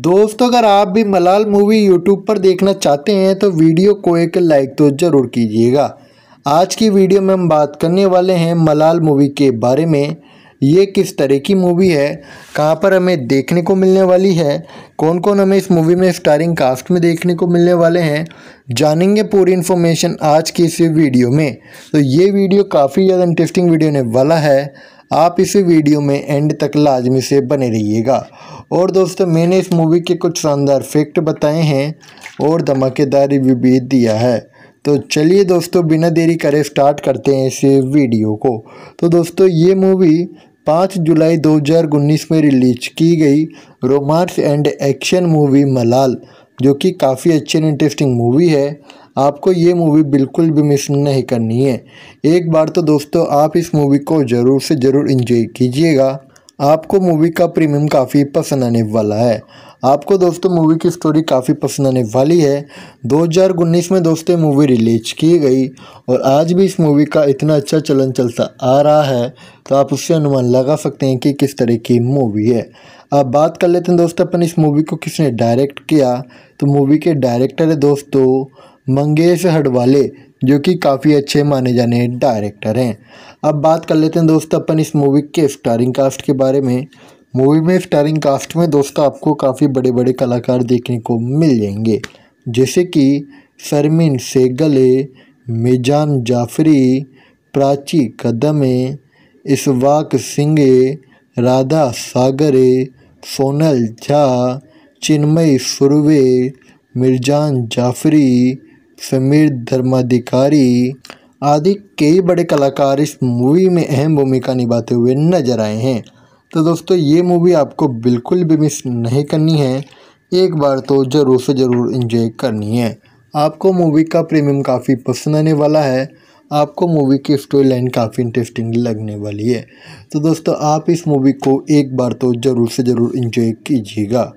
दोस्तों अगर आप भी मलाल मूवी यूट्यूब पर देखना चाहते हैं तो वीडियो को एक लाइक तो ज़रूर कीजिएगा आज की वीडियो में हम बात करने वाले हैं मलाल मूवी के बारे में ये किस तरह की मूवी है कहाँ पर हमें देखने को मिलने वाली है कौन कौन हमें इस मूवी में स्टारिंग कास्ट में देखने को मिलने वाले हैं जानेंगे पूरी इन्फॉर्मेशन आज की इस वीडियो में तो ये वीडियो काफ़ी ज़्यादा इंटरेस्टिंग वीडियो होने वाला है आप इस वीडियो में एंड तक लाजमी से बने रहिएगा और दोस्तों मैंने इस मूवी के कुछ शानदार फैक्ट बताए हैं और धमाकेदार रिव्यू भी दिया है तो चलिए दोस्तों बिना देरी करे स्टार्ट करते हैं इस वीडियो को तो दोस्तों ये मूवी पाँच जुलाई 2019 में रिलीज की गई रोमांस एंड एक्शन मूवी मलाल जो कि काफ़ी अच्छी इंटरेस्टिंग मूवी है आपको ये मूवी बिल्कुल भी मिस नहीं करनी है एक बार तो दोस्तों आप इस मूवी को ज़रूर से ज़रूर इंजॉय कीजिएगा आपको मूवी का प्रीमियम काफ़ी पसंद आने वाला है आपको दोस्तों मूवी की स्टोरी काफ़ी पसंद आने वाली है 2019 में दोस्तों मूवी रिलीज की गई और आज भी इस मूवी का इतना अच्छा चलन चलता आ रहा है तो आप उससे अनुमान लगा सकते हैं कि किस तरह की मूवी है अब बात कर लेते हैं दोस्तों अपन इस मूवी को किसने डायरेक्ट किया तो मूवी के डायरेक्टर है दोस्तों मंगेश हडवाले जो कि काफ़ी अच्छे माने जाने डायरेक्टर हैं अब बात कर लेते हैं दोस्तों अपन इस मूवी के स्टारिंग कास्ट के बारे में मूवी में स्टारिंग कास्ट में दोस्तों आपको काफ़ी बड़े बड़े कलाकार देखने को मिल जाएंगे जैसे कि शर्मिन सेगले मिजान जाफरी प्राची कदमे इसवाक सिंगे राधा सागरे सोनल झा चिन्मय सुरवे मिर्जान जाफरी समीर धर्माधिकारी आदि कई बड़े कलाकार इस मूवी में अहम भूमिका निभाते हुए नजर आए हैं तो दोस्तों ये मूवी आपको बिल्कुल भी मिस नहीं करनी है एक बार तो ज़रूर से ज़रूर इन्जॉय करनी है आपको मूवी का प्रीमियम काफ़ी पसंद आने वाला है आपको मूवी की स्टोरी लाइन काफ़ी इंटरेस्टिंग लगने वाली है तो दोस्तों आप इस मूवी को एक बार तो ज़रूर से ज़रूर इन्जॉय कीजिएगा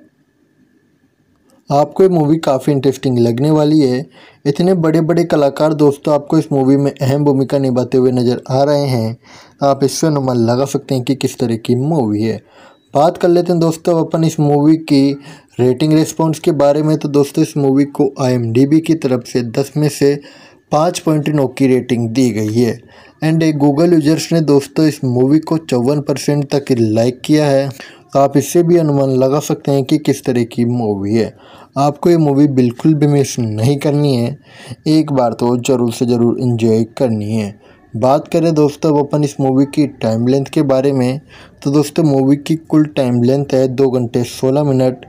आपको ये मूवी काफ़ी इंटरेस्टिंग लगने वाली है इतने बड़े बड़े कलाकार दोस्तों आपको इस मूवी में अहम भूमिका निभाते हुए नज़र आ रहे हैं आप इससे अनुमान लगा सकते हैं कि किस तरह की मूवी है बात कर लेते हैं दोस्तों अपन इस मूवी की रेटिंग रिस्पॉन्स के बारे में तो दोस्तों इस मूवी को आई की तरफ से दस में से पाँच पॉइंट नौ की रेटिंग दी गई है एंड गूगल यूजर्स ने दोस्तों इस मूवी को चौवन परसेंट तक लाइक किया है तो आप इससे भी अनुमान लगा सकते हैं कि किस तरह की मूवी है आपको ये मूवी बिल्कुल भी मिस नहीं करनी है एक बार तो ज़रूर से ज़रूर इन्जॉय करनी है बात करें दोस्तों अब अपन इस मूवी की टाइम लेंथ के बारे में तो दोस्तों मूवी की कुल टाइम लेंथ है दो घंटे सोलह मिनट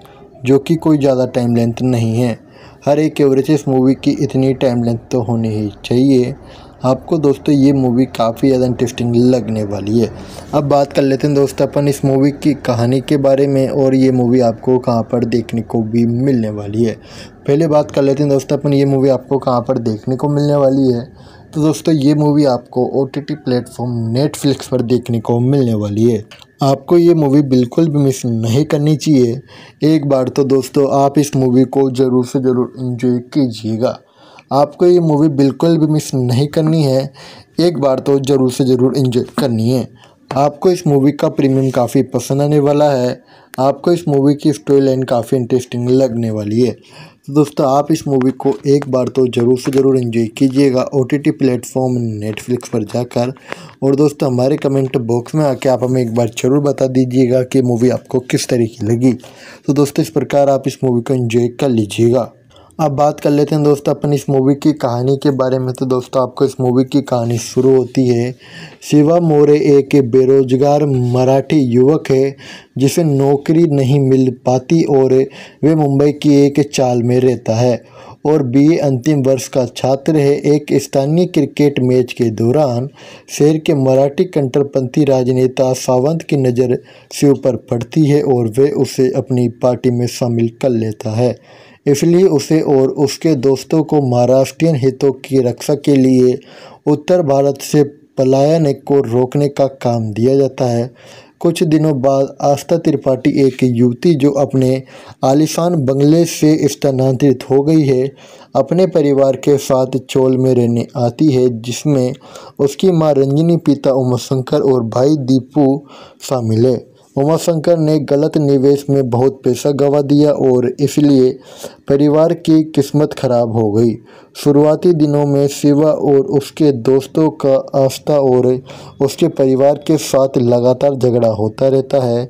जो कि कोई ज़्यादा टाइम लेंथ नहीं है हर एक एवरेज इस मूवी की इतनी टाइम लेंथ तो होनी ही चाहिए आपको दोस्तों ये मूवी काफ़ी ज़्यादा इंटरेस्टिंग लगने वाली है अब बात कर लेते हैं दोस्तों अपन इस मूवी की कहानी के बारे में और ये मूवी आपको कहाँ पर देखने को भी मिलने वाली है पहले बात कर लेते हैं दोस्तों अपन ये मूवी आपको कहाँ पर देखने को मिलने वाली है तो दोस्तों ये मूवी आपको O T T platform Netflix पर देखने को मिलने वाली है आपको ये मूवी बिल्कुल भी मिस नहीं करनी चाहिए एक बार तो दोस्तों आप इस मूवी को ज़रूर से ज़रूर इन्जॉय कीजिएगा आपको ये मूवी बिल्कुल भी मिस नहीं करनी है एक बार तो ज़रूर से ज़रूर इन्जॉय करनी है आपको इस मूवी का प्रीमियम काफ़ी पसंद आने वाला है आपको इस मूवी की स्टोरी लाइन काफ़ी इंटरेस्टिंग लगने वाली है तो दोस्तों आप इस मूवी को एक बार तो ज़रूर से ज़रूर इन्जॉय कीजिएगा O T T platform Netflix पर जाकर और दोस्तों हमारे कमेंट बॉक्स में आके आप हमें एक बार ज़रूर बता दीजिएगा कि मूवी आपको किस तरह की लगी तो दोस्तों इस प्रकार आप इस मूवी को इन्जॉय कर लीजिएगा अब बात कर लेते हैं दोस्तों अपन इस मूवी की कहानी के बारे में तो दोस्तों आपको इस मूवी की कहानी शुरू होती है शिवा मोरे एक बेरोजगार मराठी युवक है जिसे नौकरी नहीं मिल पाती और वे मुंबई की एक चाल में रहता है और बीए अंतिम वर्ष का छात्र है एक स्थानीय क्रिकेट मैच के दौरान शहर के मराठी कंटरपंथी राजनेता सावंत की नज़र शिव पर पड़ती है और वे उसे अपनी पार्टी में शामिल कर लेता है इसलिए उसे और उसके दोस्तों को महाराष्ट्रीय हितों की रक्षा के लिए उत्तर भारत से पलायन को रोकने का काम दिया जाता है कुछ दिनों बाद आस्था त्रिपाठी एक युवती जो अपने आलिशान बंगले से स्थानांतरित हो गई है अपने परिवार के साथ चोल में रहने आती है जिसमें उसकी माँ रंजनी पिता उमाशंकर और भाई दीपू शामिल है उमाशंकर ने गलत निवेश में बहुत पैसा गंवा दिया और इसलिए परिवार की किस्मत खराब हो गई शुरुआती दिनों में शिवा और उसके दोस्तों का आस्था और उसके परिवार के साथ लगातार झगड़ा होता रहता है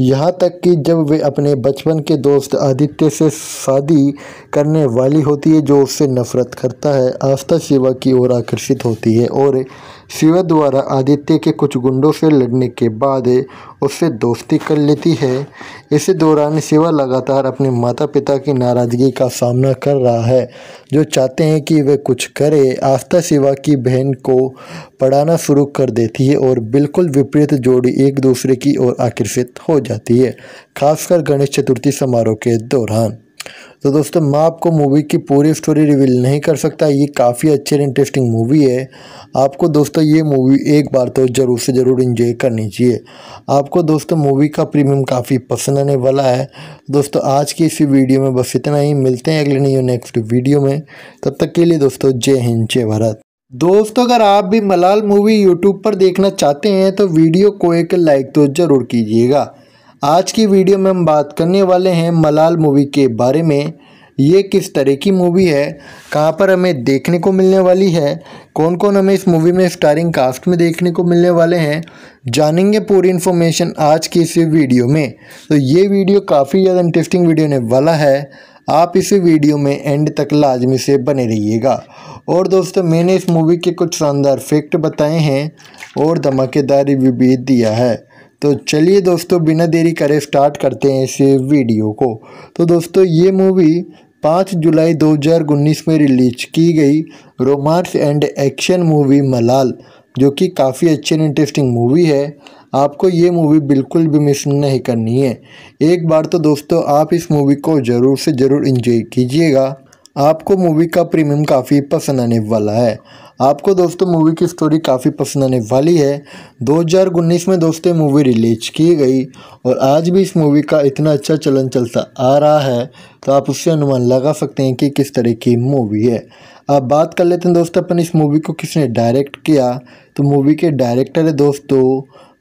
यहाँ तक कि जब वे अपने बचपन के दोस्त आदित्य से शादी करने वाली होती है जो उससे नफरत करता है आस्था शिवा की ओर आकर्षित होती है और शिवा द्वारा आदित्य के कुछ गुंडों से लड़ने के बाद उससे दोस्ती कर लेती है इसी दौरान शिवा लगातार अपने माता पिता की नाराज़गी का सामना कर रहा है जो चाहते हैं कि वे कुछ करे आस्था शिवा की बहन को पढ़ाना शुरू कर देती है और बिल्कुल विपरीत जोड़ी एक दूसरे की ओर आकर्षित हो जाती है खासकर गणेश चतुर्थी समारोह के दौरान तो दोस्तों मैं आपको मूवी की पूरी स्टोरी रिवील नहीं कर सकता ये काफ़ी अच्छी और इंटरेस्टिंग मूवी है आपको दोस्तों ये मूवी एक बार तो ज़रूर से ज़रूर इन्जॉय करनी चाहिए आपको दोस्तों मूवी का प्रीमियम काफ़ी पसंद आने वाला है दोस्तों आज की इसी वीडियो में बस इतना ही मिलते हैं अगले नहीं नेक्स्ट वीडियो में तब तक के लिए दोस्तों जय हिंद जय भारत दोस्तों अगर आप भी मलाल मूवी यूट्यूब पर देखना चाहते हैं तो वीडियो को एक लाइक तो ज़रूर कीजिएगा आज की वीडियो में हम बात करने वाले हैं मलाल मूवी के बारे में ये किस तरह की मूवी है कहाँ पर हमें देखने को मिलने वाली है कौन कौन हमें इस मूवी में स्टारिंग कास्ट में देखने को मिलने वाले हैं जानेंगे पूरी इन्फॉर्मेशन आज की इस वीडियो में तो ये वीडियो काफ़ी ज़्यादा इंटरेस्टिंग वीडियो ने वाला है आप इस वीडियो में एंड तक लाजमी से बने रहिएगा और दोस्तों मैंने इस मूवी के कुछ शानदार फैक्ट बताए हैं और धमाकेदार रिव्यू भी दिया है तो चलिए दोस्तों बिना देरी करे स्टार्ट करते हैं इस वीडियो को तो दोस्तों ये मूवी पाँच जुलाई 2019 में रिलीज की गई रोमांस एंड एक्शन मूवी मलाल जो कि काफ़ी अच्छी एंड इंटरेस्टिंग मूवी है आपको ये मूवी बिल्कुल भी मिस नहीं करनी है एक बार तो दोस्तों आप इस मूवी को ज़रूर से ज़रूर इन्जॉय कीजिएगा आपको मूवी का प्रीमियम काफ़ी पसंद आने वाला है आपको दोस्तों मूवी की स्टोरी काफ़ी पसंद आने वाली है 2019 में दोस्तों मूवी रिलीज की गई और आज भी इस मूवी का इतना अच्छा चलन चलता आ रहा है तो आप उससे अनुमान लगा सकते हैं कि किस तरह की मूवी है अब बात कर लेते हैं दोस्तों अपन इस मूवी को किसने डायरेक्ट किया तो मूवी के डायरेक्टर है दोस्तों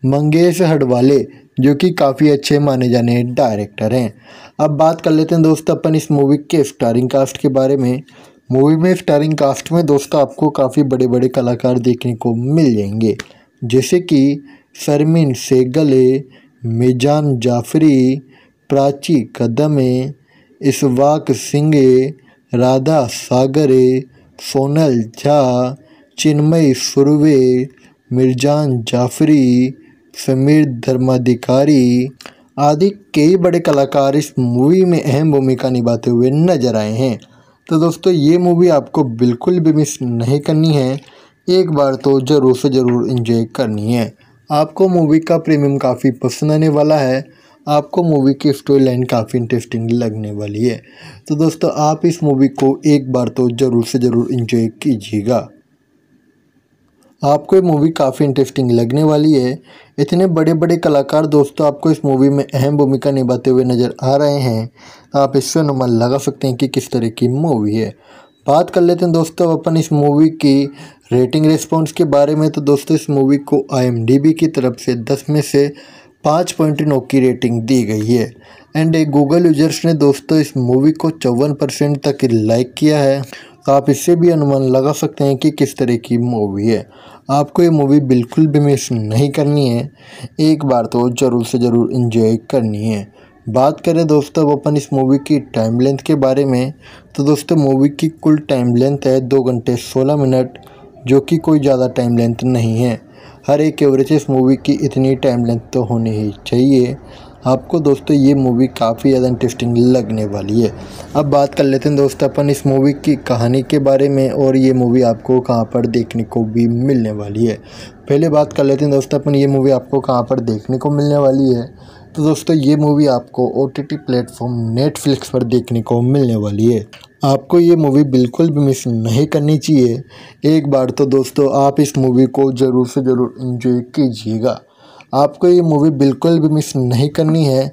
मंगेश हडवाले जो कि काफ़ी अच्छे माने जाने डायरेक्टर हैं अब बात कर लेते हैं दोस्तों अपन इस मूवी के स्टारिंग कास्ट के बारे में मूवी में स्टारिंग कास्ट में दोस्तों आपको काफ़ी बड़े बड़े कलाकार देखने को मिल जाएंगे जैसे कि सरमिन सेगले मिजान जाफरी प्राची कदमे इसवाक सिंगे राधा सागरे सोनल झा चिन्मय सुरवे मिर्जान जाफरी समीर धर्माधिकारी आदि कई बड़े कलाकार इस मूवी में अहम भूमिका निभाते हुए नजर आए हैं तो दोस्तों ये मूवी आपको बिल्कुल भी मिस नहीं करनी है एक बार तो ज़रूर से ज़रूर इन्जॉय करनी है आपको मूवी का प्रीमियम काफ़ी पसंद आने वाला है आपको मूवी की स्टोरी लाइन काफ़ी इंटरेस्टिंग लगने वाली है तो दोस्तों आप इस मूवी को एक बार तो ज़रूर से ज़रूर इन्जॉय कीजिएगा आपको ये मूवी काफ़ी इंटरेस्टिंग लगने वाली है इतने बड़े बड़े कलाकार दोस्तों आपको इस मूवी में अहम भूमिका निभाते हुए नज़र आ रहे हैं आप इससे अनुमान लगा सकते हैं कि किस तरह की मूवी है बात कर लेते हैं दोस्तों अपन इस मूवी की रेटिंग रिस्पॉन्स के बारे में तो दोस्तों इस मूवी को आई की तरफ से दस में से पाँच पॉइंट नौ की रेटिंग दी गई है एंड गूगल यूजर्स ने दोस्तों इस मूवी को चौवन परसेंट तक लाइक किया है आप इससे भी अनुमान लगा सकते हैं कि किस तरह की मूवी है आपको ये मूवी बिल्कुल भी मिस नहीं करनी है एक बार तो ज़रूर से ज़रूर इन्जॉय करनी है बात करें दोस्तों अब अपन इस मूवी की टाइम लेंथ के बारे में तो दोस्तों मूवी की कुल टाइम लेंथ है दो घंटे सोलह मिनट जो कि कोई ज़्यादा टाइम लेंथ नहीं है हर एक एवरेज इस मूवी की इतनी टाइम लेंथ तो होनी ही चाहिए आपको दोस्तों ये मूवी काफ़ी ज़्यादा इंटरेस्टिंग लगने वाली है अब बात कर लेते हैं दोस्तों अपन इस मूवी की कहानी के बारे में और ये मूवी आपको कहाँ पर देखने को भी मिलने वाली है पहले बात कर लेते हैं दोस्तों अपन ये मूवी आपको कहाँ पर देखने को मिलने वाली है तो दोस्तों ये मूवी आपको ओ टी प्लेटफॉर्म नेटफ्लिक्स पर देखने को मिलने वाली है आपको ये मूवी बिल्कुल भी मिस नहीं करनी चाहिए एक बार तो दोस्तों आप इस मूवी को ज़रूर से ज़रूर इन्जॉय कीजिएगा आपको ये मूवी बिल्कुल भी मिस नहीं करनी है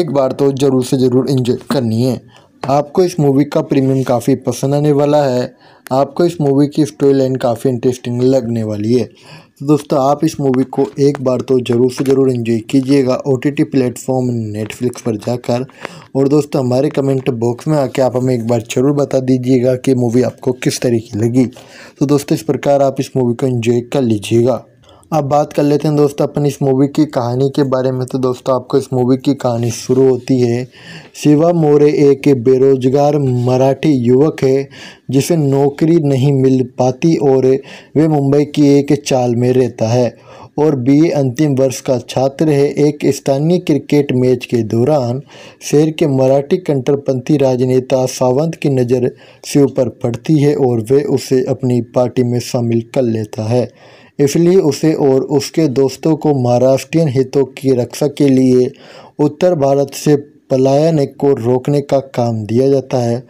एक बार तो ज़रूर से ज़रूर इंजॉय करनी है आपको इस मूवी का प्रीमियम काफ़ी पसंद आने वाला है आपको इस मूवी की स्टोरी लाइन काफ़ी इंटरेस्टिंग लगने वाली है तो दोस्तों आप इस मूवी को एक बार तो ज़रूर से ज़रूर इन्जॉय कीजिएगा O T T platform Netflix पर जाकर और दोस्तों हमारे कमेंट बॉक्स में आके आप हमें एक बार ज़रूर बता दीजिएगा कि मूवी आपको किस तरह की लगी तो दोस्तों इस प्रकार आप इस मूवी को इन्जॉय कर लीजिएगा अब बात कर लेते हैं दोस्तों अपन इस मूवी की कहानी के बारे में तो दोस्तों आपको इस मूवी की कहानी शुरू होती है शिवा मोरे एक बेरोजगार मराठी युवक है जिसे नौकरी नहीं मिल पाती और वे मुंबई की एक चाल में रहता है और बीए अंतिम वर्ष का छात्र है एक स्थानीय क्रिकेट मैच के दौरान शहर के मराठी कंटरपंथी राजनेता सावंत की नज़र शिव पर पड़ती है और वे उसे अपनी पार्टी में शामिल कर लेता है इसलिए उसे और उसके दोस्तों को महाराष्ट्रियन हितों की रक्षा के लिए उत्तर भारत से पलायन को रोकने का काम दिया जाता है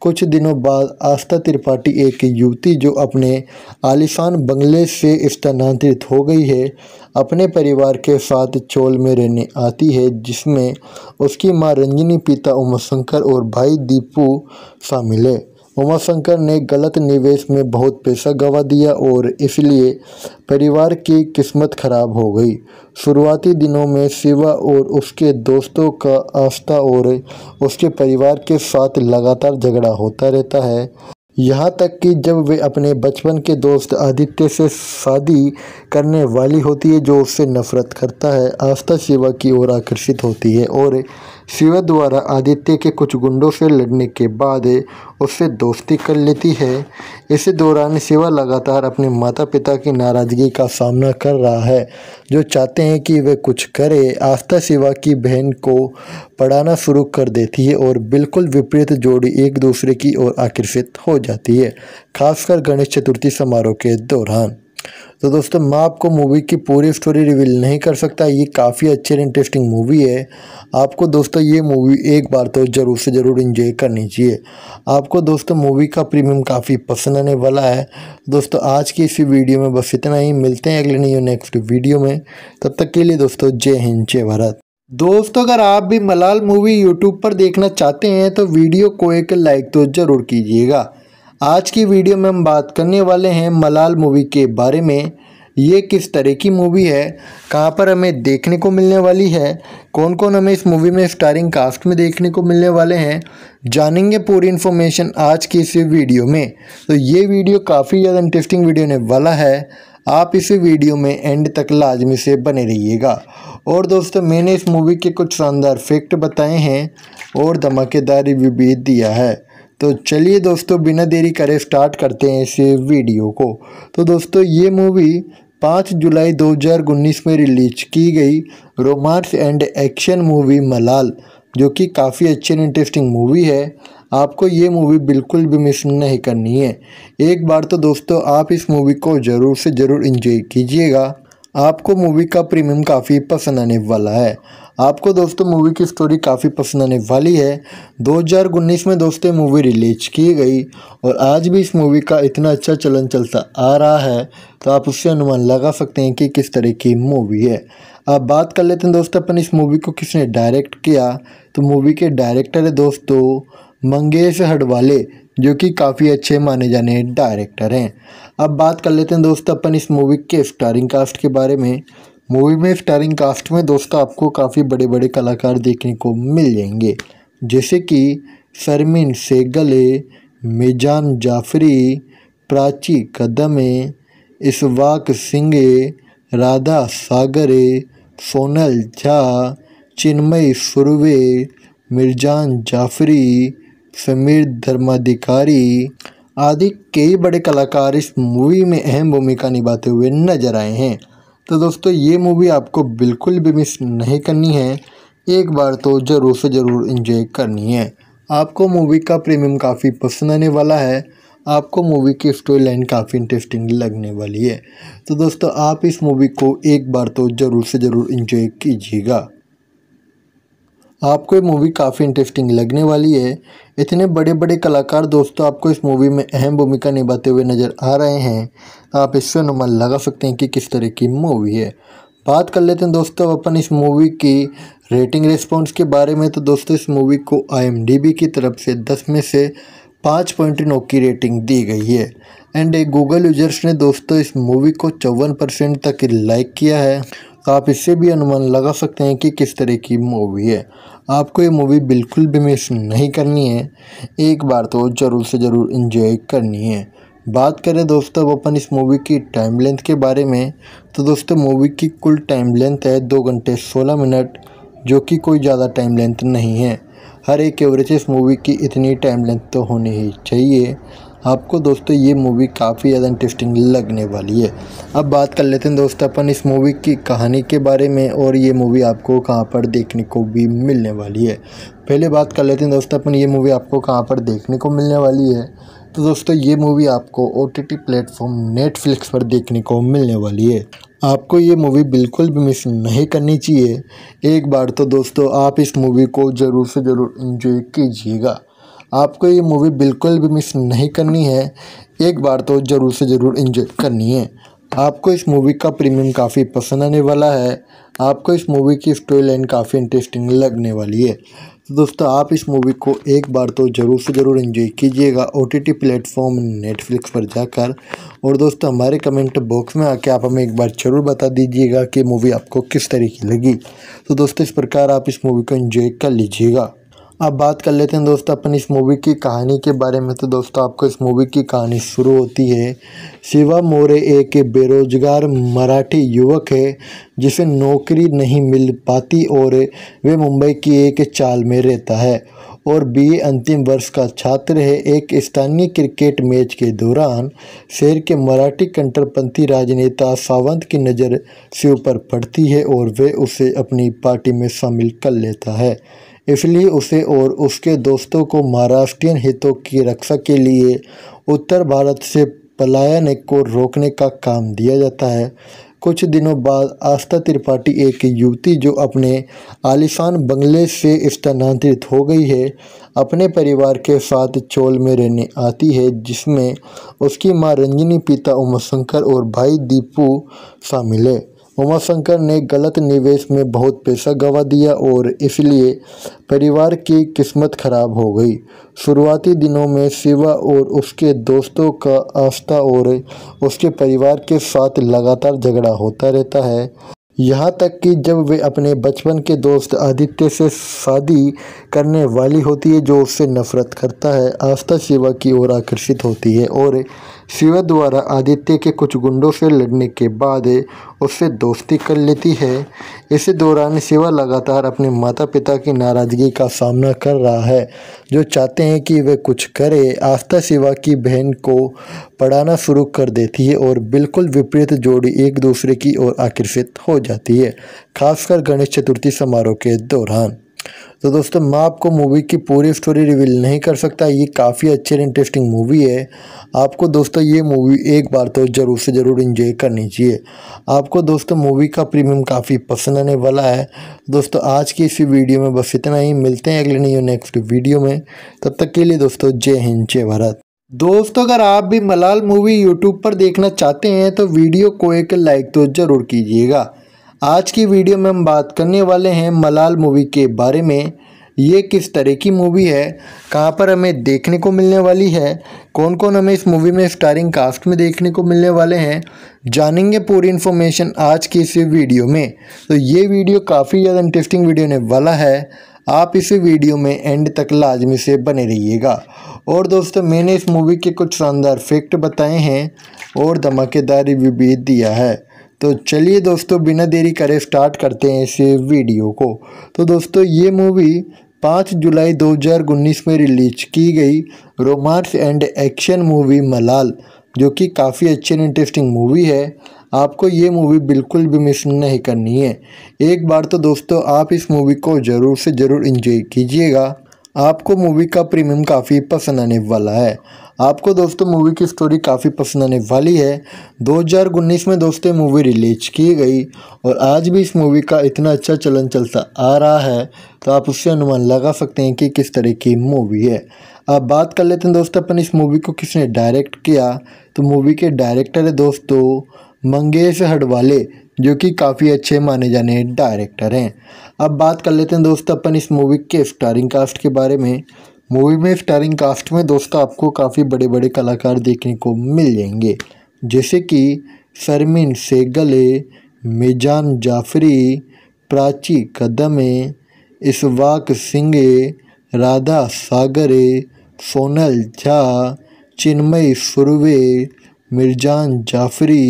कुछ दिनों बाद आस्था त्रिपाठी एक युवती जो अपने आलिशान बंगले से स्थानांतरित हो गई है अपने परिवार के साथ चोल में रहने आती है जिसमें उसकी माँ रंजनी पिता उमाशंकर और भाई दीपू शामिल है उमाशंकर ने गलत निवेश में बहुत पैसा गंवा दिया और इसलिए परिवार की किस्मत खराब हो गई शुरुआती दिनों में शिवा और उसके दोस्तों का आस्था और उसके परिवार के साथ लगातार झगड़ा होता रहता है यहाँ तक कि जब वे अपने बचपन के दोस्त आदित्य से शादी करने वाली होती है जो उससे नफरत करता है आस्था शिवा की ओर आकर्षित होती है और शिवा द्वारा आदित्य के कुछ गुंडों से लड़ने के बाद उससे दोस्ती कर लेती है इसी दौरान शिवा लगातार अपने माता पिता की नाराज़गी का सामना कर रहा है जो चाहते हैं कि वह कुछ करे आस्था शिवा की बहन को पढ़ाना शुरू कर देती है और बिल्कुल विपरीत जोड़ी एक दूसरे की ओर आकर्षित हो जाती है खासकर गणेश चतुर्थी समारोह के दौरान तो दोस्तों मैं आपको मूवी की पूरी स्टोरी रिवील नहीं कर सकता ये काफ़ी अच्छी और इंटरेस्टिंग मूवी है आपको दोस्तों ये मूवी एक बार तो ज़रूर से ज़रूर इन्जॉय करनी चाहिए आपको दोस्तों मूवी का प्रीमियम काफ़ी पसंद आने वाला है दोस्तों आज की इसी वीडियो में बस इतना ही मिलते हैं अगले नहीं नेक्स्ट वीडियो में तब तक के लिए दोस्तों जय हिंद जय भारत दोस्तों अगर आप भी मलाल मूवी यूट्यूब पर देखना चाहते हैं तो वीडियो को एक लाइक तो ज़रूर कीजिएगा आज की वीडियो में हम बात करने वाले हैं मलाल मूवी के बारे में ये किस तरह की मूवी है कहाँ पर हमें देखने को मिलने वाली है कौन कौन हमें इस मूवी में स्टारिंग कास्ट में देखने को मिलने वाले हैं जानेंगे पूरी इन्फॉर्मेशन आज की इस वीडियो में तो ये वीडियो काफ़ी ज़्यादा इंटरेस्टिंग वीडियो होने वाला है आप इस वीडियो में एंड तक लाजमी से बने रहिएगा और दोस्तों मैंने इस मूवी के कुछ शानदार फैक्ट बताए हैं और धमाकेदार रिव्यू भी दिया है तो चलिए दोस्तों बिना देरी करे स्टार्ट करते हैं इस वीडियो को तो दोस्तों ये मूवी पाँच जुलाई 2019 में रिलीज की गई रोमांस एंड एक्शन मूवी मलाल जो कि काफ़ी अच्छी एंड इंटरेस्टिंग मूवी है आपको ये मूवी बिल्कुल भी मिस नहीं करनी है एक बार तो दोस्तों आप इस मूवी को ज़रूर से ज़रूर इन्जॉय कीजिएगा आपको मूवी का प्रीमियम काफ़ी पसंद आने वाला है आपको दोस्तों मूवी की स्टोरी काफ़ी पसंद आने वाली है 2019 में दोस्तों मूवी रिलीज की गई और आज भी इस मूवी का इतना अच्छा चलन चलता आ रहा है तो आप उससे अनुमान लगा सकते हैं कि किस तरह की मूवी है अब बात कर लेते हैं दोस्तों अपन इस मूवी को किसने डायरेक्ट किया तो मूवी के डायरेक्टर है दोस्तों मंगेश हडवाले जो कि काफ़ी अच्छे माने जाने डायरेक्टर हैं अब बात कर लेते हैं दोस्तों अपन इस मूवी के स्टारिंग कास्ट के बारे में मूवी में स्टारिंग कास्ट में दोस्तों आपको काफ़ी बड़े बड़े कलाकार देखने को मिल जाएंगे जैसे कि सरमिन सेगले मिजान जाफरी प्राची कदमे इसवाक सिंगे राधा सागरे सोनल झा चिन्मय सुरवे मिर्जान जाफरी समीर धर्माधिकारी आदि कई बड़े कलाकार इस मूवी में अहम भूमिका निभाते हुए नजर आए हैं तो दोस्तों ये मूवी आपको बिल्कुल भी मिस नहीं करनी है एक बार तो ज़रूर से ज़रूर इन्जॉय करनी है आपको मूवी का प्रीमियम काफ़ी पसंद आने वाला है आपको मूवी की स्टोरी लाइन काफ़ी इंटरेस्टिंग लगने वाली है तो दोस्तों आप इस मूवी को एक बार तो ज़रूर से ज़रूर इन्जॉय कीजिएगा आपको ये मूवी काफ़ी इंटरेस्टिंग लगने वाली है इतने बड़े बड़े कलाकार दोस्तों आपको इस मूवी में अहम भूमिका निभाते हुए नज़र आ रहे हैं आप इससे अनुमान लगा सकते हैं कि किस तरह की मूवी है बात कर लेते हैं दोस्तों अपन इस मूवी की रेटिंग रिस्पॉन्स के बारे में तो दोस्तों इस मूवी को आई की तरफ से दस में से पाँच पॉइंट नौ की रेटिंग दी गई है एंड गूगल यूजर्स ने दोस्तों इस मूवी को चौवन परसेंट तक लाइक किया है आप इससे भी अनुमान लगा सकते हैं कि किस तरह की मूवी है आपको ये मूवी बिल्कुल भी मिस नहीं करनी है एक बार तो ज़रूर से ज़रूर इन्जॉय करनी है बात करें दोस्तों अब अपन इस मूवी की टाइम लेंथ के बारे में तो दोस्तों मूवी की कुल टाइम लेंथ है दो घंटे सोलह मिनट जो कि कोई ज़्यादा टाइम लेंथ नहीं है हर एक एवरेज इस मूवी की इतनी टाइम लेंथ तो होनी ही चाहिए आपको दोस्तों ये मूवी काफ़ी ज़्यादा इंटरेस्टिंग लगने वाली है अब बात कर लेते हैं दोस्तों अपन इस मूवी की कहानी के बारे में और ये मूवी आपको कहाँ पर देखने को भी मिलने वाली है पहले बात कर लेते हैं दोस्तों अपन ये मूवी आपको कहाँ पर देखने को मिलने वाली है तो दोस्तों ये मूवी आपको O T T platform Netflix पर देखने को मिलने वाली है आपको ये मूवी बिल्कुल भी मिस नहीं करनी चाहिए एक बार तो दोस्तों आप इस मूवी को ज़रूर से ज़रूर इन्जॉय कीजिएगा आपको ये मूवी बिल्कुल भी मिस नहीं करनी है एक बार तो ज़रूर से ज़रूर इंजॉय करनी है आपको इस मूवी का प्रीमियम काफ़ी पसंद आने वाला है आपको इस मूवी की स्टोरी लाइन काफ़ी इंटरेस्टिंग लगने वाली है तो दोस्तों आप इस मूवी को एक बार तो ज़रूर से ज़रूर इन्जॉय कीजिएगा O T T platform Netflix पर जाकर और दोस्तों हमारे कमेंट बॉक्स में आके आप हमें एक बार ज़रूर बता दीजिएगा कि मूवी आपको किस तरीके लगी तो दोस्तों इस प्रकार आप इस मूवी को इन्जॉय कर लीजिएगा अब बात कर लेते हैं दोस्तों अपन इस मूवी की कहानी के बारे में तो दोस्तों आपको इस मूवी की कहानी शुरू होती है शिवा मोरे एक बेरोजगार मराठी युवक है जिसे नौकरी नहीं मिल पाती और वे मुंबई की एक चाल में रहता है और बीए अंतिम वर्ष का छात्र है एक स्थानीय क्रिकेट मैच के दौरान शहर के मराठी कंटरपंथी राजनेता सावंत की नज़र शिव पर पड़ती है और वे उसे अपनी पार्टी में शामिल कर लेता है इसलिए उसे और उसके दोस्तों को महाराष्ट्रियन हितों की रक्षा के लिए उत्तर भारत से पलायन को रोकने का काम दिया जाता है कुछ दिनों बाद आस्था त्रिपाठी एक युवती जो अपने आलिशान बंगले से स्थानांतरित हो गई है अपने परिवार के साथ चोल में रहने आती है जिसमें उसकी माँ रंजनी पिता उमाशंकर और भाई दीपू शामिल है उमाशंकर ने गलत निवेश में बहुत पैसा गंवा दिया और इसलिए परिवार की किस्मत खराब हो गई शुरुआती दिनों में शिवा और उसके दोस्तों का आस्था और उसके परिवार के साथ लगातार झगड़ा होता रहता है यहाँ तक कि जब वे अपने बचपन के दोस्त आदित्य से शादी करने वाली होती है जो उससे नफरत करता है आस्था शिवा की ओर आकर्षित होती है और शिवा द्वारा आदित्य के कुछ गुंडों से लड़ने के बाद उससे दोस्ती कर लेती है इसी दौरान शिवा लगातार अपने माता पिता की नाराज़गी का सामना कर रहा है जो चाहते हैं कि वह कुछ करे आस्था शिवा की बहन को पढ़ाना शुरू कर देती है और बिल्कुल विपरीत जोड़ी एक दूसरे की ओर आकर्षित हो जाती है खासकर गणेश चतुर्थी समारोह के दौरान तो दोस्तों मैं आपको मूवी की पूरी स्टोरी रिवील नहीं कर सकता ये काफ़ी अच्छी और इंटरेस्टिंग मूवी है आपको दोस्तों ये मूवी एक बार तो ज़रूर से ज़रूर इन्जॉय करनी चाहिए आपको दोस्तों मूवी का प्रीमियम काफ़ी पसंद आने वाला है दोस्तों आज की इसी वीडियो में बस इतना ही मिलते हैं अगले नहीं नेक्स्ट वीडियो में तब तक के लिए दोस्तों जय हिंद जय भारत दोस्तों अगर आप भी मलाल मूवी यूट्यूब पर देखना चाहते हैं तो वीडियो को एक लाइक तो ज़रूर कीजिएगा आज की वीडियो में हम बात करने वाले हैं मलाल मूवी के बारे में ये किस तरह की मूवी है कहाँ पर हमें देखने को मिलने वाली है कौन कौन हमें इस मूवी में स्टारिंग कास्ट में देखने को मिलने वाले हैं जानेंगे पूरी इन्फॉर्मेशन आज की इस वीडियो में तो ये वीडियो काफ़ी ज़्यादा इंटरेस्टिंग वीडियो ने वाला है आप इस वीडियो में एंड तक लाजमी से बने रहिएगा और दोस्तों मैंने इस मूवी के कुछ शानदार फैक्ट बताए हैं और धमाकेदार रिव्यू भी दिया है तो चलिए दोस्तों बिना देरी करे स्टार्ट करते हैं इस वीडियो को तो दोस्तों ये मूवी पाँच जुलाई 2019 में रिलीज की गई रोमांस एंड एक्शन मूवी मलाल जो कि काफ़ी अच्छी एंड इंटरेस्टिंग मूवी है आपको ये मूवी बिल्कुल भी मिस नहीं करनी है एक बार तो दोस्तों आप इस मूवी को ज़रूर से ज़रूर इन्जॉय कीजिएगा आपको मूवी का प्रीमियम काफ़ी पसंद आने वाला है आपको दोस्तों मूवी की स्टोरी काफ़ी पसंद आने वाली है 2019 में दोस्तों मूवी रिलीज की गई और आज भी इस मूवी का इतना अच्छा चलन चलता आ रहा है तो आप उससे अनुमान लगा सकते हैं कि किस तरह की मूवी है अब बात कर लेते हैं दोस्तों अपन इस मूवी को किसने डायरेक्ट किया तो मूवी के डायरेक्टर है दोस्तों मंगेश हडवाले जो कि काफ़ी अच्छे माने जाने डायरेक्टर हैं अब बात कर लेते हैं दोस्तों अपन इस मूवी के स्टारिंग कास्ट के बारे में मूवी में स्टारिंग कास्ट में दोस्तों आपको काफ़ी बड़े बड़े कलाकार देखने को मिल जाएंगे जैसे कि सरमिन सेगले मिजान जाफरी प्राची कदमे इसवाक सिंगे राधा सागरे सोनल झा चिन्मय सुरवे मिर्जान जाफरी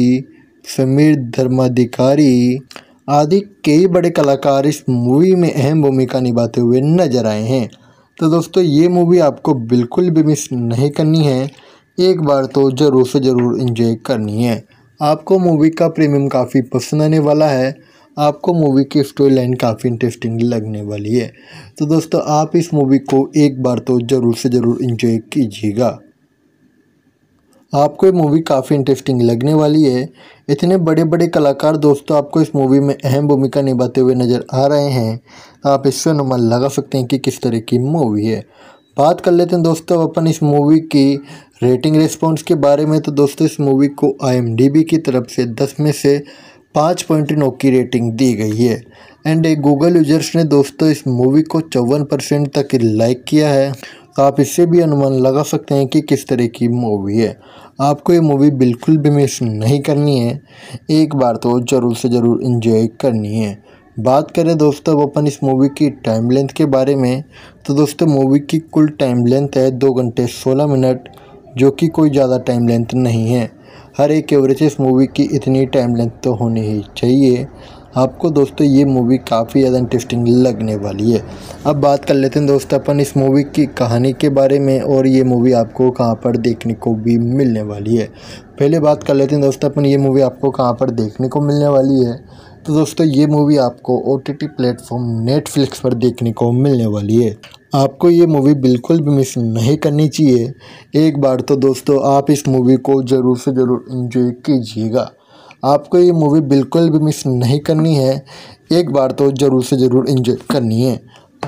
समीर धर्माधिकारी आदि कई बड़े कलाकार इस मूवी में अहम भूमिका निभाते हुए नजर आए हैं तो दोस्तों ये मूवी आपको बिल्कुल भी मिस नहीं करनी है एक बार तो ज़रूर से ज़रूर इन्जॉय करनी है आपको मूवी का प्रीमियम काफ़ी पसंद आने वाला है आपको मूवी की स्टोरी लाइन काफ़ी इंटरेस्टिंग लगने वाली है तो दोस्तों आप इस मूवी को एक बार तो ज़रूर से ज़रूर इंजॉय कीजिएगा आपको ये मूवी काफ़ी इंटरेस्टिंग लगने वाली है इतने बड़े बड़े कलाकार दोस्तों आपको इस मूवी में अहम भूमिका निभाते हुए नज़र आ रहे हैं आप इससे अनुमान लगा सकते हैं कि किस तरह की मूवी है बात कर लेते हैं दोस्तों अपन इस मूवी की रेटिंग रिस्पॉन्स के बारे में तो दोस्तों इस मूवी को आई की तरफ से दस में से पाँच पॉइंट नौ की रेटिंग दी गई है एंड गूगल यूजर्स ने दोस्तों इस मूवी को चौवन परसेंट तक लाइक किया है तो आप इससे भी अनुमान लगा सकते हैं कि किस तरह की मूवी है आपको ये मूवी बिल्कुल भी मिस नहीं करनी है एक बार तो ज़रूर से ज़रूर इन्जॉय करनी है बात करें दोस्तों अब अपन इस मूवी की टाइम लेंथ के बारे में तो दोस्तों मूवी की कुल टाइम लेंथ है दो घंटे सोलह मिनट जो कि कोई ज़्यादा टाइम लेंथ नहीं है हर एक एवरेज इस मूवी की इतनी टाइम लेंथ तो होनी ही चाहिए आपको दोस्तों ये मूवी काफ़ी ज़्यादा इंटरेस्टिंग लगने वाली है अब बात कर लेते हैं दोस्तों अपन इस मूवी की कहानी के बारे में और ये मूवी आपको कहाँ पर देखने को भी मिलने वाली है पहले बात कर लेते हैं दोस्तों अपन ये मूवी आपको कहाँ पर देखने को मिलने वाली है तो दोस्तों ये मूवी आपको O T T platform Netflix पर देखने को मिलने वाली है आपको ये मूवी बिल्कुल भी मिस नहीं करनी चाहिए एक बार तो दोस्तों आप इस मूवी को ज़रूर से ज़रूर इन्जॉय कीजिएगा आपको ये मूवी बिल्कुल भी मिस नहीं करनी है एक बार तो ज़रूर से ज़रूर इंजॉय करनी है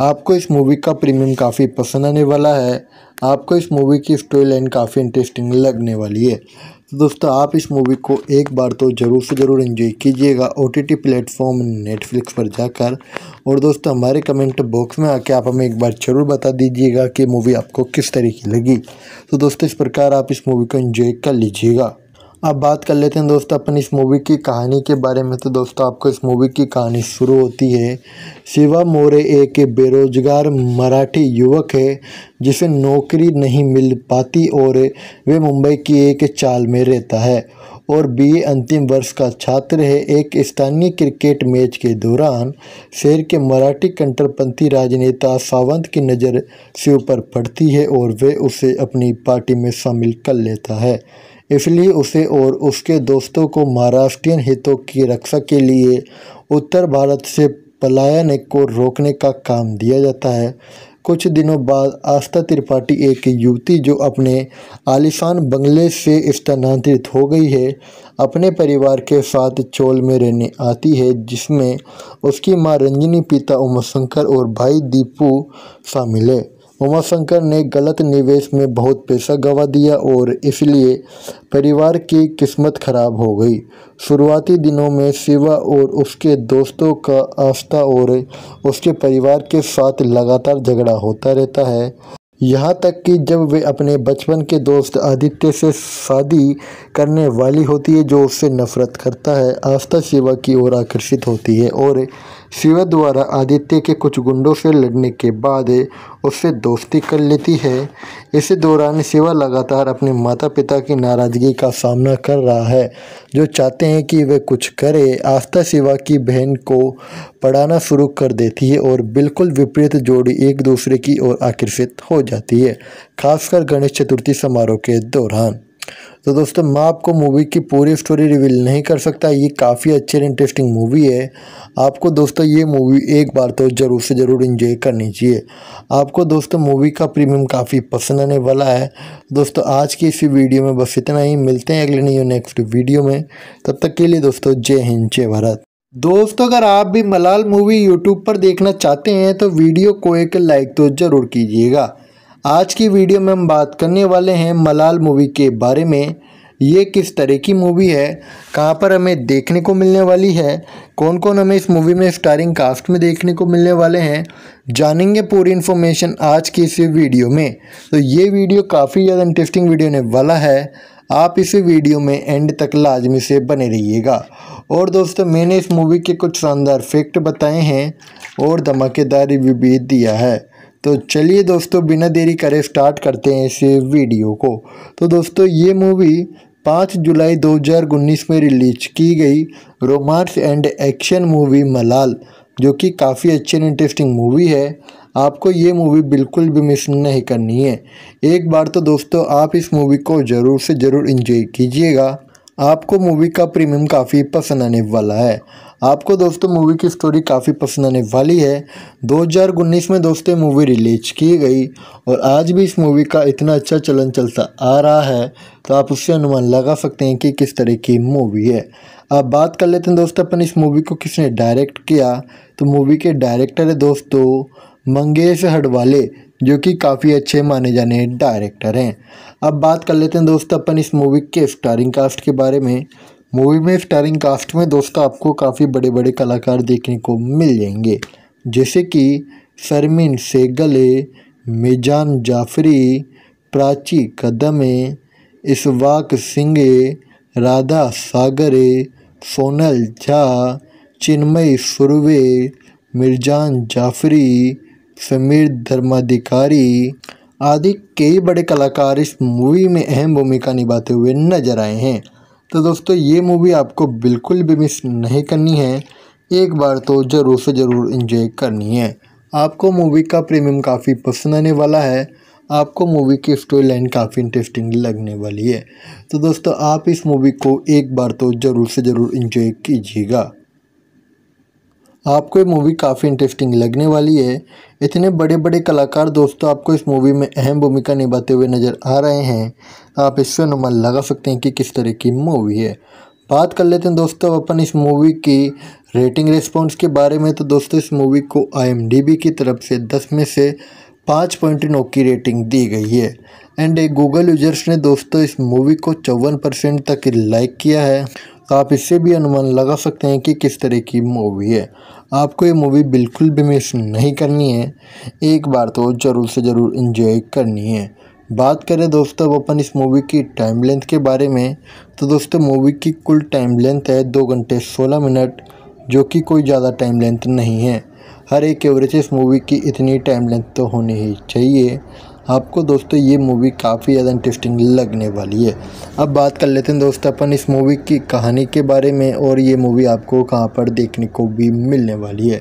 आपको इस मूवी का प्रीमियम काफ़ी पसंद आने वाला है आपको इस मूवी की स्टोरी लाइन काफ़ी इंटरेस्टिंग लगने वाली है तो दोस्तों आप इस मूवी को एक बार तो ज़रूर से ज़रूर इन्जॉय कीजिएगा O T T platform Netflix पर जाकर और दोस्तों हमारे कमेंट बॉक्स में आके आप हमें एक बार ज़रूर बता दीजिएगा कि मूवी आपको किस तरीके लगी तो दोस्तों इस प्रकार आप इस मूवी को इन्जॉय कर लीजिएगा अब बात कर लेते हैं दोस्तों अपन इस मूवी की कहानी के बारे में तो दोस्तों आपको इस मूवी की कहानी शुरू होती है शिवा मोरे एक बेरोजगार मराठी युवक है जिसे नौकरी नहीं मिल पाती और वे मुंबई की एक चाल में रहता है और बीए अंतिम वर्ष का छात्र है एक स्थानीय क्रिकेट मैच के दौरान शहर के मराठी कंटरपंथी राजनेता सावंत की नज़र शिव पर पड़ती है और वे उसे अपनी पार्टी में शामिल कर लेता है इसलिए उसे और उसके दोस्तों को महाराष्ट्रीय हितों की रक्षा के लिए उत्तर भारत से पलायन को रोकने का काम दिया जाता है कुछ दिनों बाद आस्था त्रिपाठी एक युवती जो अपने आलिशान बंगले से स्थानांतरित हो गई है अपने परिवार के साथ चोल में रहने आती है जिसमें उसकी माँ रंजनी पिता उमाशंकर और भाई दीपू शामिल है उमाशंकर ने गलत निवेश में बहुत पैसा गंवा दिया और इसलिए परिवार की किस्मत खराब हो गई शुरुआती दिनों में शिवा और उसके दोस्तों का आस्था और उसके परिवार के साथ लगातार झगड़ा होता रहता है यहाँ तक कि जब वे अपने बचपन के दोस्त आदित्य से शादी करने वाली होती है जो उससे नफरत करता है आस्था शिवा की ओर आकर्षित होती है और शिवा द्वारा आदित्य के कुछ गुंडों से लड़ने के बाद उससे दोस्ती कर लेती है इसी दौरान शिवा लगातार अपने माता पिता की नाराज़गी का सामना कर रहा है जो चाहते हैं कि वे कुछ करे आस्था शिवा की बहन को पढ़ाना शुरू कर देती है और बिल्कुल विपरीत जोड़ी एक दूसरे की ओर आकर्षित हो जाती है खासकर गणेश चतुर्थी समारोह के दौरान तो दोस्तों मैं आपको मूवी की पूरी स्टोरी रिवील नहीं कर सकता ये काफ़ी अच्छी और इंटरेस्टिंग मूवी है आपको दोस्तों ये मूवी एक बार तो ज़रूर से ज़रूर इन्जॉय करनी चाहिए आपको दोस्तों मूवी का प्रीमियम काफ़ी पसंद आने वाला है दोस्तों आज की इसी वीडियो में बस इतना ही मिलते हैं अगले नहीं नेक्स्ट वीडियो में तब तक के लिए दोस्तों जय हिंद जय भारत दोस्तों अगर आप भी मलाल मूवी यूट्यूब पर देखना चाहते हैं तो वीडियो को एक लाइक तो ज़रूर कीजिएगा आज की वीडियो में हम बात करने वाले हैं मलाल मूवी के बारे में ये किस तरह की मूवी है कहाँ पर हमें देखने को मिलने वाली है कौन कौन हमें इस मूवी में स्टारिंग कास्ट में देखने को मिलने वाले हैं जानेंगे पूरी इन्फॉर्मेशन आज की इस वीडियो में तो ये वीडियो काफ़ी ज़्यादा इंटरेस्टिंग वीडियो होने वाला है आप इस वीडियो में एंड तक लाजमी से बने रहिएगा और दोस्तों मैंने इस मूवी के कुछ शानदार फैक्ट बताए हैं और धमाकेदार रिव्यू भी दिया है तो चलिए दोस्तों बिना देरी करे स्टार्ट करते हैं इस वीडियो को तो दोस्तों ये मूवी पाँच जुलाई 2019 में रिलीज की गई रोमांस एंड एक्शन मूवी मलाल जो कि काफ़ी अच्छी एंड इंटरेस्टिंग मूवी है आपको ये मूवी बिल्कुल भी मिस नहीं करनी है एक बार तो दोस्तों आप इस मूवी को ज़रूर से ज़रूर इन्जॉय कीजिएगा आपको मूवी का प्रीमियम काफ़ी पसंद आने वाला है आपको दोस्तों मूवी की स्टोरी काफ़ी पसंद आने वाली है 2019 में दोस्तों मूवी रिलीज की गई और आज भी इस मूवी का इतना अच्छा चलन चलता आ रहा है तो आप उससे अनुमान लगा सकते हैं कि किस तरह की मूवी है अब बात कर लेते हैं दोस्तों अपन इस मूवी को किसने डायरेक्ट किया तो मूवी के डायरेक्टर है दोस्तों मंगेश हडवाले जो कि काफ़ी अच्छे माने जाने डायरेक्टर हैं अब बात कर लेते हैं दोस्तों अपन इस मूवी के स्टारिंग कास्ट के बारे में मूवी में स्टारिंग कास्ट में दोस्तों आपको काफ़ी बड़े बड़े कलाकार देखने को मिल जाएंगे जैसे कि सरमीन सेगले मिजान जाफरी प्राची कदमे इसवाक सिंगे राधा सागरे सोनल झा चिन्मय सुरवे मिर्जान जाफरी समीर धर्माधिकारी आदि कई बड़े कलाकार इस मूवी में अहम भूमिका निभाते हुए नजर आए हैं तो दोस्तों ये मूवी आपको बिल्कुल भी मिस नहीं करनी है एक बार तो ज़रूर से ज़रूर इंजॉय करनी है आपको मूवी का प्रीमियम काफ़ी पसंद आने वाला है आपको मूवी की स्टोरी लाइन काफ़ी इंटरेस्टिंग लगने वाली है तो दोस्तों आप इस मूवी को एक बार तो ज़रूर से ज़रूर इन्जॉय कीजिएगा आपको ये मूवी काफ़ी इंटरेस्टिंग लगने वाली है इतने बड़े बड़े कलाकार दोस्तों आपको इस मूवी में अहम भूमिका निभाते हुए नज़र आ रहे हैं आप इससे अनुमान लगा सकते हैं कि किस तरह की मूवी है बात कर लेते हैं दोस्तों अपन इस मूवी की रेटिंग रिस्पॉन्स के बारे में तो दोस्तों इस मूवी को आई की तरफ से दस में से पाँच पॉइंट नौ की रेटिंग दी गई है एंड गूगल यूजर्स ने दोस्तों इस मूवी को चौवन परसेंट तक लाइक किया है आप इससे भी अनुमान लगा सकते हैं कि किस तरह की मूवी है आपको ये मूवी बिल्कुल भी मिस नहीं करनी है एक बार तो ज़रूर से ज़रूर इन्जॉय करनी है बात करें दोस्तों अब अपन इस मूवी की टाइम लेंथ के बारे में तो दोस्तों मूवी की कुल टाइम लेंथ है दो घंटे सोलह मिनट जो कि कोई ज़्यादा टाइम लेंथ नहीं है हर एक एवरेज इस मूवी की इतनी टाइम लेंथ तो होनी ही चाहिए आपको दोस्तों ये मूवी काफ़ी ज़्यादा इंटरेस्टिंग लगने वाली है अब बात कर लेते हैं दोस्तों अपन इस मूवी की कहानी के बारे में और ये मूवी आपको कहाँ पर देखने को भी मिलने वाली है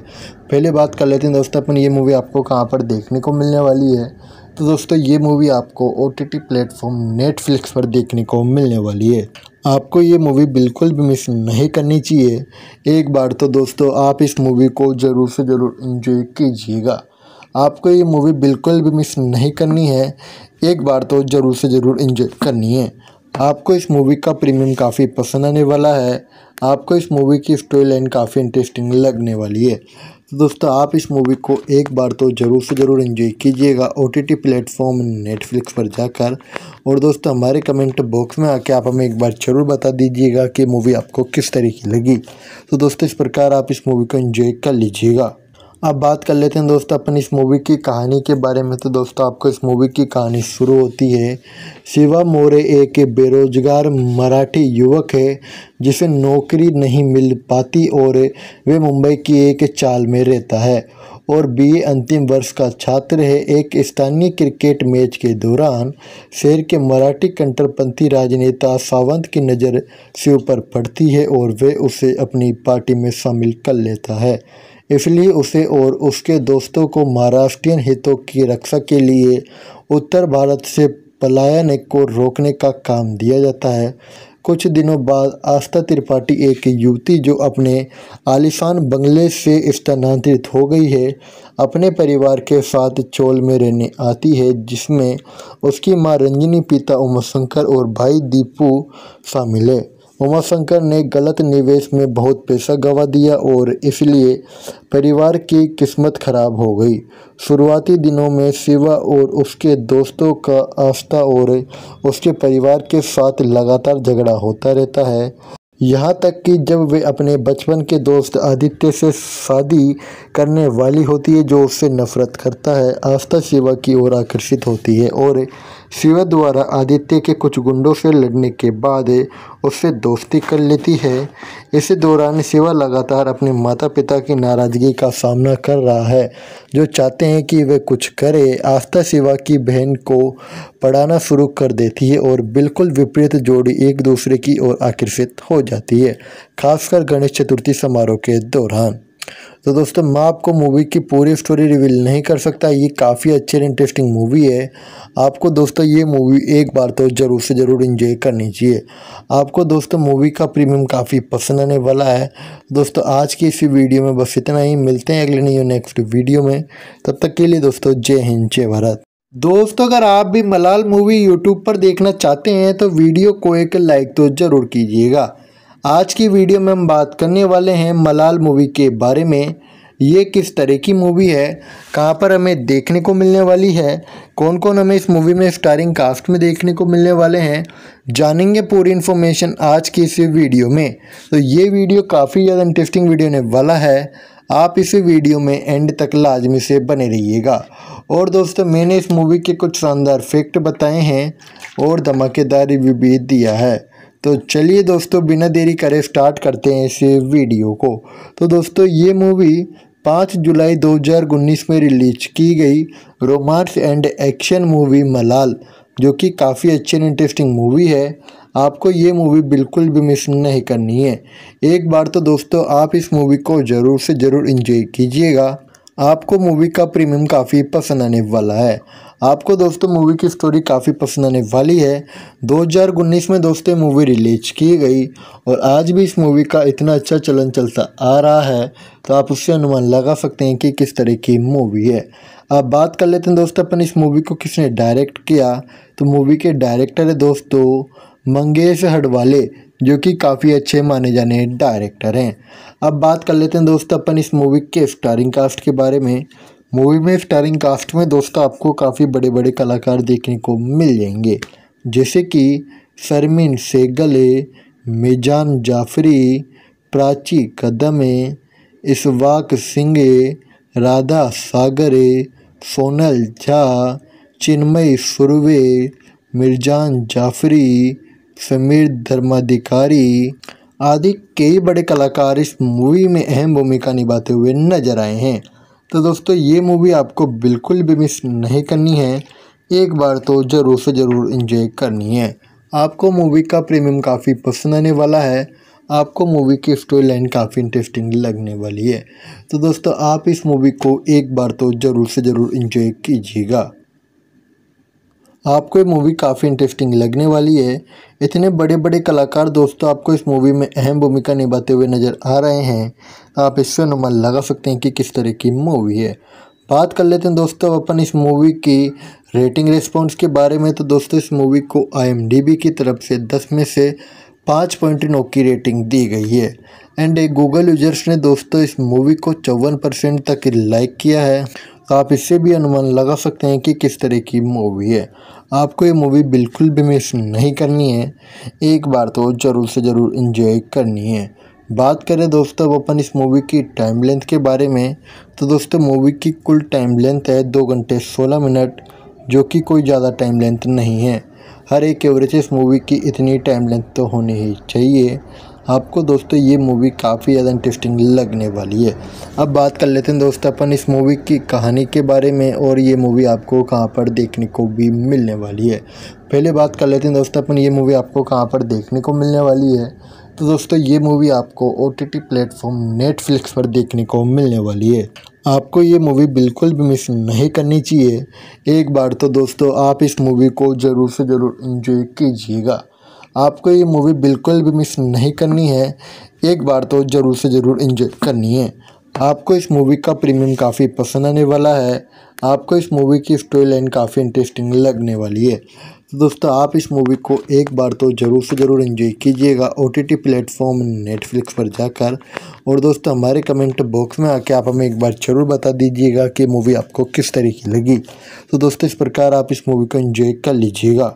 पहले बात कर लेते हैं दोस्तों अपन ये मूवी आपको कहाँ पर देखने को मिलने वाली है तो दोस्तों ये मूवी आपको O T T platform Netflix पर देखने को मिलने वाली है आपको ये मूवी बिल्कुल भी मिस नहीं करनी चाहिए एक बार तो दोस्तों आप इस मूवी को ज़रूर से ज़रूर इन्जॉय कीजिएगा आपको ये मूवी बिल्कुल भी मिस नहीं करनी है एक बार तो ज़रूर से ज़रूर इंजॉय करनी है आपको इस मूवी का प्रीमियम काफ़ी पसंद आने वाला है आपको इस मूवी की स्टोरी लाइन काफ़ी इंटरेस्टिंग लगने वाली है तो दोस्तों आप इस मूवी को एक बार तो ज़रूर से ज़रूर इन्जॉय कीजिएगा O T T platform Netflix पर जाकर और दोस्तों हमारे कमेंट बॉक्स में आके आप हमें एक बार ज़रूर बता दीजिएगा कि मूवी आपको किस तरीके लगी तो दोस्तों इस प्रकार आप इस मूवी को इन्जॉय कर लीजिएगा अब बात कर लेते हैं दोस्तों अपन इस मूवी की कहानी के बारे में तो दोस्तों आपको इस मूवी की कहानी शुरू होती है शिवा मोरे एक बेरोजगार मराठी युवक है जिसे नौकरी नहीं मिल पाती और वे मुंबई की एक चाल में रहता है और बीए अंतिम वर्ष का छात्र है एक स्थानीय क्रिकेट मैच के दौरान शहर के मराठी कंटरपंथी राजनेता सावंत की नज़र शिव पर पड़ती है और वे उसे अपनी पार्टी में शामिल कर लेता है इसलिए उसे और उसके दोस्तों को महाराष्ट्रीय हितों की रक्षा के लिए उत्तर भारत से पलायन को रोकने का काम दिया जाता है कुछ दिनों बाद आस्था त्रिपाठी एक युवती जो अपने आलिशान बंगले से स्थानांतरित हो गई है अपने परिवार के साथ चोल में रहने आती है जिसमें उसकी माँ रंजनी पिता उमाशंकर और भाई दीपू शामिल है उमाशंकर ने गलत निवेश में बहुत पैसा गंवा दिया और इसलिए परिवार की किस्मत खराब हो गई शुरुआती दिनों में शिवा और उसके दोस्तों का आस्था और उसके परिवार के साथ लगातार झगड़ा होता रहता है यहाँ तक कि जब वे अपने बचपन के दोस्त आदित्य से शादी करने वाली होती है जो उससे नफरत करता है आस्था शिवा की ओर आकर्षित होती है और शिवा द्वारा आदित्य के कुछ गुंडों से लड़ने के बाद उससे दोस्ती कर लेती है इसी दौरान शिवा लगातार अपने माता पिता की नाराज़गी का सामना कर रहा है जो चाहते हैं कि वह कुछ करे आस्था शिवा की बहन को पढ़ाना शुरू कर देती है और बिल्कुल विपरीत जोड़ी एक दूसरे की ओर आकर्षित हो जाती है खासकर गणेश चतुर्थी समारोह के दौरान तो दोस्तों मैं आपको मूवी की पूरी स्टोरी रिवील नहीं कर सकता ये काफ़ी अच्छी और इंटरेस्टिंग मूवी है आपको दोस्तों ये मूवी एक बार तो ज़रूर से ज़रूर इन्जॉय करनी चाहिए आपको दोस्तों मूवी का प्रीमियम काफ़ी पसंद आने वाला है दोस्तों आज की इसी वीडियो में बस इतना ही मिलते हैं अगले नहीं नेक्स्ट वीडियो में तब तक के लिए दोस्तों जय हिंद जय भारत दोस्तों अगर आप भी मलाल मूवी यूट्यूब पर देखना चाहते हैं तो वीडियो को एक लाइक तो ज़रूर कीजिएगा आज की वीडियो में हम बात करने वाले हैं मलाल मूवी के बारे में ये किस तरह की मूवी है कहाँ पर हमें देखने को मिलने वाली है कौन कौन हमें इस मूवी में स्टारिंग कास्ट में देखने को मिलने वाले हैं जानेंगे पूरी इन्फॉर्मेशन आज की इस वीडियो में तो ये वीडियो काफ़ी ज़्यादा इंटरेस्टिंग वीडियो होने वाला है आप इस वीडियो में एंड तक लाजमी से बने रहिएगा और दोस्तों मैंने इस मूवी के कुछ शानदार फैक्ट बताए हैं और धमाकेदार रिव्यू भी दिया है तो चलिए दोस्तों बिना देरी करे स्टार्ट करते हैं इस वीडियो को तो दोस्तों ये मूवी पाँच जुलाई 2019 में रिलीज की गई रोमांस एंड एक्शन मूवी मलाल जो कि काफ़ी अच्छी एंड इंटरेस्टिंग मूवी है आपको ये मूवी बिल्कुल भी मिस नहीं करनी है एक बार तो दोस्तों आप इस मूवी को ज़रूर से ज़रूर इन्जॉय कीजिएगा आपको मूवी का प्रीमियम काफ़ी पसंद आने वाला है आपको दोस्तों मूवी की स्टोरी काफ़ी पसंद आने वाली है 2019 में दोस्तों मूवी रिलीज की गई और आज भी इस मूवी का इतना अच्छा चलन चलता आ रहा है तो आप उससे अनुमान लगा सकते हैं कि किस तरह की मूवी है अब बात कर लेते हैं दोस्तों अपन इस मूवी को किसने डायरेक्ट किया तो मूवी के डायरेक्टर है दोस्तों मंगेश हडवाले जो कि काफ़ी अच्छे माने जाने डायरेक्टर हैं अब बात कर लेते हैं दोस्तों अपन इस मूवी के स्टारिंग कास्ट के बारे में मूवी में स्टारिंग कास्ट में दोस्तों आपको काफ़ी बड़े बड़े कलाकार देखने को मिल जाएंगे जैसे कि सरमीन सेगले मिजान जाफरी प्राची कदमे इसवाक सिंगे राधा सागरे सोनल झा चिन्मय सुरवे मिर्जान जाफरी समीर धर्माधिकारी आदि कई बड़े कलाकार इस मूवी में अहम भूमिका निभाते हुए नजर आए हैं तो दोस्तों ये मूवी आपको बिल्कुल भी मिस नहीं करनी है एक बार तो ज़रूर से ज़रूर इन्जॉय करनी है आपको मूवी का प्रीमियम काफ़ी पसंद आने वाला है आपको मूवी की स्टोरी लाइन काफ़ी इंटरेस्टिंग लगने वाली है तो दोस्तों आप इस मूवी को एक बार तो ज़रूर से ज़रूर इंजॉय कीजिएगा आपको ये मूवी काफ़ी इंटरेस्टिंग लगने वाली है इतने बड़े बड़े कलाकार दोस्तों आपको इस मूवी में अहम भूमिका निभाते हुए नज़र आ रहे हैं आप इससे अनुमान लगा सकते हैं कि किस तरह की मूवी है बात कर लेते हैं दोस्तों अपन इस मूवी की रेटिंग रिस्पॉन्स के बारे में तो दोस्तों इस मूवी को आई की तरफ से दस में से पाँच पॉइंट नौ की रेटिंग दी गई है एंड गूगल यूजर्स ने दोस्तों इस मूवी को चौवन परसेंट तक लाइक किया है तो आप इससे भी अनुमान लगा सकते हैं कि किस तरह की मूवी है आपको ये मूवी बिल्कुल भी मिस नहीं करनी है एक बार तो ज़रूर से ज़रूर इन्जॉय करनी है बात करें दोस्तों अब अपन इस मूवी की टाइम लेंथ के बारे में तो दोस्तों मूवी की कुल टाइम लेंथ है दो घंटे सोलह मिनट जो कि कोई ज़्यादा टाइम लेंथ नहीं है हर एक एवरेज इस मूवी की इतनी टाइम लेंथ तो होनी ही चाहिए आपको दोस्तों ये मूवी काफ़ी ज़्यादा इंटरेस्टिंग लगने वाली है अब बात कर लेते हैं दोस्तों अपन इस मूवी की कहानी के बारे में और ये मूवी आपको कहाँ पर देखने को भी मिलने वाली है पहले बात कर लेते हैं दोस्तों अपन ये मूवी आपको कहाँ पर देखने को मिलने वाली है तो दोस्तों ये मूवी आपको O T T platform Netflix पर देखने को मिलने वाली है आपको ये मूवी बिल्कुल भी मिस नहीं करनी चाहिए एक बार तो दोस्तों आप इस मूवी को ज़रूर से ज़रूर इन्जॉय कीजिएगा आपको ये मूवी बिल्कुल भी मिस नहीं करनी है एक बार तो ज़रूर से ज़रूर इन्जॉय करनी है आपको इस मूवी का प्रीमियम काफ़ी पसंद आने वाला है आपको इस मूवी की स्टोरी लाइन काफ़ी इंटरेस्टिंग लगने वाली है तो दोस्तों आप इस मूवी को एक बार तो ज़रूर से ज़रूर इन्जॉय कीजिएगा O T T platform Netflix पर जाकर और दोस्तों हमारे कमेंट बॉक्स में आके आप हमें एक बार ज़रूर बता दीजिएगा कि मूवी आपको किस तरीके लगी तो दोस्तों इस प्रकार आप इस मूवी को इन्जॉय कर लीजिएगा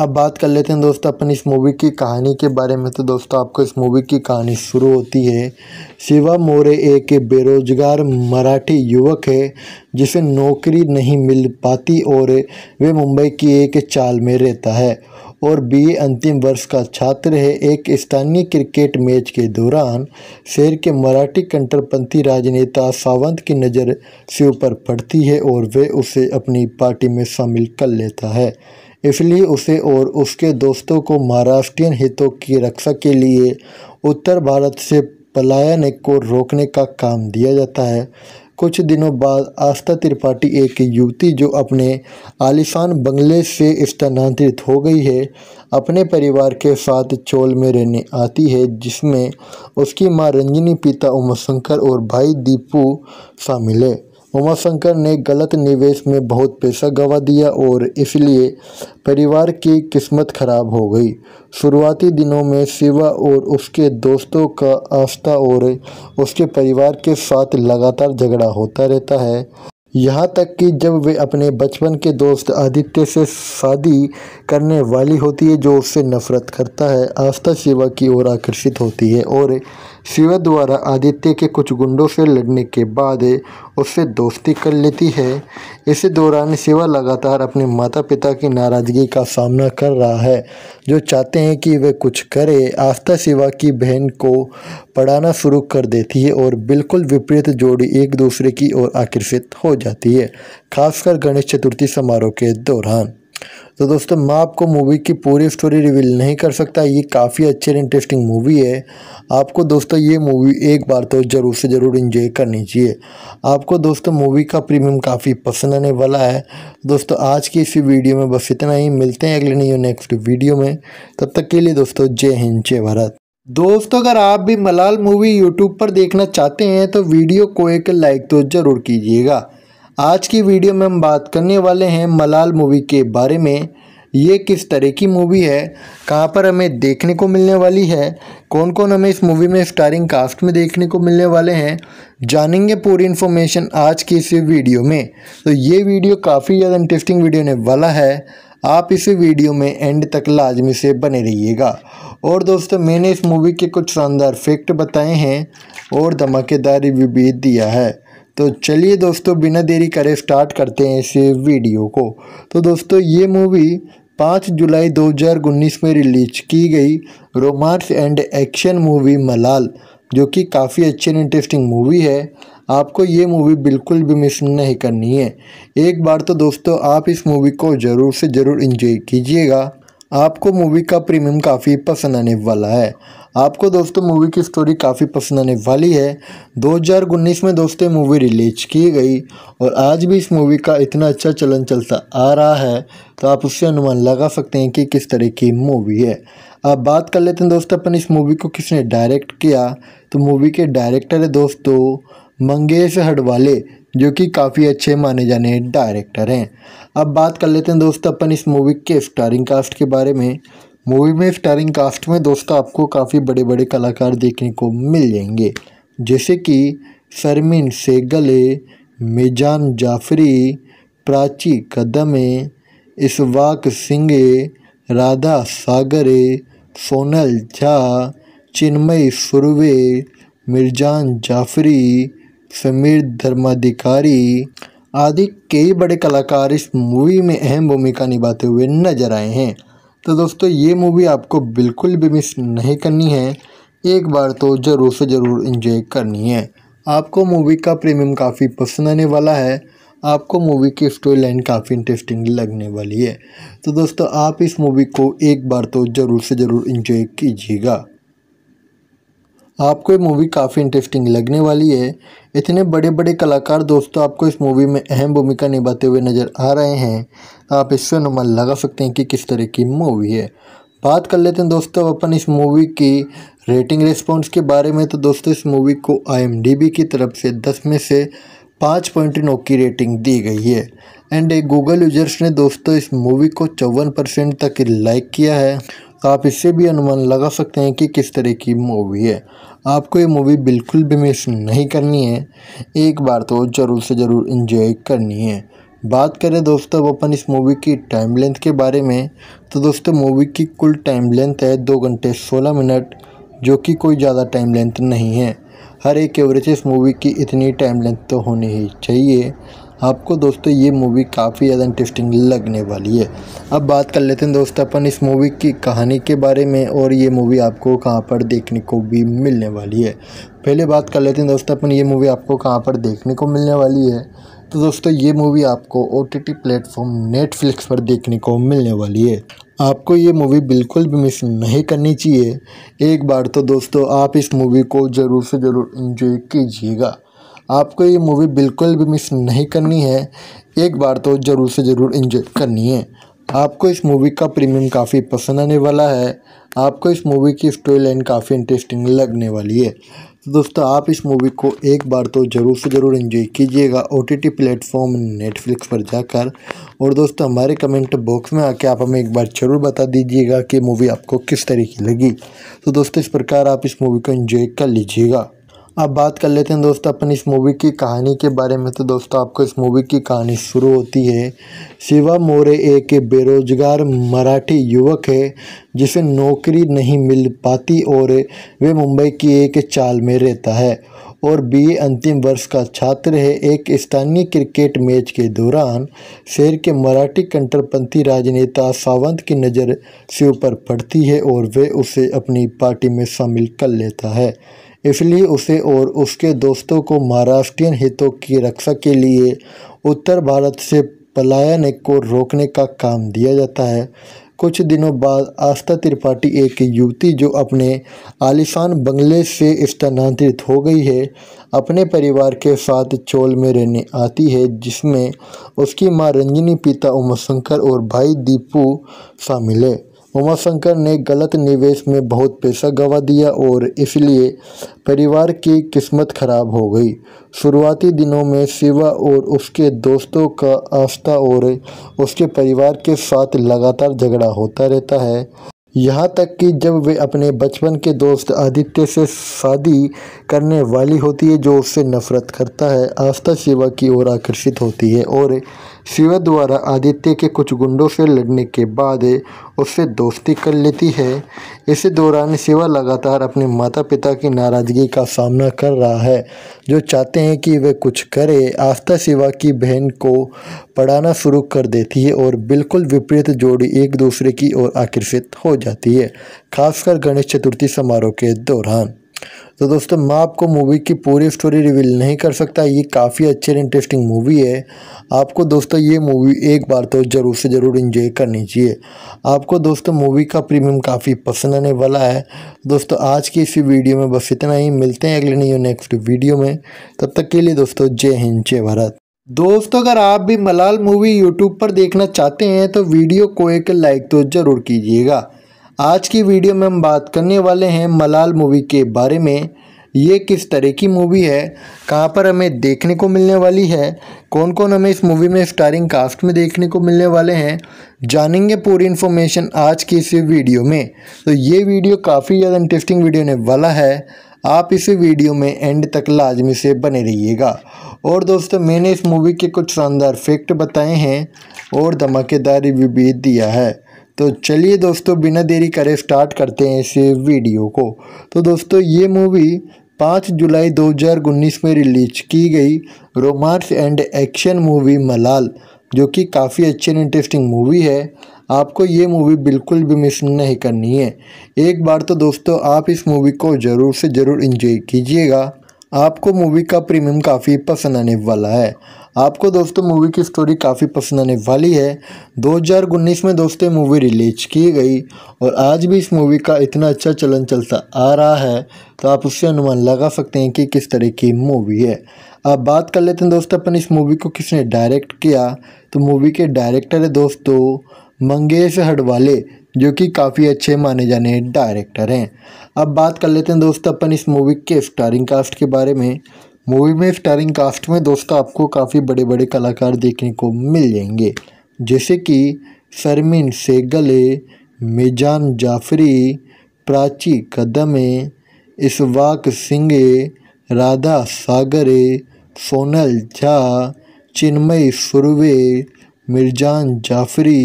अब बात कर लेते हैं दोस्तों अपन इस मूवी की कहानी के बारे में तो दोस्तों आपको इस मूवी की कहानी शुरू होती है शिवा मोरे एक बेरोजगार मराठी युवक है जिसे नौकरी नहीं मिल पाती और वे मुंबई की एक चाल में रहता है और बीए अंतिम वर्ष का छात्र है एक स्थानीय क्रिकेट मैच के दौरान शहर के मराठी कंटरपंथी राजनेता सावंत की नज़र शिव पर पड़ती है और वे उसे अपनी पार्टी में शामिल कर लेता है इसलिए उसे और उसके दोस्तों को महाराष्ट्रीयन हितों की रक्षा के लिए उत्तर भारत से पलायन को रोकने का काम दिया जाता है कुछ दिनों बाद आस्था त्रिपाठी एक युवती जो अपने आलिशान बंगले से स्थानांतरित हो गई है अपने परिवार के साथ चोल में रहने आती है जिसमें उसकी माँ रंजनी पिता उमाशंकर और भाई दीपू शामिल है उमाशंकर ने गलत निवेश में बहुत पैसा गंवा दिया और इसलिए परिवार की किस्मत खराब हो गई शुरुआती दिनों में शिवा और उसके दोस्तों का आस्था और उसके परिवार के साथ लगातार झगड़ा होता रहता है यहाँ तक कि जब वे अपने बचपन के दोस्त आदित्य से शादी करने वाली होती है जो उससे नफरत करता है आस्था शिवा की ओर आकर्षित होती है और शिवा द्वारा आदित्य के कुछ गुंडों से लड़ने के बाद उससे दोस्ती कर लेती है इसी दौरान शिवा लगातार अपने माता पिता की नाराज़गी का सामना कर रहा है जो चाहते हैं कि वह कुछ करे आस्था शिवा की बहन को पढ़ाना शुरू कर देती है और बिल्कुल विपरीत जोड़ी एक दूसरे की ओर आकर्षित हो जाती है खासकर गणेश चतुर्थी समारोह के दौरान तो दोस्तों मैं आपको मूवी की पूरी स्टोरी रिवील नहीं कर सकता ये काफ़ी अच्छी और इंटरेस्टिंग मूवी है आपको दोस्तों ये मूवी एक बार तो ज़रूर से ज़रूर इन्जॉय करनी चाहिए आपको दोस्तों मूवी का प्रीमियम काफ़ी पसंद आने वाला है दोस्तों आज की इसी वीडियो में बस इतना ही मिलते हैं अगले नहीं नेक्स्ट वीडियो में तब तक के लिए दोस्तों जय हिंद जय भारत दोस्तों अगर आप भी मलाल मूवी यूट्यूब पर देखना चाहते हैं तो वीडियो को एक लाइक तो ज़रूर कीजिएगा आज की वीडियो में हम बात करने वाले हैं मलाल मूवी के बारे में ये किस तरह की मूवी है कहाँ पर हमें देखने को मिलने वाली है कौन कौन हमें इस मूवी में स्टारिंग कास्ट में देखने को मिलने वाले हैं जानेंगे पूरी इन्फॉर्मेशन आज की इस वीडियो में तो ये वीडियो काफ़ी ज़्यादा इंटरेस्टिंग वीडियो होने वाला है आप इस वीडियो में एंड तक लाजमी से बने रहिएगा और दोस्तों मैंने इस मूवी के कुछ शानदार फैक्ट बताए हैं और धमाकेदार रिव्यू भी दिया है तो चलिए दोस्तों बिना देरी करे स्टार्ट करते हैं इस वीडियो को तो दोस्तों ये मूवी पाँच जुलाई 2019 में रिलीज की गई रोमांस एंड एक्शन मूवी मलाल जो कि काफ़ी अच्छी एंड इंटरेस्टिंग मूवी है आपको ये मूवी बिल्कुल भी मिस नहीं करनी है एक बार तो दोस्तों आप इस मूवी को ज़रूर से ज़रूर इन्जॉय कीजिएगा आपको मूवी का प्रीमियम काफ़ी पसंद आने वाला है आपको दोस्तों मूवी की स्टोरी काफ़ी पसंद आने वाली है 2019 में दोस्तों मूवी रिलीज की गई और आज भी इस मूवी का इतना अच्छा चलन चलता आ रहा है तो आप उससे अनुमान लगा सकते हैं कि किस तरह की मूवी है अब बात कर लेते हैं दोस्तों अपन इस मूवी को किसने डायरेक्ट किया तो मूवी के डायरेक्टर है दोस्तों मंगेश हडवाले जो कि काफ़ी अच्छे माने जाने डायरेक्टर हैं अब बात कर लेते हैं दोस्तों अपन इस मूवी के स्टारिंग कास्ट के बारे में मूवी में स्टारिंग कास्ट में दोस्तों आपको काफ़ी बड़े बड़े कलाकार देखने को मिल जाएंगे जैसे कि सरमीन सेगले मिजान जाफरी प्राची कदमे इसवाक सिंगे राधा सागरे सोनल झा चिन्मय सुरवे मिर्जान जाफरी समीर धर्माधिकारी आदि कई बड़े कलाकार इस मूवी में अहम भूमिका निभाते हुए नजर आए हैं तो दोस्तों ये मूवी आपको बिल्कुल भी मिस नहीं करनी है एक बार तो ज़रूर से ज़रूर इंजॉय करनी है आपको मूवी का प्रीमियम काफ़ी पसंद आने वाला है आपको मूवी की स्टोरी लाइन काफ़ी इंटरेस्टिंग लगने वाली है तो दोस्तों आप इस मूवी को एक बार तो ज़रूर से ज़रूर इंजॉय कीजिएगा आपको ये मूवी काफ़ी इंटरेस्टिंग लगने वाली है इतने बड़े बड़े कलाकार दोस्तों आपको इस मूवी में अहम भूमिका निभाते हुए नज़र आ रहे हैं आप इससे अनुमान लगा सकते हैं कि किस तरह की मूवी है बात कर लेते हैं दोस्तों अपन इस मूवी की रेटिंग रिस्पॉन्स के बारे में तो दोस्तों इस मूवी को आई की तरफ से दस में से पाँच पॉइंट नौ की रेटिंग दी गई है एंड गूगल यूजर्स ने दोस्तों इस मूवी को चौवन परसेंट तक लाइक किया है आप इससे भी अनुमान लगा सकते हैं कि किस तरह की मूवी है आपको ये मूवी बिल्कुल भी मिस नहीं करनी है एक बार तो ज़रूर से ज़रूर इन्जॉय करनी है बात करें दोस्तों अब अपन इस मूवी की टाइम लेंथ के बारे में तो दोस्तों मूवी की कुल टाइम लेंथ है दो घंटे सोलह मिनट जो कि कोई ज़्यादा टाइम लेंथ नहीं है हर एक एवरेज इस मूवी की इतनी टाइम लेंथ तो होनी ही चाहिए आपको दोस्तों ये मूवी काफ़ी ज़्यादा इंटरेस्टिंग लगने वाली है अब बात कर लेते हैं दोस्तों अपन इस मूवी की कहानी के बारे में और ये मूवी आपको कहाँ पर देखने को भी मिलने वाली है पहले बात कर लेते हैं दोस्तों अपन ये मूवी आपको कहाँ पर देखने को मिलने वाली है तो दोस्तों ये मूवी आपको O T T platform Netflix पर देखने को मिलने वाली है आपको ये मूवी बिल्कुल भी मिस नहीं करनी चाहिए एक बार तो दोस्तों आप इस मूवी को ज़रूर से ज़रूर इन्जॉय कीजिएगा आपको ये मूवी बिल्कुल भी मिस नहीं करनी है एक बार तो ज़रूर से ज़रूर इन्जॉय करनी है आपको इस मूवी का प्रीमियम काफ़ी पसंद आने वाला है आपको इस मूवी की स्टोरी लाइन काफ़ी इंटरेस्टिंग लगने वाली है तो दोस्तों आप इस मूवी को एक बार तो ज़रूर से ज़रूर इन्जॉय कीजिएगा O T T platform Netflix पर जाकर और दोस्तों हमारे कमेंट बॉक्स में आके आप हमें एक बार ज़रूर बता दीजिएगा कि मूवी आपको किस तरीके लगी तो दोस्तों इस प्रकार आप इस मूवी को इन्जॉय कर लीजिएगा अब बात कर लेते हैं दोस्तों अपन इस मूवी की कहानी के बारे में तो दोस्तों आपको इस मूवी की कहानी शुरू होती है शिवा मोरे एक बेरोजगार मराठी युवक है जिसे नौकरी नहीं मिल पाती और वे मुंबई की एक चाल में रहता है और बी अंतिम वर्ष का छात्र है एक स्थानीय क्रिकेट मैच के दौरान शहर के मराठी कंटरपंथी राजनेता सावंत की नज़र शिव पर पड़ती है और वे उसे अपनी पार्टी में शामिल कर लेता है इसलिए उसे और उसके दोस्तों को महाराष्ट्रीयन हितों की रक्षा के लिए उत्तर भारत से पलायन को रोकने का काम दिया जाता है कुछ दिनों बाद आस्था त्रिपाठी एक युवती जो अपने आलिशान बंगले से स्थानांतरित हो गई है अपने परिवार के साथ चोल में रहने आती है जिसमें उसकी माँ रंजनी पिता उमाशंकर और भाई दीपू शामिल है उमाशंकर ने गलत निवेश में बहुत पैसा गंवा दिया और इसलिए परिवार की किस्मत खराब हो गई शुरुआती दिनों में शिवा और उसके दोस्तों का आस्था और उसके परिवार के साथ लगातार झगड़ा होता रहता है यहाँ तक कि जब वे अपने बचपन के दोस्त आदित्य से शादी करने वाली होती है जो उससे नफरत करता है आस्था शिवा की ओर आकर्षित होती है और शिवा द्वारा आदित्य के कुछ गुंडों से लड़ने के बाद उससे दोस्ती कर लेती है इसी दौरान शिवा लगातार अपने माता पिता की नाराज़गी का सामना कर रहा है जो चाहते हैं कि वह कुछ करे आस्था शिवा की बहन को पढ़ाना शुरू कर देती है और बिल्कुल विपरीत जोड़ी एक दूसरे की ओर आकर्षित हो जाती है खासकर गणेश चतुर्थी समारोह के दौरान तो दोस्तों मैं आपको मूवी की पूरी स्टोरी रिवील नहीं कर सकता ये काफ़ी अच्छी और इंटरेस्टिंग मूवी है आपको दोस्तों ये मूवी एक बार तो ज़रूर से ज़रूर इन्जॉय करनी चाहिए आपको दोस्तों मूवी का प्रीमियम काफ़ी पसंद आने वाला है दोस्तों आज की इसी वीडियो में बस इतना ही मिलते हैं अगले नहीं नेक्स्ट वीडियो में तब तक के लिए दोस्तों जय हिंद जय भारत दोस्तों अगर आप भी मलाल मूवी यूट्यूब पर देखना चाहते हैं तो वीडियो को एक लाइक तो ज़रूर कीजिएगा आज की वीडियो में हम बात करने वाले हैं मलाल मूवी के बारे में ये किस तरह की मूवी है कहाँ पर हमें देखने को मिलने वाली है कौन कौन हमें इस मूवी में स्टारिंग कास्ट में देखने को मिलने वाले हैं जानेंगे पूरी इन्फॉर्मेशन आज की इस वीडियो में तो ये वीडियो काफ़ी ज़्यादा इंटरेस्टिंग वीडियो होने वाला है आप इस वीडियो में एंड तक लाजमी से बने रहिएगा और दोस्तों मैंने इस मूवी के कुछ शानदार फैक्ट बताए हैं और धमाकेदार रिव्यू भी दिया है तो चलिए दोस्तों बिना देरी करे स्टार्ट करते हैं इस वीडियो को तो दोस्तों ये मूवी पाँच जुलाई 2019 में रिलीज की गई रोमांस एंड एक्शन मूवी मलाल जो कि काफ़ी अच्छी एंड इंटरेस्टिंग मूवी है आपको ये मूवी बिल्कुल भी मिस नहीं करनी है एक बार तो दोस्तों आप इस मूवी को ज़रूर से ज़रूर इन्जॉय कीजिएगा आपको मूवी का प्रीमियम काफ़ी पसंद आने वाला है आपको दोस्तों मूवी की स्टोरी काफ़ी पसंद आने वाली है 2019 में दोस्तों मूवी रिलीज की गई और आज भी इस मूवी का इतना अच्छा चलन चलता आ रहा है तो आप उससे अनुमान लगा सकते हैं कि किस तरह की मूवी है अब बात कर लेते हैं दोस्तों अपन इस मूवी को किसने डायरेक्ट किया तो मूवी के डायरेक्टर है दोस्तों मंगेश हडवाले जो कि काफ़ी अच्छे माने जाने डायरेक्टर हैं अब बात कर लेते हैं दोस्तों अपन इस मूवी के स्टारिंग कास्ट के बारे में मूवी में स्टारिंग कास्ट में दोस्तों आपको काफ़ी बड़े बड़े कलाकार देखने को मिल जाएंगे जैसे कि सरमिन सेगले मिजान जाफरी प्राची कदमे इसवाक सिंगे राधा सागरे सोनल झा चिन्मय सुरवे मिर्जान जाफरी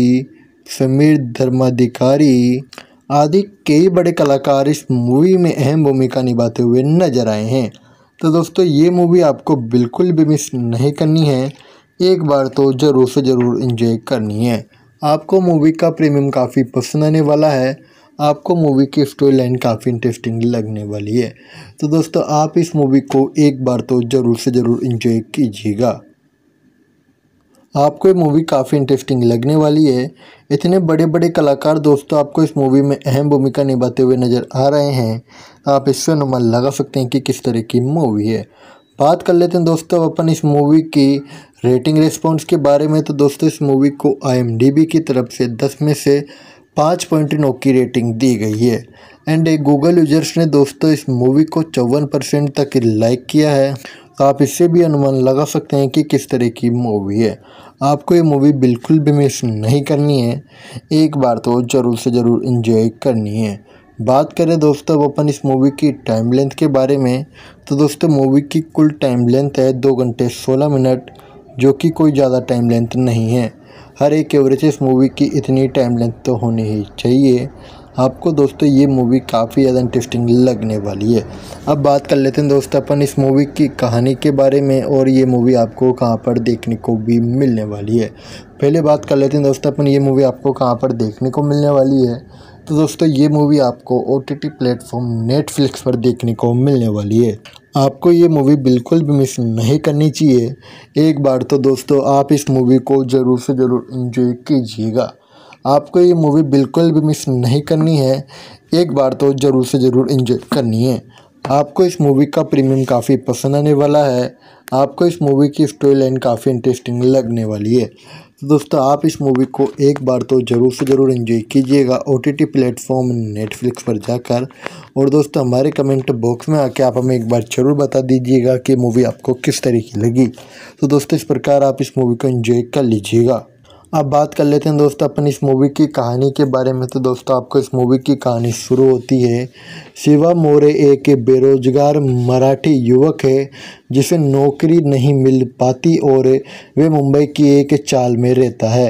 समीर धर्माधिकारी आदि कई बड़े कलाकार इस मूवी में अहम भूमिका निभाते हुए नजर आए हैं तो दोस्तों ये मूवी आपको बिल्कुल भी मिस नहीं करनी है एक बार तो ज़रूर से ज़रूर इन्जॉय करनी है आपको मूवी का प्रीमियम काफ़ी पसंद आने वाला है आपको मूवी की स्टोरी लाइन काफ़ी इंटरेस्टिंग लगने वाली है तो दोस्तों आप इस मूवी को एक बार तो ज़रूर से ज़रूर इंजॉय कीजिएगा आपको ये मूवी काफ़ी इंटरेस्टिंग लगने वाली है इतने बड़े बड़े कलाकार दोस्तों आपको इस मूवी में अहम भूमिका निभाते हुए नज़र आ रहे हैं आप इससे अनुमान लगा सकते हैं कि किस तरह की मूवी है बात कर लेते हैं दोस्तों अपन इस मूवी की रेटिंग रिस्पॉन्स के बारे में तो दोस्तों इस मूवी को आई की तरफ से दस में से पाँच पॉइंट नौ की रेटिंग दी गई है एंड गूगल यूजर्स ने दोस्तों इस मूवी को चौवन परसेंट तक लाइक किया है तो आप इससे भी अनुमान लगा सकते हैं कि किस तरह की मूवी है आपको ये मूवी बिल्कुल भी मिस नहीं करनी है एक बार तो ज़रूर से ज़रूर इन्जॉय करनी है बात करें दोस्तों अब अपन इस मूवी की टाइम लेंथ के बारे में तो दोस्तों मूवी की कुल टाइम लेंथ है दो घंटे सोलह मिनट जो कि कोई ज़्यादा टाइम लेंथ नहीं है हर एक एवरेज इस मूवी की इतनी टाइम लेंथ तो होनी ही चाहिए आपको दोस्तों ये मूवी काफ़ी ज़्यादा इंटरेस्टिंग लगने वाली है अब बात कर लेते हैं दोस्तों अपन इस मूवी की कहानी के बारे में और ये मूवी आपको कहाँ पर देखने को भी मिलने वाली है पहले बात कर लेते हैं दोस्तों अपन ये मूवी आपको कहाँ पर देखने को मिलने वाली है तो दोस्तों ये मूवी आपको O T T platform Netflix पर देखने को मिलने वाली है आपको ये मूवी बिल्कुल भी मिस नहीं करनी चाहिए एक बार तो दोस्तों आप इस मूवी को ज़रूर से ज़रूर इन्जॉय कीजिएगा आपको ये मूवी बिल्कुल भी मिस नहीं करनी है एक बार तो ज़रूर से ज़रूर इन्जॉय करनी है आपको इस मूवी का प्रीमियम काफ़ी पसंद आने वाला है आपको इस मूवी की स्टोरी लाइन काफ़ी इंटरेस्टिंग लगने वाली है तो दोस्तों आप इस मूवी को एक बार तो ज़रूर से ज़रूर इन्जॉय कीजिएगा O T T platform Netflix पर जाकर और दोस्तों हमारे कमेंट बॉक्स में आके आप हमें एक बार ज़रूर बता दीजिएगा कि मूवी आपको किस तरीके लगी तो दोस्तों इस प्रकार आप इस मूवी को इन्जॉय कर लीजिएगा अब बात कर लेते हैं दोस्तों अपन इस मूवी की कहानी के बारे में तो दोस्तों आपको इस मूवी की कहानी शुरू होती है शिवा मोरे एक बेरोजगार मराठी युवक है जिसे नौकरी नहीं मिल पाती और वे मुंबई की एक चाल में रहता है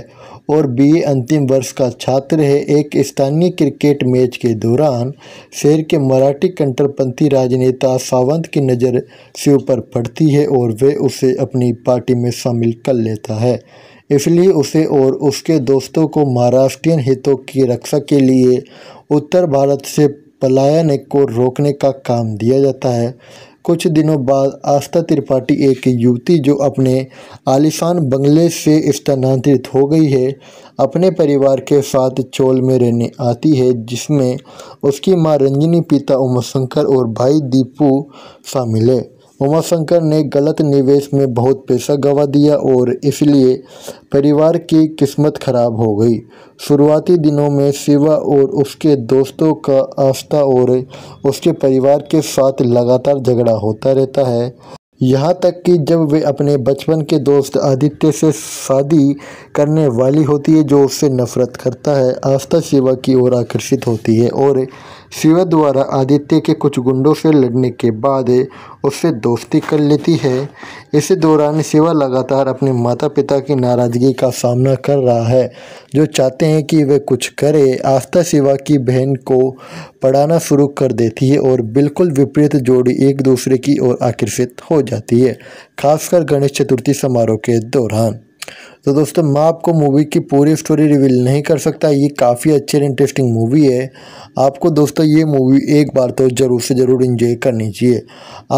और बी अंतिम वर्ष का छात्र है एक स्थानीय क्रिकेट मैच के दौरान शहर के मराठी कंटरपंथी राजनेता सावंत की नज़र शिव पर पड़ती है और वे उसे अपनी पार्टी में शामिल कर लेता है इसलिए उसे और उसके दोस्तों को महाराष्ट्रीय हितों की रक्षा के लिए उत्तर भारत से पलायन को रोकने का काम दिया जाता है कुछ दिनों बाद आस्था त्रिपाठी एक युवती जो अपने आलिशान बंगले से स्थानांतरित हो गई है अपने परिवार के साथ चोल में रहने आती है जिसमें उसकी माँ रंजनी पिता उमाशंकर और भाई दीपू शामिल है उमाशंकर ने गलत निवेश में बहुत पैसा गंवा दिया और इसलिए परिवार की किस्मत खराब हो गई शुरुआती दिनों में शिवा और उसके दोस्तों का आस्था और उसके परिवार के साथ लगातार झगड़ा होता रहता है यहाँ तक कि जब वे अपने बचपन के दोस्त आदित्य से शादी करने वाली होती है जो उससे नफरत करता है आस्था शिवा की ओर आकर्षित होती है और शिवा द्वारा आदित्य के कुछ गुंडों से लड़ने के बाद उससे दोस्ती कर लेती है इसी दौरान शिवा लगातार अपने माता पिता की नाराज़गी का सामना कर रहा है जो चाहते हैं कि वे कुछ करे आस्था शिवा की बहन को पढ़ाना शुरू कर देती है और बिल्कुल विपरीत जोड़ी एक दूसरे की ओर आकर्षित हो जाती है खासकर गणेश चतुर्थी समारोह के दौरान तो दोस्तों मैं आपको मूवी की पूरी स्टोरी रिवील नहीं कर सकता ये काफ़ी अच्छी और इंटरेस्टिंग मूवी है आपको दोस्तों ये मूवी एक बार तो ज़रूर से ज़रूर इन्जॉय करनी चाहिए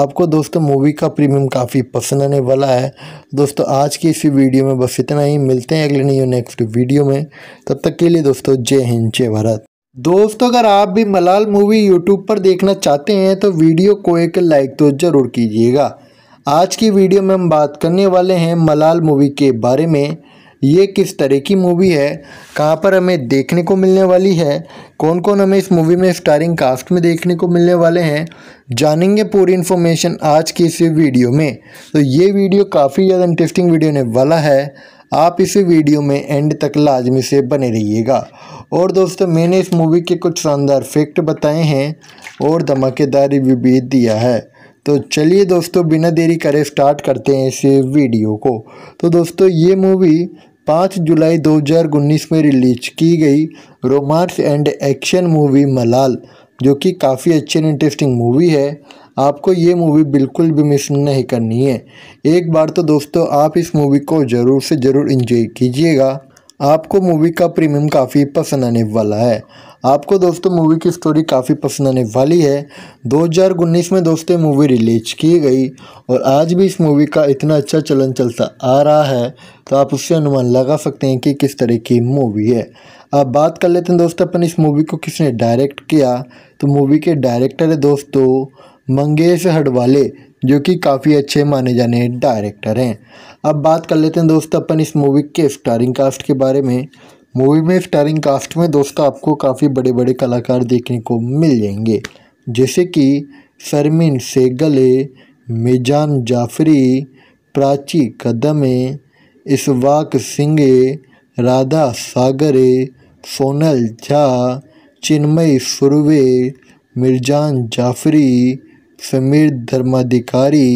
आपको दोस्तों मूवी का प्रीमियम काफ़ी पसंद आने वाला है दोस्तों आज की इसी वीडियो में बस इतना ही मिलते हैं अगले नहीं नेक्स्ट वीडियो में तब तक के लिए दोस्तों जय हिंद जय भारत दोस्तों अगर आप भी मलाल मूवी यूट्यूब पर देखना चाहते हैं तो वीडियो को एक लाइक तो ज़रूर कीजिएगा आज की वीडियो में हम बात करने वाले हैं मलाल मूवी के बारे में ये किस तरह की मूवी है कहाँ पर हमें देखने को मिलने वाली है कौन कौन हमें इस मूवी में स्टारिंग कास्ट में देखने को मिलने वाले हैं जानेंगे पूरी इन्फॉर्मेशन आज की इस वीडियो में तो ये वीडियो काफ़ी ज़्यादा इंटरेस्टिंग वीडियो ने वाला है आप इस वीडियो में एंड तक लाजमी से बने रहिएगा और दोस्तों मैंने इस मूवी के कुछ शानदार फैक्ट बताए हैं और धमाकेदार रिव्यू भी दिया है तो चलिए दोस्तों बिना देरी करे स्टार्ट करते हैं इस वीडियो को तो दोस्तों ये मूवी पाँच जुलाई 2019 में रिलीज की गई रोमांस एंड एक्शन मूवी मलाल जो कि काफ़ी अच्छी एंड इंटरेस्टिंग मूवी है आपको ये मूवी बिल्कुल भी मिस नहीं करनी है एक बार तो दोस्तों आप इस मूवी को ज़रूर से ज़रूर इन्जॉय कीजिएगा आपको मूवी का प्रीमियम काफ़ी पसंद आने वाला है आपको दोस्तों मूवी की स्टोरी काफ़ी पसंद आने वाली है 2019 में दोस्तों मूवी रिलीज की गई और आज भी इस मूवी का इतना अच्छा चलन चलता आ रहा है तो आप उससे अनुमान लगा सकते हैं कि किस तरह की मूवी है अब बात कर लेते हैं दोस्तों अपन इस मूवी को किसने डायरेक्ट किया तो मूवी के डायरेक्टर है दोस्तों मंगेश हडवाले जो कि काफ़ी अच्छे माने जाने डायरेक्टर हैं अब बात कर लेते हैं दोस्तों अपन इस मूवी के स्टारिंग कास्ट के बारे में मूवी में स्टारिंग कास्ट में दोस्तों आपको काफ़ी बड़े बड़े कलाकार देखने को मिल जाएंगे जैसे कि शर्मिन सेगले मिजान जाफरी प्राची कदमे इसवाक सिंगे राधा सागरे सोनल झा चिन्मय सुरवे मिर्जान जाफरी समीर धर्माधिकारी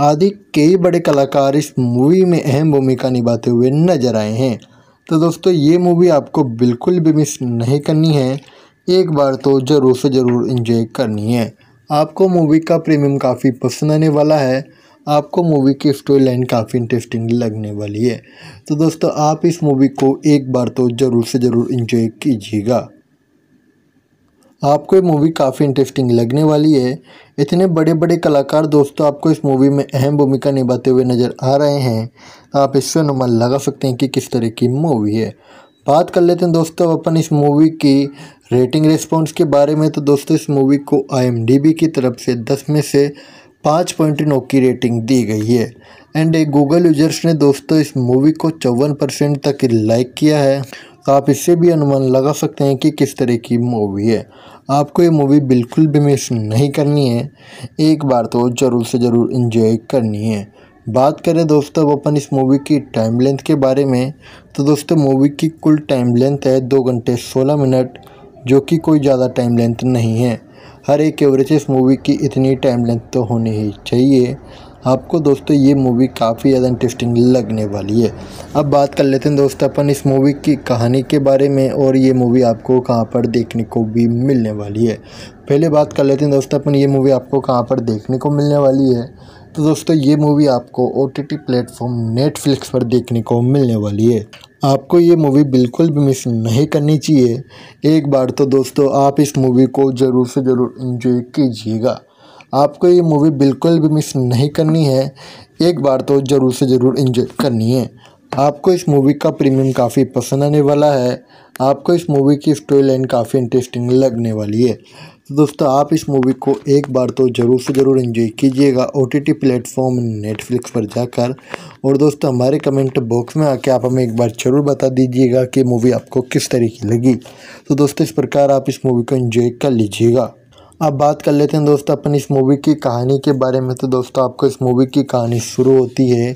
आदि कई बड़े कलाकार इस मूवी में अहम भूमिका निभाते हुए नजर आए हैं तो दोस्तों ये मूवी आपको बिल्कुल भी मिस नहीं करनी है एक बार तो ज़रूर से ज़रूर इंजॉय करनी है आपको मूवी का प्रीमियम काफ़ी पसंद आने वाला है आपको मूवी की स्टोरी लाइन काफ़ी इंटरेस्टिंग लगने वाली है तो दोस्तों आप इस मूवी को एक बार तो ज़रूर से ज़रूर इन्जॉय कीजिएगा आपको ये मूवी काफ़ी इंटरेस्टिंग लगने वाली है इतने बड़े बड़े कलाकार दोस्तों आपको इस मूवी में अहम भूमिका निभाते हुए नज़र आ रहे हैं आप इससे अनुमान लगा सकते हैं कि किस तरह की मूवी है बात कर लेते हैं दोस्तों अपन इस मूवी की रेटिंग रिस्पॉन्स के बारे में तो दोस्तों इस मूवी को आई की तरफ से दस में से पाँच पॉइंट नौ की रेटिंग दी गई है एंड एक गूगल यूजर्स ने दोस्तों इस मूवी को चौवन परसेंट तक लाइक किया है तो आप इससे भी अनुमान लगा सकते हैं कि किस तरह की मूवी है आपको ये मूवी बिल्कुल भी मिस नहीं करनी है एक बार तो ज़रूर से ज़रूर इन्जॉय करनी है बात करें दोस्तों अब अपन इस मूवी की टाइम लेंथ के बारे में तो दोस्तों मूवी की कुल टाइम लेंथ है दो घंटे सोलह मिनट जो कि कोई ज़्यादा टाइम लेंथ नहीं है हर एक एवरेज इस मूवी की इतनी टाइम लेंथ तो होनी ही चाहिए आपको दोस्तों ये मूवी काफ़ी ज़्यादा इंटरेस्टिंग लगने वाली है अब बात कर लेते हैं दोस्तों अपन इस मूवी की कहानी के बारे में और ये मूवी आपको कहाँ पर देखने को भी मिलने वाली है पहले बात कर लेते हैं दोस्तों अपन ये मूवी आपको कहाँ पर देखने को मिलने वाली है तो दोस्तों ये मूवी आपको O T T platform Netflix पर देखने को मिलने वाली है आपको ये मूवी बिल्कुल भी मिस नहीं करनी चाहिए एक बार तो दोस्तों आप इस मूवी को ज़रूर से ज़रूर इन्जॉय कीजिएगा आपको ये मूवी बिल्कुल भी मिस नहीं करनी है एक बार तो ज़रूर से ज़रूर इन्जॉय करनी है आपको इस मूवी का प्रीमियम काफ़ी पसंद आने वाला है आपको इस मूवी की स्टोरी लाइन काफ़ी इंटरेस्टिंग लगने वाली है तो दोस्तों आप इस मूवी को एक बार तो ज़रूर से ज़रूर इन्जॉय कीजिएगा O T T platform Netflix पर जाकर और दोस्तों हमारे कमेंट बॉक्स में आके आप हमें एक बार ज़रूर बता दीजिएगा कि मूवी आपको किस तरह की लगी तो दोस्तों इस प्रकार आप इस मूवी को इन्जॉय कर लीजिएगा अब बात कर लेते हैं दोस्तों अपन इस मूवी की कहानी के बारे में तो दोस्तों आपको इस मूवी की कहानी शुरू होती है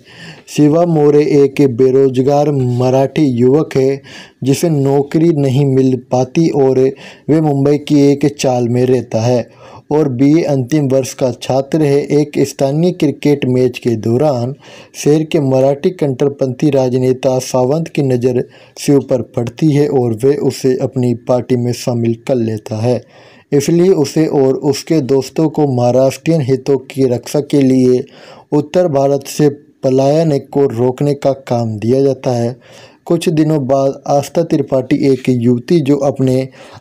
शिवा मोरे एक बेरोजगार मराठी युवक है जिसे नौकरी नहीं मिल पाती और वे मुंबई की एक चाल में रहता है और बी अंतिम वर्ष का छात्र है एक स्थानीय क्रिकेट मैच के दौरान शहर के मराठी कंटरपंथी राजनेता सावंत की नज़र शिव पर पड़ती है और वे उसे अपनी पार्टी में शामिल कर लेता है इसलिए उसे और उसके दोस्तों को महाराष्ट्रीय हितों की रक्षा के लिए उत्तर भारत से पलायन को रोकने का काम दिया जाता है कुछ दिनों बाद आस्था त्रिपाठी एक युवती जो अपने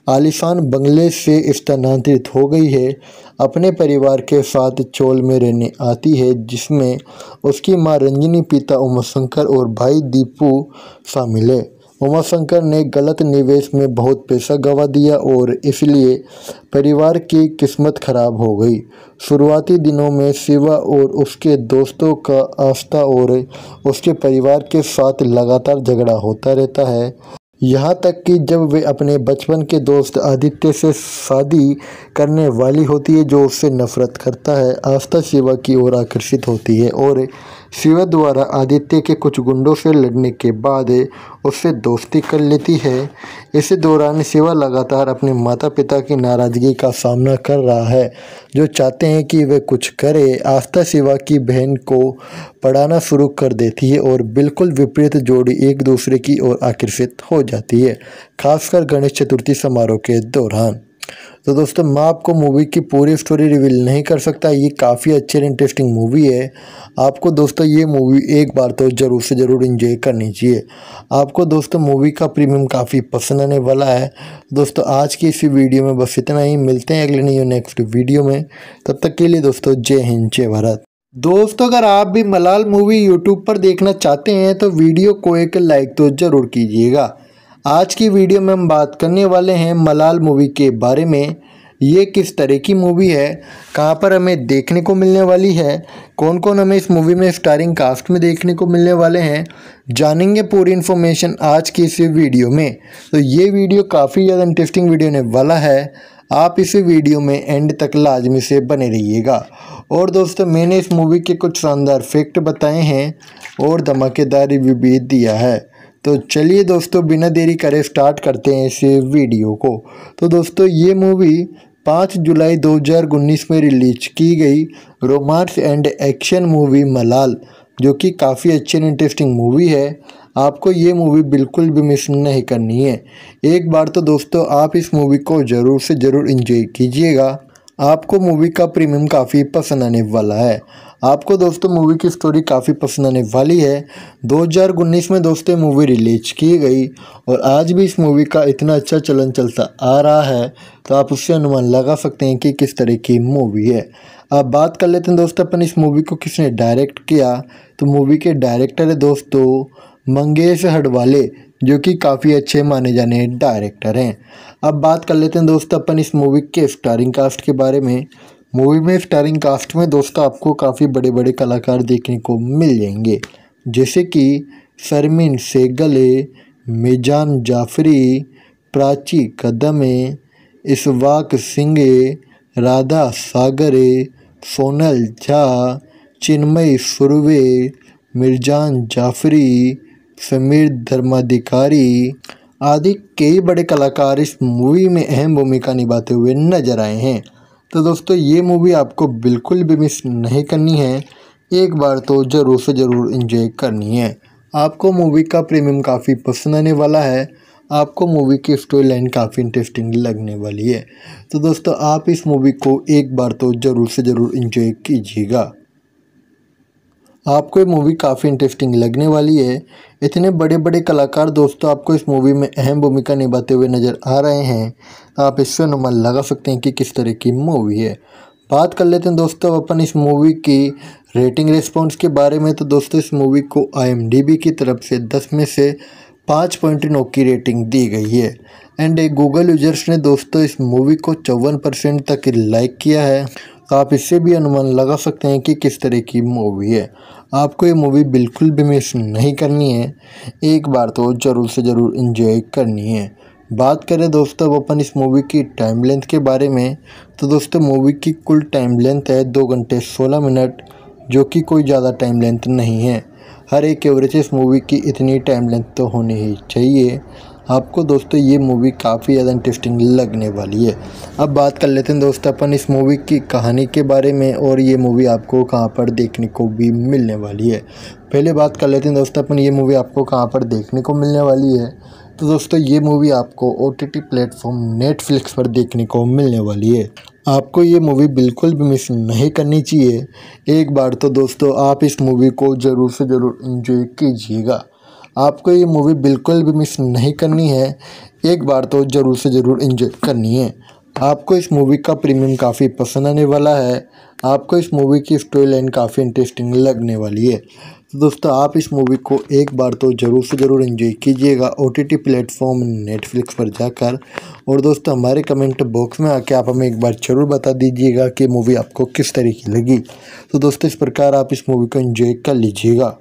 आलिशान बंगले से स्थानांतरित हो गई है अपने परिवार के साथ चोल में रहने आती है जिसमें उसकी माँ रंजनी पिता उमाशंकर और भाई दीपू शामिल है उमाशंकर ने गलत निवेश में बहुत पैसा गंवा दिया और इसलिए परिवार की किस्मत खराब हो गई शुरुआती दिनों में शिवा और उसके दोस्तों का आस्था और उसके परिवार के साथ लगातार झगड़ा होता रहता है यहाँ तक कि जब वे अपने बचपन के दोस्त आदित्य से शादी करने वाली होती है जो उससे नफरत करता है आस्था शिवा की ओर आकर्षित होती है और शिवा द्वारा आदित्य के कुछ गुंडों से लड़ने के बाद उससे दोस्ती कर लेती है इसी दौरान शिवा लगातार अपने माता पिता की नाराज़गी का सामना कर रहा है जो चाहते हैं कि वे कुछ करे आस्था शिवा की बहन को पढ़ाना शुरू कर देती है और बिल्कुल विपरीत जोड़ी एक दूसरे की ओर आकर्षित हो जाती है खासकर गणेश चतुर्थी समारोह के दौरान तो दोस्तों मैं आपको मूवी की पूरी स्टोरी रिवील नहीं कर सकता ये काफ़ी अच्छी और इंटरेस्टिंग मूवी है आपको दोस्तों ये मूवी एक बार तो ज़रूर से ज़रूर इन्जॉय करनी चाहिए आपको दोस्तों मूवी का प्रीमियम काफ़ी पसंद आने वाला है दोस्तों आज की इसी वीडियो में बस इतना ही मिलते हैं अगले नहीं नेक्स्ट वीडियो में तब तक के लिए दोस्तों जय हिंद जय भारत दोस्तों अगर आप भी मलाल मूवी यूट्यूब पर देखना चाहते हैं तो वीडियो को एक लाइक तो ज़रूर कीजिएगा आज की वीडियो में हम बात करने वाले हैं मलाल मूवी के बारे में ये किस तरह की मूवी है कहाँ पर हमें देखने को मिलने वाली है कौन कौन हमें इस मूवी में स्टारिंग कास्ट में देखने को मिलने वाले हैं जानेंगे पूरी इन्फॉर्मेशन आज की इस वीडियो में तो ये वीडियो काफ़ी ज़्यादा इंटरेस्टिंग वीडियो ने वाला है आप इस वीडियो में एंड तक लाजमी से बने रहिएगा और दोस्तों मैंने इस मूवी के कुछ शानदार फैक्ट बताए हैं और धमाकेदार रिव्यू भी दिया है तो चलिए दोस्तों बिना देरी करे स्टार्ट करते हैं इस वीडियो को तो दोस्तों ये मूवी पाँच जुलाई 2019 में रिलीज की गई रोमांस एंड एक्शन मूवी मलाल जो कि काफ़ी अच्छी एंड इंटरेस्टिंग मूवी है आपको ये मूवी बिल्कुल भी मिस नहीं करनी है एक बार तो दोस्तों आप इस मूवी को ज़रूर से ज़रूर इन्जॉय कीजिएगा आपको मूवी का प्रीमियम काफ़ी पसंद आने वाला है आपको दोस्तों मूवी की स्टोरी काफ़ी पसंद आने वाली है 2019 में दोस्तों मूवी रिलीज की गई और आज भी इस मूवी का इतना अच्छा चलन चलता आ रहा है तो आप उससे अनुमान लगा सकते हैं कि किस तरह की मूवी है अब बात कर लेते हैं दोस्तों अपन इस मूवी को किसने डायरेक्ट किया तो मूवी के डायरेक्टर है दोस्तों मंगेश हडवाले जो कि काफ़ी अच्छे माने जाने डायरेक्टर हैं अब बात कर लेते हैं दोस्तों अपन इस मूवी के स्टारिंग कास्ट के बारे में मूवी में स्टारिंग कास्ट में दोस्तों आपको काफ़ी बड़े बड़े कलाकार देखने को मिल जाएंगे जैसे कि शर्मिन सेगले मिजान जाफरी प्राची कदमे इसवाक सिंगे राधा सागरे सोनल झा चिन्मय सुरवे मिर्जान जाफरी समीर धर्माधिकारी आदि कई बड़े कलाकार इस मूवी में अहम भूमिका निभाते हुए नजर आए हैं तो दोस्तों ये मूवी आपको बिल्कुल भी मिस नहीं करनी है एक बार तो ज़रूर से ज़रूर इन्जॉय करनी है आपको मूवी का प्रीमियम काफ़ी पसंद आने वाला है आपको मूवी की स्टोरी लाइन काफ़ी इंटरेस्टिंग लगने वाली है तो दोस्तों आप इस मूवी को एक बार तो ज़रूर से ज़रूर इन्जॉय कीजिएगा आपको ये मूवी काफ़ी इंटरेस्टिंग लगने वाली है इतने बड़े बड़े कलाकार दोस्तों आपको इस मूवी में अहम भूमिका निभाते हुए नज़र आ रहे हैं तो आप इससे अनुमान लगा सकते हैं कि किस तरह की मूवी है बात कर लेते हैं दोस्तों अपन इस मूवी की रेटिंग रिस्पॉन्स के बारे में तो दोस्तों इस मूवी को आई की तरफ से दस में से पाँच पॉइंट नौ की रेटिंग दी गई है एंड गूगल यूजर्स ने दोस्तों इस मूवी को चौवन परसेंट तक लाइक किया है तो आप इससे भी अनुमान लगा सकते हैं कि किस तरह की मूवी है आपको ये मूवी बिल्कुल भी मिस नहीं करनी है एक बार तो ज़रूर से ज़रूर इन्जॉय करनी है बात करें दोस्तों अब अपन इस मूवी की टाइम लेंथ के बारे में तो दोस्तों मूवी की कुल टाइम लेंथ है दो घंटे सोलह मिनट जो कि कोई ज़्यादा टाइम लेंथ नहीं है हर एक एवरेज इस मूवी की इतनी टाइम लेंथ तो होनी ही चाहिए आपको दोस्तों ये मूवी काफ़ी ज़्यादा इंटरेस्टिंग लगने वाली है अब बात कर लेते हैं दोस्तों अपन इस मूवी की कहानी के बारे में और ये मूवी आपको कहाँ पर देखने को भी मिलने वाली है पहले बात कर लेते हैं दोस्तों अपन ये मूवी आपको कहाँ पर देखने को मिलने वाली है तो दोस्तों ये मूवी आपको O T T platform Netflix पर देखने को मिलने वाली है आपको ये मूवी बिल्कुल भी मिस नहीं करनी चाहिए एक बार तो दोस्तों आप इस मूवी को ज़रूर से ज़रूर इन्जॉय कीजिएगा आपको ये मूवी बिल्कुल भी मिस नहीं करनी है एक बार तो ज़रूर से ज़रूर इन्जॉय करनी है आपको इस मूवी का प्रीमियम काफ़ी पसंद आने वाला है आपको इस मूवी की स्टोरी लाइन काफ़ी इंटरेस्टिंग लगने वाली है तो दोस्तों आप इस मूवी को एक बार तो ज़रूर से ज़रूर इन्जॉय कीजिएगा O T T platform Netflix पर जाकर और दोस्तों हमारे कमेंट बॉक्स में आके आप हमें एक बार ज़रूर बता दीजिएगा कि मूवी आपको किस तरीके लगी तो दोस्तों इस प्रकार आप इस मूवी को इन्जॉय कर लीजिएगा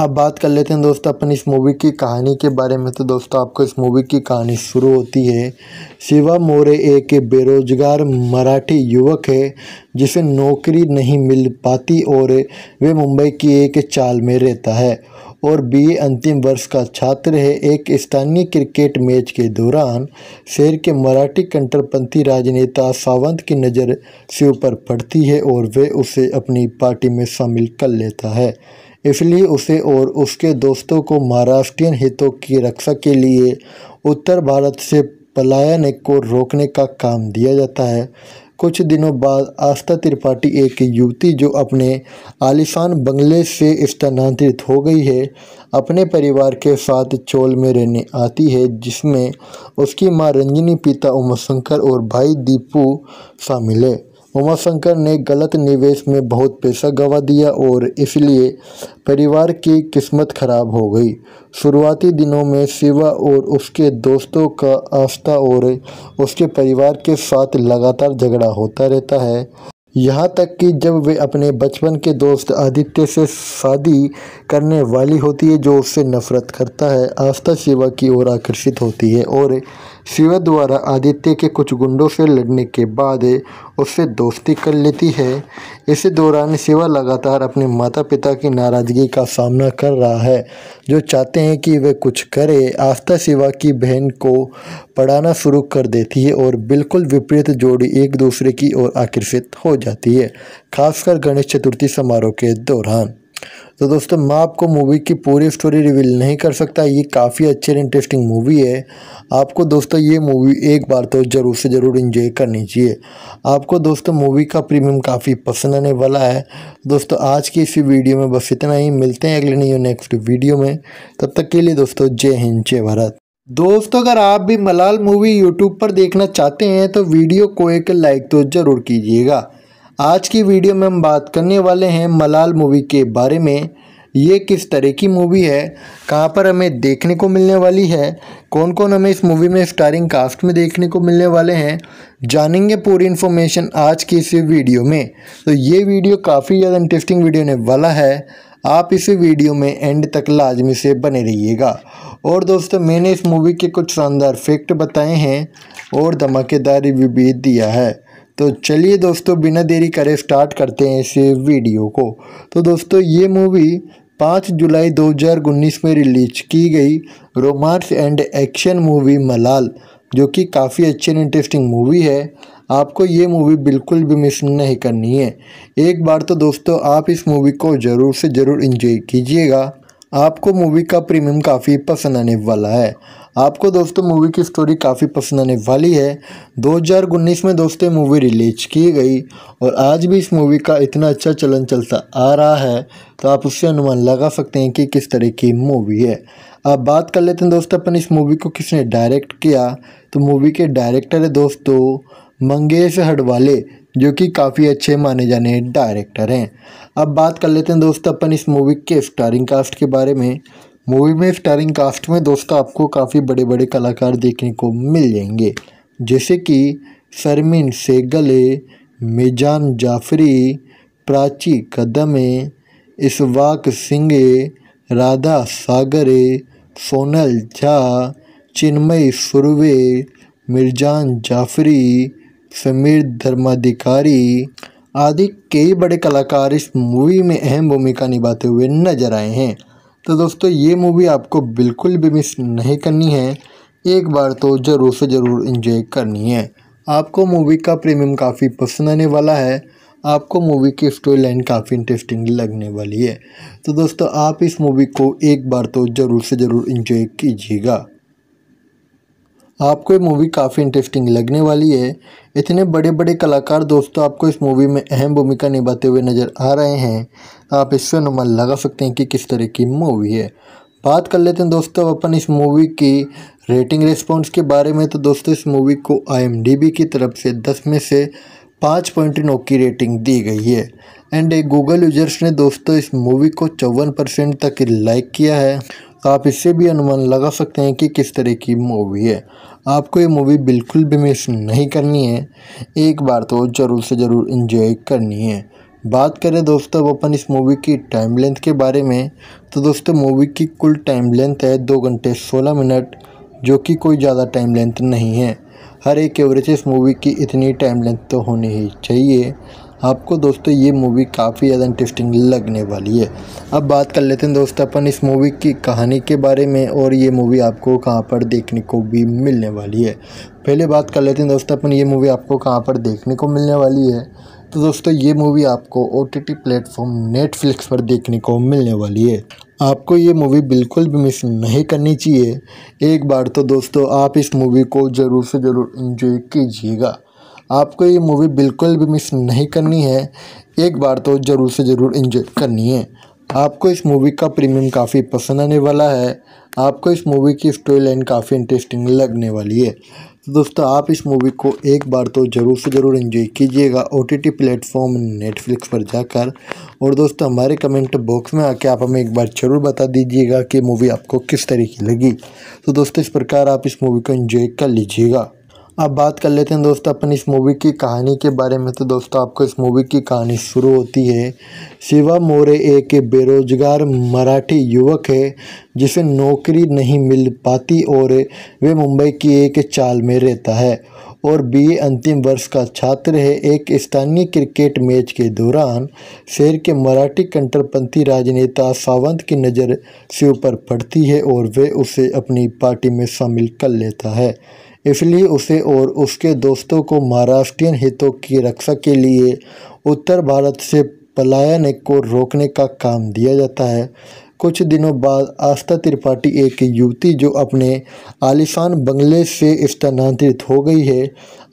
अब बात कर लेते हैं दोस्तों अपन इस मूवी की कहानी के बारे में तो दोस्तों आपको इस मूवी की कहानी शुरू होती है शिवा मोरे एक बेरोजगार मराठी युवक है जिसे नौकरी नहीं मिल पाती और वे मुंबई की एक चाल में रहता है और बीए अंतिम वर्ष का छात्र है एक स्थानीय क्रिकेट मैच के दौरान शहर के मराठी कंटरपंथी राजनेता सावंत की नज़र शिव पर पड़ती है और वे उसे अपनी पार्टी में शामिल कर लेता है इसलिए उसे और उसके दोस्तों को महाराष्ट्रीय हितों की रक्षा के लिए उत्तर भारत से पलायन को रोकने का काम दिया जाता है कुछ दिनों बाद आस्था त्रिपाठी एक युवती जो अपने आलिशान बंगले से स्थानांतरित हो गई है अपने परिवार के साथ चोल में रहने आती है जिसमें उसकी माँ रंजनी पिता उमाशंकर और भाई दीपू शामिल है उमाशंकर ने गलत निवेश में बहुत पैसा गंवा दिया और इसलिए परिवार की किस्मत खराब हो गई शुरुआती दिनों में शिवा और उसके दोस्तों का आस्था और उसके परिवार के साथ लगातार झगड़ा होता रहता है यहाँ तक कि जब वे अपने बचपन के दोस्त आदित्य से शादी करने वाली होती है जो उससे नफरत करता है आस्था शिवा की ओर आकर्षित होती है और शिवा द्वारा आदित्य के कुछ गुंडों से लड़ने के बाद उससे दोस्ती कर लेती है इसी दौरान शिवा लगातार अपने माता पिता की नाराज़गी का सामना कर रहा है जो चाहते हैं कि वह कुछ करे आस्था शिवा की बहन को पढ़ाना शुरू कर देती है और बिल्कुल विपरीत जोड़ी एक दूसरे की ओर आकर्षित हो जाती है खासकर गणेश चतुर्थी समारोह के दौरान तो दोस्तों मैं आपको मूवी की पूरी स्टोरी रिवील नहीं कर सकता ये काफ़ी अच्छी और इंटरेस्टिंग मूवी है आपको दोस्तों ये मूवी एक बार तो ज़रूर से ज़रूर इन्जॉय करनी चाहिए आपको दोस्तों मूवी का प्रीमियम काफ़ी पसंद आने वाला है दोस्तों आज की इसी वीडियो में बस इतना ही मिलते हैं अगले नहीं नेक्स्ट वीडियो में तब तक के लिए दोस्तों जय हिंद जय भारत दोस्तों अगर आप भी मलाल मूवी यूट्यूब पर देखना चाहते हैं तो वीडियो को एक लाइक तो ज़रूर कीजिएगा आज की वीडियो में हम बात करने वाले हैं मलाल मूवी के बारे में ये किस तरह की मूवी है कहाँ पर हमें देखने को मिलने वाली है कौन कौन हमें इस मूवी में स्टारिंग कास्ट में देखने को मिलने वाले हैं जानेंगे पूरी इन्फॉर्मेशन आज की इस वीडियो में तो ये वीडियो काफ़ी ज़्यादा इंटरेस्टिंग वीडियो ने वाला है आप इस वीडियो में एंड तक लाजमी से बने रहिएगा और दोस्तों मैंने इस मूवी के कुछ शानदार फैक्ट बताए हैं और धमाकेदार रिव्यू भी दिया है तो चलिए दोस्तों बिना देरी करे स्टार्ट करते हैं इस वीडियो को तो दोस्तों ये मूवी पाँच जुलाई 2019 में रिलीज की गई रोमांस एंड एक्शन मूवी मलाल जो कि काफ़ी अच्छी एंड इंटरेस्टिंग मूवी है आपको ये मूवी बिल्कुल भी मिस नहीं करनी है एक बार तो दोस्तों आप इस मूवी को ज़रूर से ज़रूर इन्जॉय कीजिएगा आपको मूवी का प्रीमियम काफ़ी पसंद आने वाला है आपको दोस्तों मूवी की स्टोरी काफ़ी पसंद आने वाली है 2019 में दोस्तों मूवी रिलीज की गई और आज भी इस मूवी का इतना अच्छा चलन चलता आ रहा है तो आप उससे अनुमान लगा सकते हैं कि किस तरह की मूवी है अब बात कर लेते हैं दोस्तों अपन इस मूवी को किसने डायरेक्ट किया तो मूवी के डायरेक्टर है दोस्तों मंगेश हडवाले जो कि काफ़ी अच्छे माने जाने डायरेक्टर हैं अब बात कर लेते हैं दोस्तों अपन इस मूवी के स्टारिंग कास्ट के बारे में मूवी में स्टारिंग कास्ट में दोस्तों आपको काफ़ी बड़े बड़े कलाकार देखने को मिल जाएंगे जैसे कि शर्मिन सेगले मिजान जाफरी प्राची कदमे इसवाक सिंगे राधा सागरे सोनल झा चिन्मय सुरवे मिर्जान जाफरी समीर धर्माधिकारी आदि कई बड़े कलाकार इस मूवी में अहम भूमिका निभाते हुए नजर आए हैं तो दोस्तों ये मूवी आपको बिल्कुल भी मिस नहीं करनी है एक बार तो ज़रूर से ज़रूर इंजॉय करनी है आपको मूवी का प्रीमियम काफ़ी पसंद आने वाला है आपको मूवी की स्टोरी लाइन काफ़ी इंटरेस्टिंग लगने वाली है तो दोस्तों आप इस मूवी को एक बार तो ज़रूर से ज़रूर इंजॉय कीजिएगा आपको ये मूवी काफ़ी इंटरेस्टिंग लगने वाली है इतने बड़े बड़े कलाकार दोस्तों आपको इस मूवी में अहम भूमिका निभाते हुए नज़र आ रहे हैं आप इससे अनुमान लगा सकते हैं कि किस तरह की मूवी है बात कर लेते हैं दोस्तों अपन इस मूवी की रेटिंग रिस्पॉन्स के बारे में तो दोस्तों इस मूवी को आई की तरफ से दस में से पाँच पॉइंट नौ की रेटिंग दी गई है एंड गूगल यूजर्स ने दोस्तों इस मूवी को चौवन परसेंट तक लाइक किया है आप इससे भी अनुमान लगा सकते हैं कि किस तरह की मूवी है आपको ये मूवी बिल्कुल भी मिस नहीं करनी है एक बार तो ज़रूर से ज़रूर इन्जॉय करनी है बात करें दोस्तों अब अपन इस मूवी की टाइम लेंथ के बारे में तो दोस्तों मूवी की कुल टाइम लेंथ है दो घंटे सोलह मिनट जो कि कोई ज़्यादा टाइम लेंथ नहीं है हर एक एवरेज इस मूवी की इतनी टाइम लेंथ तो होनी ही चाहिए आपको दोस्तों ये मूवी काफ़ी ज़्यादा इंटरेस्टिंग लगने वाली है अब बात कर लेते हैं दोस्तों अपन इस मूवी की कहानी के बारे में और ये मूवी आपको कहाँ पर देखने को भी मिलने वाली है पहले बात कर लेते हैं दोस्तों अपन ये मूवी आपको कहाँ पर देखने को मिलने वाली है तो दोस्तों ये मूवी आपको O T T platform Netflix पर देखने को मिलने वाली है आपको ये मूवी बिल्कुल भी मिस नहीं करनी चाहिए एक बार तो दोस्तों आप इस मूवी को ज़रूर से ज़रूर इन्जॉय कीजिएगा आपको ये मूवी बिल्कुल भी मिस नहीं करनी है एक बार तो ज़रूर से ज़रूर इन्जॉय करनी है आपको इस मूवी का प्रीमियम काफ़ी पसंद आने वाला है आपको इस मूवी की स्टोरी लाइन काफ़ी इंटरेस्टिंग लगने वाली है तो दोस्तों आप इस मूवी को एक बार तो ज़रूर से ज़रूर इन्जॉय कीजिएगा O T T platform Netflix पर जाकर और दोस्तों हमारे कमेंट बॉक्स में आके आप हमें एक बार ज़रूर बता दीजिएगा कि मूवी आपको किस तरह की लगी तो दोस्तों इस प्रकार आप इस मूवी को इन्जॉय कर लीजिएगा अब बात कर लेते हैं दोस्तों अपन इस मूवी की कहानी के बारे में तो दोस्तों आपको इस मूवी की कहानी शुरू होती है शिवा मोरे एक बेरोजगार मराठी युवक है जिसे नौकरी नहीं मिल पाती और वे मुंबई की एक चाल में रहता है और बीए अंतिम वर्ष का छात्र है एक स्थानीय क्रिकेट मैच के दौरान शहर के मराठी कंटरपंथी राजनेता सावंत की नज़र शिव पर पड़ती है और वे उसे अपनी पार्टी में शामिल कर लेता है इसलिए उसे और उसके दोस्तों को महाराष्ट्रीय हितों की रक्षा के लिए उत्तर भारत से पलायन को रोकने का काम दिया जाता है कुछ दिनों बाद आस्था त्रिपाठी एक युवती जो अपने आलिशान बंगले से स्थानांतरित हो गई है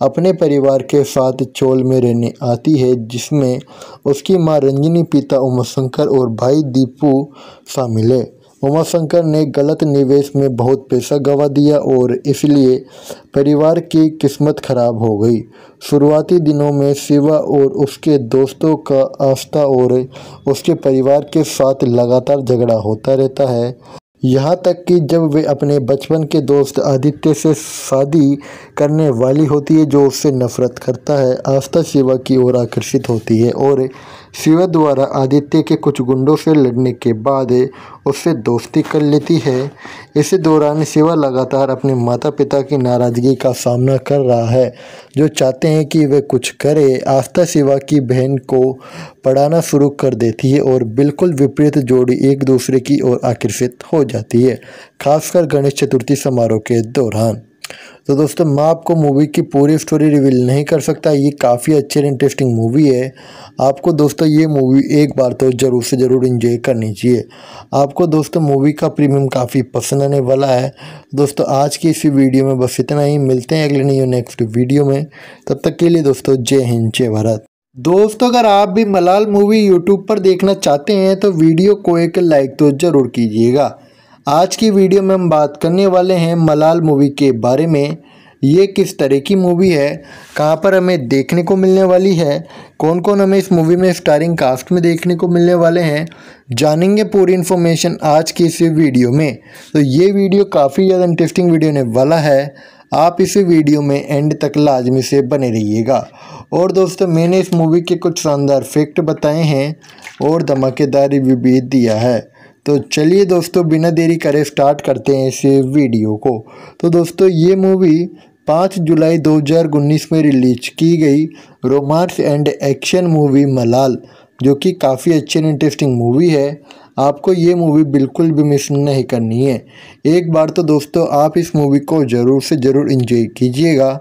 अपने परिवार के साथ चोल में रहने आती है जिसमें उसकी माँ रंजनी पिता उमाशंकर और भाई दीपू शामिल है उमाशंकर ने गलत निवेश में बहुत पैसा गंवा दिया और इसलिए परिवार की किस्मत खराब हो गई शुरुआती दिनों में शिवा और उसके दोस्तों का आस्था और उसके परिवार के साथ लगातार झगड़ा होता रहता है यहाँ तक कि जब वे अपने बचपन के दोस्त आदित्य से शादी करने वाली होती है जो उससे नफरत करता है आस्था शिवा की ओर आकर्षित होती है और शिवा द्वारा आदित्य के कुछ गुंडों से लड़ने के बाद उससे दोस्ती कर लेती है इसी दौरान शिवा लगातार अपने माता पिता की नाराज़गी का सामना कर रहा है जो चाहते हैं कि वह कुछ करे आस्था शिवा की बहन को पढ़ाना शुरू कर देती है और बिल्कुल विपरीत जोड़ी एक दूसरे की ओर आकर्षित हो जाती है खासकर गणेश चतुर्थी समारोह के दौरान तो दोस्तों मैं आपको मूवी की पूरी स्टोरी रिवील नहीं कर सकता ये काफ़ी अच्छी और इंटरेस्टिंग मूवी है आपको दोस्तों ये मूवी एक बार तो ज़रूर से ज़रूर इन्जॉय करनी चाहिए आपको दोस्तों मूवी का प्रीमियम काफ़ी पसंद आने वाला है दोस्तों आज की इसी वीडियो में बस इतना ही मिलते हैं अगले नहीं नेक्स्ट वीडियो में तब तक के लिए दोस्तों जय हिंद जय भारत दोस्तों अगर आप भी मलाल मूवी यूट्यूब पर देखना चाहते हैं तो वीडियो को एक लाइक तो ज़रूर कीजिएगा आज की वीडियो में हम बात करने वाले हैं मलाल मूवी के बारे में ये किस तरह की मूवी है कहाँ पर हमें देखने को मिलने वाली है कौन कौन हमें इस मूवी में स्टारिंग कास्ट में देखने को मिलने वाले हैं जानेंगे पूरी इन्फॉर्मेशन आज की इस वीडियो में तो ये वीडियो काफ़ी ज़्यादा इंटरेस्टिंग वीडियो ने वाला है आप इस वीडियो में एंड तक लाजमी से बने रहिएगा और दोस्तों मैंने इस मूवी के कुछ शानदार फैक्ट बताए हैं और धमाकेदार रिव्यू भी दिया है तो चलिए दोस्तों बिना देरी करे स्टार्ट करते हैं इस वीडियो को तो दोस्तों ये मूवी पाँच जुलाई 2019 में रिलीज की गई रोमांस एंड एक्शन मूवी मलाल जो कि काफ़ी अच्छी एंड इंटरेस्टिंग मूवी है आपको ये मूवी बिल्कुल भी मिस नहीं करनी है एक बार तो दोस्तों आप इस मूवी को ज़रूर से ज़रूर इन्जॉय कीजिएगा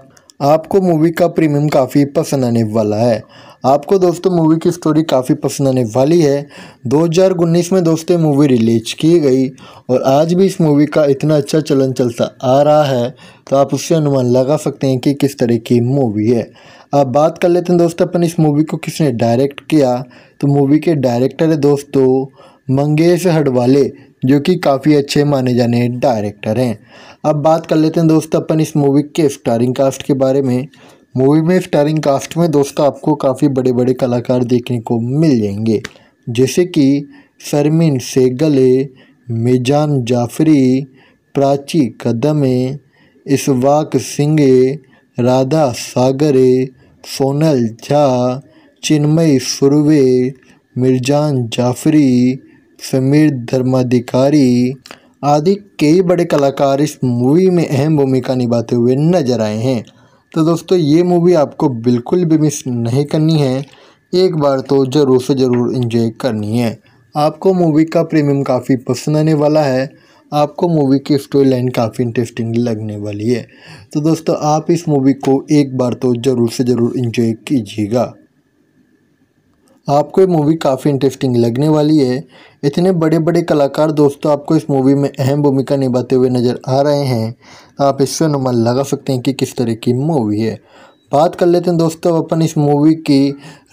आपको मूवी का प्रीमियम काफ़ी पसंद आने वाला है आपको दोस्तों मूवी की स्टोरी काफ़ी पसंद आने वाली है 2019 में दोस्तों मूवी रिलीज की गई और आज भी इस मूवी का इतना अच्छा चलन चलता आ रहा है तो आप उससे अनुमान लगा सकते हैं कि किस तरह की मूवी है अब बात कर लेते हैं दोस्तों अपन इस मूवी को किसने डायरेक्ट किया तो मूवी के डायरेक्टर है दोस्तों मंगेश हडवाले जो कि काफ़ी अच्छे माने जाने डायरेक्टर हैं अब बात कर लेते हैं दोस्तों अपन इस मूवी के स्टारिंग कास्ट के बारे में मूवी में स्टारिंग कास्ट में दोस्तों आपको काफ़ी बड़े बड़े कलाकार देखने को मिल जाएंगे जैसे कि सरमिन सेगले मिजान जाफरी प्राची कदमे इसवाक सिंगे राधा सागरे सोनल झा चिन्मय सुरवे मिर्जान जाफरी समीर धर्माधिकारी आदि कई बड़े कलाकार इस मूवी में अहम भूमिका निभाते हुए नजर आए हैं तो दोस्तों ये मूवी आपको बिल्कुल भी मिस नहीं करनी है एक बार तो ज़रूर से ज़रूर इन्जॉय करनी है आपको मूवी का प्रीमियम काफ़ी पसंद आने वाला है आपको मूवी की स्टोरी लाइन काफ़ी इंटरेस्टिंग लगने वाली है तो दोस्तों आप इस मूवी को एक बार तो ज़रूर से ज़रूर इन्जॉय कीजिएगा आपको ये मूवी काफ़ी इंटरेस्टिंग लगने वाली है इतने बड़े बड़े कलाकार दोस्तों आपको इस मूवी में अहम भूमिका निभाते हुए नज़र आ रहे हैं आप इससे अनुमान लगा सकते हैं कि किस तरह की मूवी है बात कर लेते हैं दोस्तों अपन इस मूवी की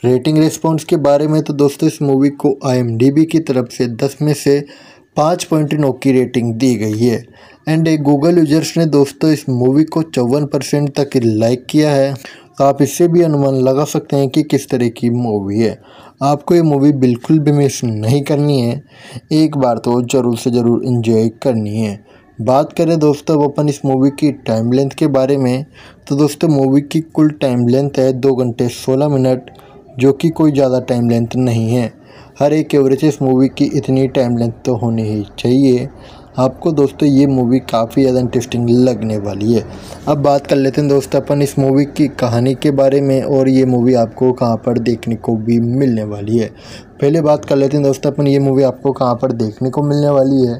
रेटिंग रिस्पॉन्स के बारे में तो दोस्तों इस मूवी को आई की तरफ से दस में से पाँच पॉइंट नौ की रेटिंग दी गई है एंड एक गूगल यूजर्स ने दोस्तों इस मूवी को चौवन परसेंट तक लाइक किया है आप इससे भी अनुमान लगा सकते हैं कि किस तरह की मूवी है आपको ये मूवी बिल्कुल भी मिस नहीं करनी है एक बार तो ज़रूर से ज़रूर इन्जॉय करनी है बात करें दोस्तों अब अपन इस मूवी की टाइम लेंथ के बारे में तो दोस्तों मूवी की कुल टाइम लेंथ है दो घंटे सोलह मिनट जो कि कोई ज़्यादा टाइम लेंथ नहीं है हर एक एवरेज इस मूवी की इतनी टाइम लेंथ तो होनी ही चाहिए आपको दोस्तों ये मूवी काफ़ी ज़्यादा इंटरेस्टिंग लगने वाली है अब बात कर लेते हैं दोस्तों अपन इस मूवी की कहानी के बारे में और ये मूवी आपको कहाँ पर देखने को भी मिलने वाली है पहले बात कर लेते हैं दोस्तों अपन ये मूवी आपको कहाँ पर देखने को मिलने वाली है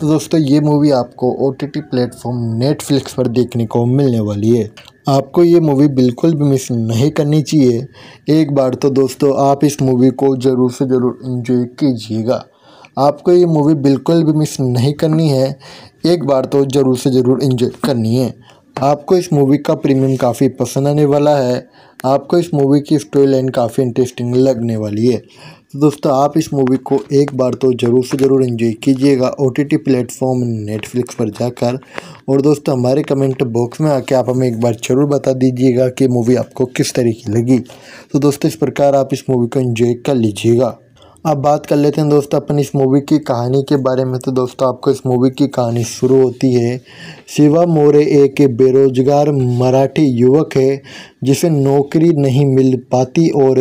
तो दोस्तों ये मूवी आपको O T T platform Netflix पर देखने को मिलने वाली है आपको ये मूवी बिल्कुल भी मिस नहीं करनी चाहिए एक बार तो दोस्तों आप इस मूवी को ज़रूर से ज़रूर इन्जॉय कीजिएगा आपको ये मूवी बिल्कुल भी मिस नहीं करनी है एक बार तो ज़रूर से ज़रूर इन्जॉय करनी है आपको इस मूवी का प्रीमियम काफ़ी पसंद आने वाला है आपको इस मूवी की स्टोरी लाइन काफ़ी इंटरेस्टिंग लगने वाली है तो दोस्तों आप इस मूवी को एक बार तो ज़रूर से ज़रूर इन्जॉय कीजिएगा O T T platform Netflix पर जाकर और दोस्तों हमारे कमेंट बॉक्स में आके आप हमें एक बार ज़रूर बता दीजिएगा कि मूवी आपको किस तरह की लगी तो दोस्तों इस प्रकार आप इस मूवी को इन्जॉय कर लीजिएगा अब बात कर लेते हैं दोस्तों अपन इस मूवी की कहानी के बारे में तो दोस्तों आपको इस मूवी की कहानी शुरू होती है शिवा मोरे एक बेरोजगार मराठी युवक है जिसे नौकरी नहीं मिल पाती और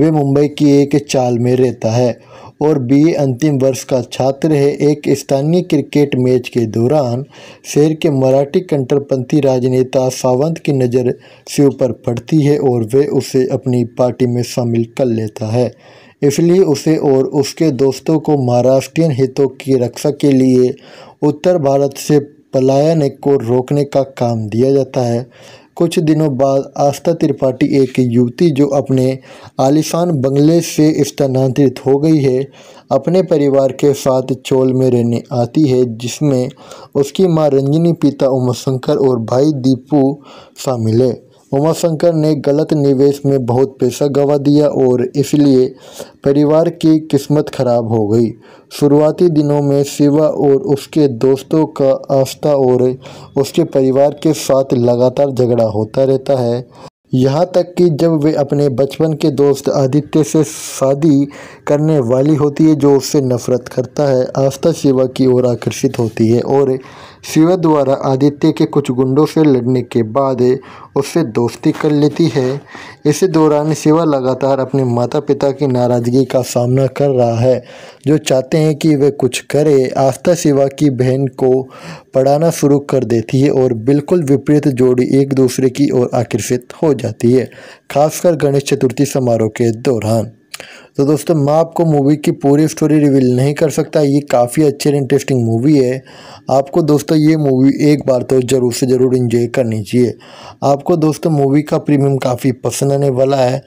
वे मुंबई की एक चाल में रहता है और बीए अंतिम वर्ष का छात्र है एक स्थानीय क्रिकेट मैच के दौरान शहर के मराठी कंटरपंथी राजनेता सावंत की नज़र शिव पर पड़ती है और वे उसे अपनी पार्टी में शामिल कर लेता है इसलिए उसे और उसके दोस्तों को महाराष्ट्रीय हितों की रक्षा के लिए उत्तर भारत से पलायन को रोकने का काम दिया जाता है कुछ दिनों बाद आस्था त्रिपाठी एक युवती जो अपने आलिशान बंगले से स्थानांतरित हो गई है अपने परिवार के साथ चोल में रहने आती है जिसमें उसकी माँ रंजनी पिता उमाशंकर और भाई दीपू शामिल है उमाशंकर ने गलत निवेश में बहुत पैसा गंवा दिया और इसलिए परिवार की किस्मत खराब हो गई शुरुआती दिनों में शिवा और उसके दोस्तों का आस्था और उसके परिवार के साथ लगातार झगड़ा होता रहता है यहाँ तक कि जब वे अपने बचपन के दोस्त आदित्य से शादी करने वाली होती है जो उससे नफरत करता है आस्था शिवा की ओर आकर्षित होती है और शिवा द्वारा आदित्य के कुछ गुंडों से लड़ने के बाद उससे दोस्ती कर लेती है इसी दौरान शिवा लगातार अपने माता पिता की नाराज़गी का सामना कर रहा है जो चाहते हैं कि वे कुछ करे आस्था शिवा की बहन को पढ़ाना शुरू कर देती है और बिल्कुल विपरीत जोड़ी एक दूसरे की ओर आकर्षित हो जाती है खासकर गणेश चतुर्थी समारोह के दौरान तो दोस्तों मैं आपको मूवी की पूरी स्टोरी रिवील नहीं कर सकता ये काफ़ी अच्छी और इंटरेस्टिंग मूवी है आपको दोस्तों ये मूवी एक बार तो ज़रूर से ज़रूर इन्जॉय करनी चाहिए आपको दोस्तों मूवी का प्रीमियम काफ़ी पसंद आने वाला है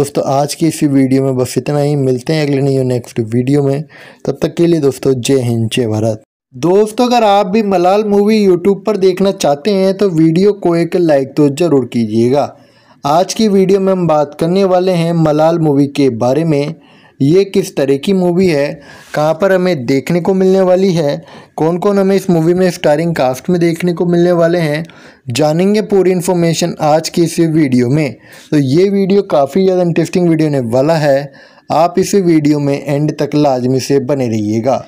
दोस्तों आज की इसी वीडियो में बस इतना ही मिलते हैं अगले नहीं नेक्स्ट वीडियो में तब तक के लिए दोस्तों जय हिंद जय भारत दोस्तों अगर आप भी मलाल मूवी यूट्यूब पर देखना चाहते हैं तो वीडियो को एक लाइक तो ज़रूर कीजिएगा आज की वीडियो में हम बात करने वाले हैं मलाल मूवी के बारे में ये किस तरह की मूवी है कहाँ पर हमें देखने को मिलने वाली है कौन कौन हमें इस मूवी में स्टारिंग कास्ट में देखने को मिलने वाले हैं जानेंगे पूरी इन्फॉर्मेशन आज की इस वीडियो में तो ये वीडियो काफ़ी ज़्यादा इंटरेस्टिंग वीडियो ने वाला है आप इस वीडियो में एंड तक लाजमी से बने रहिएगा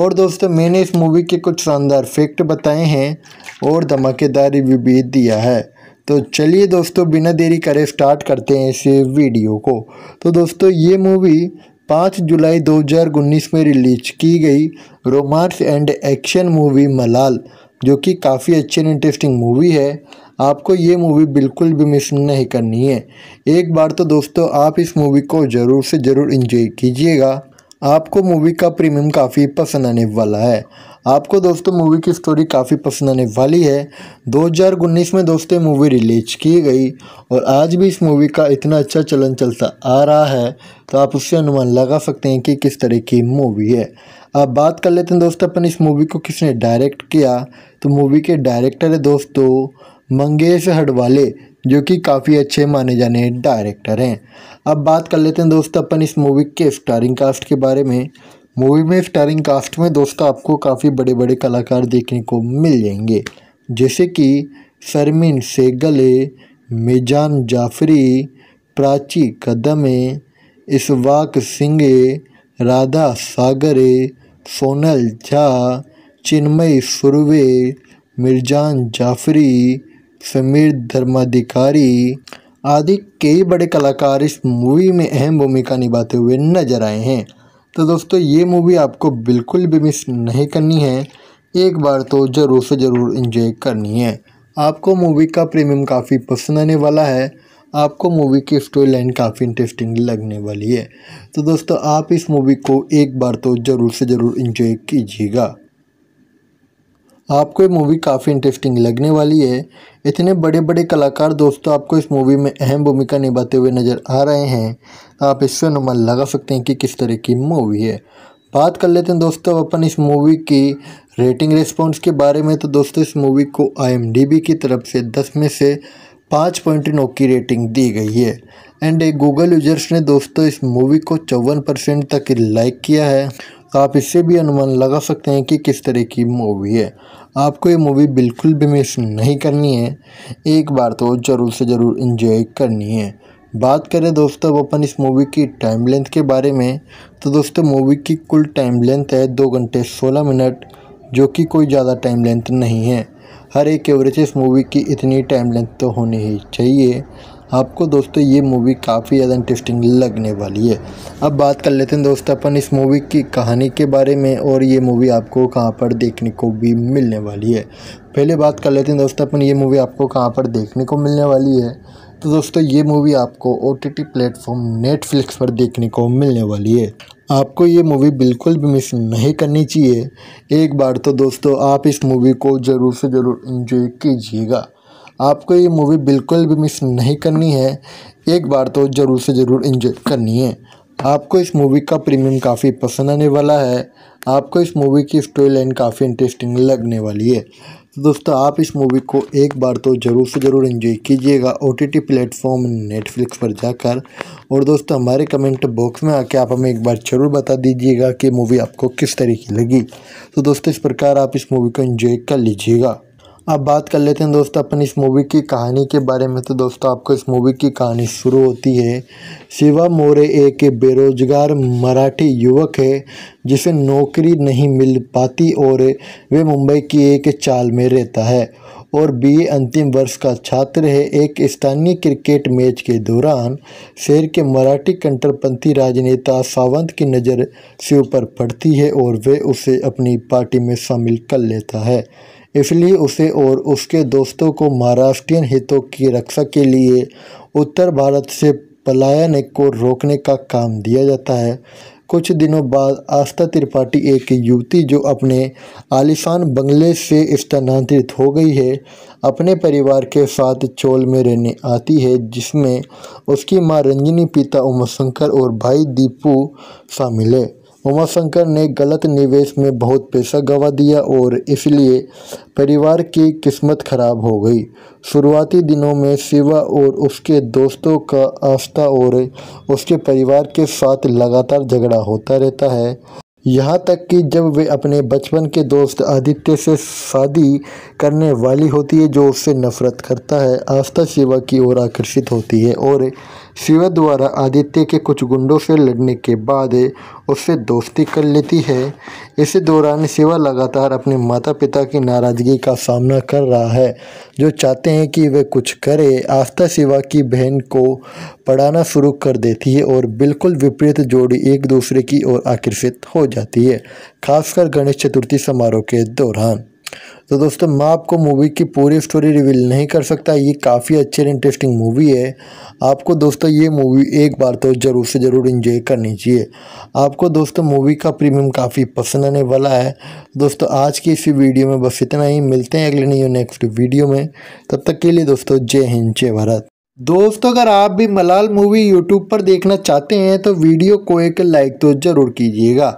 और दोस्तों मैंने इस मूवी के कुछ शानदार फैक्ट बताए हैं और धमाकेदार रिव्यू भी दिया है तो चलिए दोस्तों बिना देरी करे स्टार्ट करते हैं इस वीडियो को तो दोस्तों ये मूवी पाँच जुलाई 2019 में रिलीज की गई रोमांस एंड एक्शन मूवी मलाल जो कि काफ़ी अच्छी एंड इंटरेस्टिंग मूवी है आपको ये मूवी बिल्कुल भी मिस नहीं करनी है एक बार तो दोस्तों आप इस मूवी को ज़रूर से ज़रूर इन्जॉय कीजिएगा आपको मूवी का प्रीमियम काफ़ी पसंद आने वाला है आपको दोस्तों मूवी की स्टोरी काफ़ी पसंद आने वाली है 2019 में दोस्तों मूवी रिलीज की गई और आज भी इस मूवी का इतना अच्छा चलन चलता आ रहा है तो आप उससे अनुमान लगा सकते हैं कि किस तरह की मूवी है अब बात कर लेते हैं दोस्तों अपन इस मूवी को किसने डायरेक्ट किया तो मूवी के डायरेक्टर है दोस्तों मंगेश हडवाले जो कि काफ़ी अच्छे माने जाने डायरेक्टर हैं अब बात कर लेते हैं दोस्तों अपन इस मूवी के स्टारिंग कास्ट के बारे में मूवी में स्टारिंग कास्ट में दोस्तों आपको काफ़ी बड़े बड़े कलाकार देखने को मिल जाएंगे जैसे कि सरमिन सेगले मिजान जाफरी प्राची कदमे इसवाक सिंगे राधा सागरे सोनल झा चिन्मय सुरवे मिर्जान जाफरी समीर धर्माधिकारी आदि कई बड़े कलाकार इस मूवी में अहम भूमिका निभाते हुए नजर आए हैं तो दोस्तों ये मूवी आपको बिल्कुल भी मिस नहीं करनी है एक बार तो ज़रूर से ज़रूर इन्जॉय करनी है आपको मूवी का प्रीमियम काफ़ी पसंद आने वाला है आपको मूवी की स्टोरी लाइन काफ़ी इंटरेस्टिंग लगने वाली है तो दोस्तों आप इस मूवी को एक बार तो ज़रूर से ज़रूर इन्जॉय कीजिएगा आपको ये मूवी काफ़ी इंटरेस्टिंग लगने वाली है इतने बड़े बड़े कलाकार दोस्तों आपको इस मूवी में अहम भूमिका निभाते हुए नज़र आ रहे हैं आप इससे अनुमान लगा सकते हैं कि किस तरह की मूवी है बात कर लेते हैं दोस्तों अपन इस मूवी की रेटिंग रिस्पॉन्स के बारे में तो दोस्तों इस मूवी को आई की तरफ से दस में से पाँच पॉइंट नौ की रेटिंग दी गई है एंड गूगल यूजर्स ने दोस्तों इस मूवी को चौवन परसेंट तक लाइक किया है आप इससे भी अनुमान लगा सकते हैं कि किस तरह की मूवी है आपको ये मूवी बिल्कुल भी मिस नहीं करनी है एक बार तो ज़रूर से ज़रूर इन्जॉय करनी है बात करें दोस्तों अब अपन इस मूवी की टाइम लेंथ के बारे में तो दोस्तों मूवी की कुल टाइम लेंथ है दो घंटे सोलह मिनट जो कि कोई ज़्यादा टाइम लेंथ नहीं है हर एक एवरेज इस मूवी की इतनी टाइम लेंथ तो होनी ही चाहिए आपको दोस्तों ये मूवी काफ़ी ज़्यादा इंटरेस्टिंग लगने वाली है अब बात कर लेते हैं दोस्तों अपन इस मूवी की कहानी के बारे में और ये मूवी आपको कहाँ पर देखने को भी मिलने वाली है पहले बात कर लेते हैं दोस्तों अपन ये मूवी आपको कहाँ पर देखने को मिलने वाली है तो दोस्तों ये मूवी आपको O T T platform Netflix पर देखने को मिलने वाली है आपको ये मूवी बिल्कुल भी मिस नहीं करनी चाहिए एक बार तो दोस्तों आप इस मूवी को ज़रूर से ज़रूर इन्जॉय कीजिएगा आपको ये मूवी बिल्कुल भी मिस नहीं करनी है एक बार तो ज़रूर से ज़रूर इन्जॉय करनी है आपको इस मूवी का प्रीमियम काफ़ी पसंद आने वाला है आपको इस मूवी की स्टोरी लाइन काफ़ी इंटरेस्टिंग लगने वाली है तो दोस्तों आप इस मूवी को एक बार तो ज़रूर से ज़रूर इन्जॉय कीजिएगा O T T platform Netflix पर जाकर और दोस्तों हमारे कमेंट बॉक्स में आके आप हमें एक बार ज़रूर बता दीजिएगा कि मूवी आपको किस तरह की लगी तो दोस्तों इस प्रकार आप इस मूवी को इन्जॉय कर लीजिएगा अब बात कर लेते हैं दोस्तों अपन इस मूवी की कहानी के बारे में तो दोस्तों आपको इस मूवी की कहानी शुरू होती है शिवा मोरे एक बेरोजगार मराठी युवक है जिसे नौकरी नहीं मिल पाती और वे मुंबई की एक चाल में रहता है और बीए अंतिम वर्ष का छात्र है एक स्थानीय क्रिकेट मैच के दौरान शहर के मराठी कंटरपंथी राजनेता सावंत की नज़र शिव पर पड़ती है और वे उसे अपनी पार्टी में शामिल कर लेता है इसलिए उसे और उसके दोस्तों को महाराष्ट्रीय हितों की रक्षा के लिए उत्तर भारत से पलायन को रोकने का काम दिया जाता है कुछ दिनों बाद आस्था त्रिपाठी एक युवती जो अपने आलिशान बंगले से स्थानांतरित हो गई है अपने परिवार के साथ चोल में रहने आती है जिसमें उसकी माँ रंजनी पिता उमाशंकर और भाई दीपू शामिल है उमाशंकर ने गलत निवेश में बहुत पैसा गंवा दिया और इसलिए परिवार की किस्मत खराब हो गई शुरुआती दिनों में शिवा और उसके दोस्तों का आस्था और उसके परिवार के साथ लगातार झगड़ा होता रहता है यहाँ तक कि जब वे अपने बचपन के दोस्त आदित्य से शादी करने वाली होती है जो उससे नफरत करता है आस्था शिवा की ओर आकर्षित होती है और शिवा द्वारा आदित्य के कुछ गुंडों से लड़ने के बाद उससे दोस्ती कर लेती है इसी दौरान शिवा लगातार अपने माता पिता की नाराज़गी का सामना कर रहा है जो चाहते हैं कि वे कुछ करे आस्था शिवा की बहन को पढ़ाना शुरू कर देती है और बिल्कुल विपरीत जोड़ी एक दूसरे की ओर आकर्षित हो जाती है खासकर गणेश चतुर्थी समारोह के दौरान तो दोस्तों मैं आपको मूवी की पूरी स्टोरी रिवील नहीं कर सकता ये काफ़ी अच्छी और इंटरेस्टिंग मूवी है आपको दोस्तों ये मूवी एक बार तो ज़रूर से ज़रूर इन्जॉय करनी चाहिए आपको दोस्तों मूवी का प्रीमियम काफ़ी पसंद आने वाला है दोस्तों आज की इसी वीडियो में बस इतना ही मिलते हैं अगले नहीं नेक्स्ट वीडियो में तब तक के लिए दोस्तों जय हिंद जय भारत दोस्तों अगर आप भी मलाल मूवी यूट्यूब पर देखना चाहते हैं तो वीडियो को एक लाइक तो ज़रूर कीजिएगा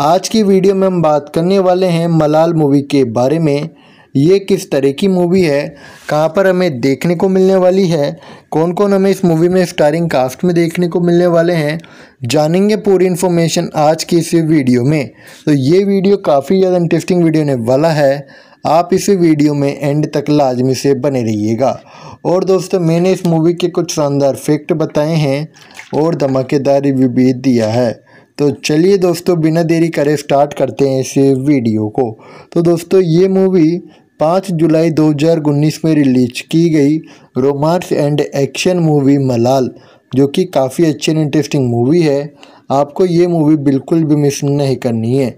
आज की वीडियो में हम बात करने वाले हैं मलाल मूवी के बारे में ये किस तरह की मूवी है कहाँ पर हमें देखने को मिलने वाली है कौन कौन हमें इस मूवी में स्टारिंग कास्ट में देखने को मिलने वाले हैं जानेंगे पूरी इन्फॉर्मेशन आज की इस वीडियो में तो ये वीडियो काफ़ी ज़्यादा इंटरेस्टिंग वीडियो होने वाला है आप इस वीडियो में एंड तक लाजमी से बने रहिएगा और दोस्तों मैंने इस मूवी के कुछ शानदार फैक्ट बताए हैं और धमाकेदार रिव्यू भी दिया है तो चलिए दोस्तों बिना देरी करे स्टार्ट करते हैं इस वीडियो को तो दोस्तों ये मूवी पाँच जुलाई 2019 में रिलीज की गई रोमांस एंड एक्शन मूवी मलाल जो कि काफ़ी अच्छी एंड इंटरेस्टिंग मूवी है आपको ये मूवी बिल्कुल भी मिस नहीं करनी है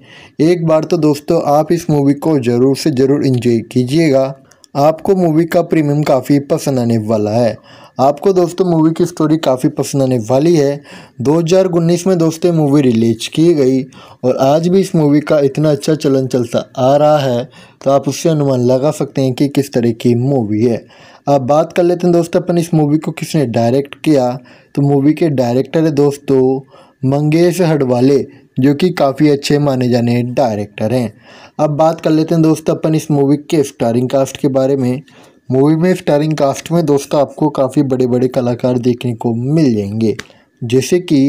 एक बार तो दोस्तों आप इस मूवी को ज़रूर से ज़रूर इन्जॉय कीजिएगा आपको मूवी का प्रीमियम काफ़ी पसंद आने वाला है आपको दोस्तों मूवी की स्टोरी काफ़ी पसंद आने वाली है 2019 में दोस्तों मूवी रिलीज की गई और आज भी इस मूवी का इतना अच्छा चलन चलता आ रहा है तो आप उससे अनुमान लगा सकते हैं कि किस तरह की मूवी है अब बात कर लेते हैं दोस्तों अपन इस मूवी को किसने डायरेक्ट किया तो मूवी के डायरेक्टर है दोस्तों मंगेश हडवाले जो कि काफ़ी अच्छे माने जाने डायरेक्टर हैं अब बात कर लेते हैं दोस्तों अपन इस मूवी के स्टारिंग कास्ट के बारे में मूवी में स्टारिंग कास्ट में दोस्तों आपको काफ़ी बड़े बड़े कलाकार देखने को मिल जाएंगे जैसे कि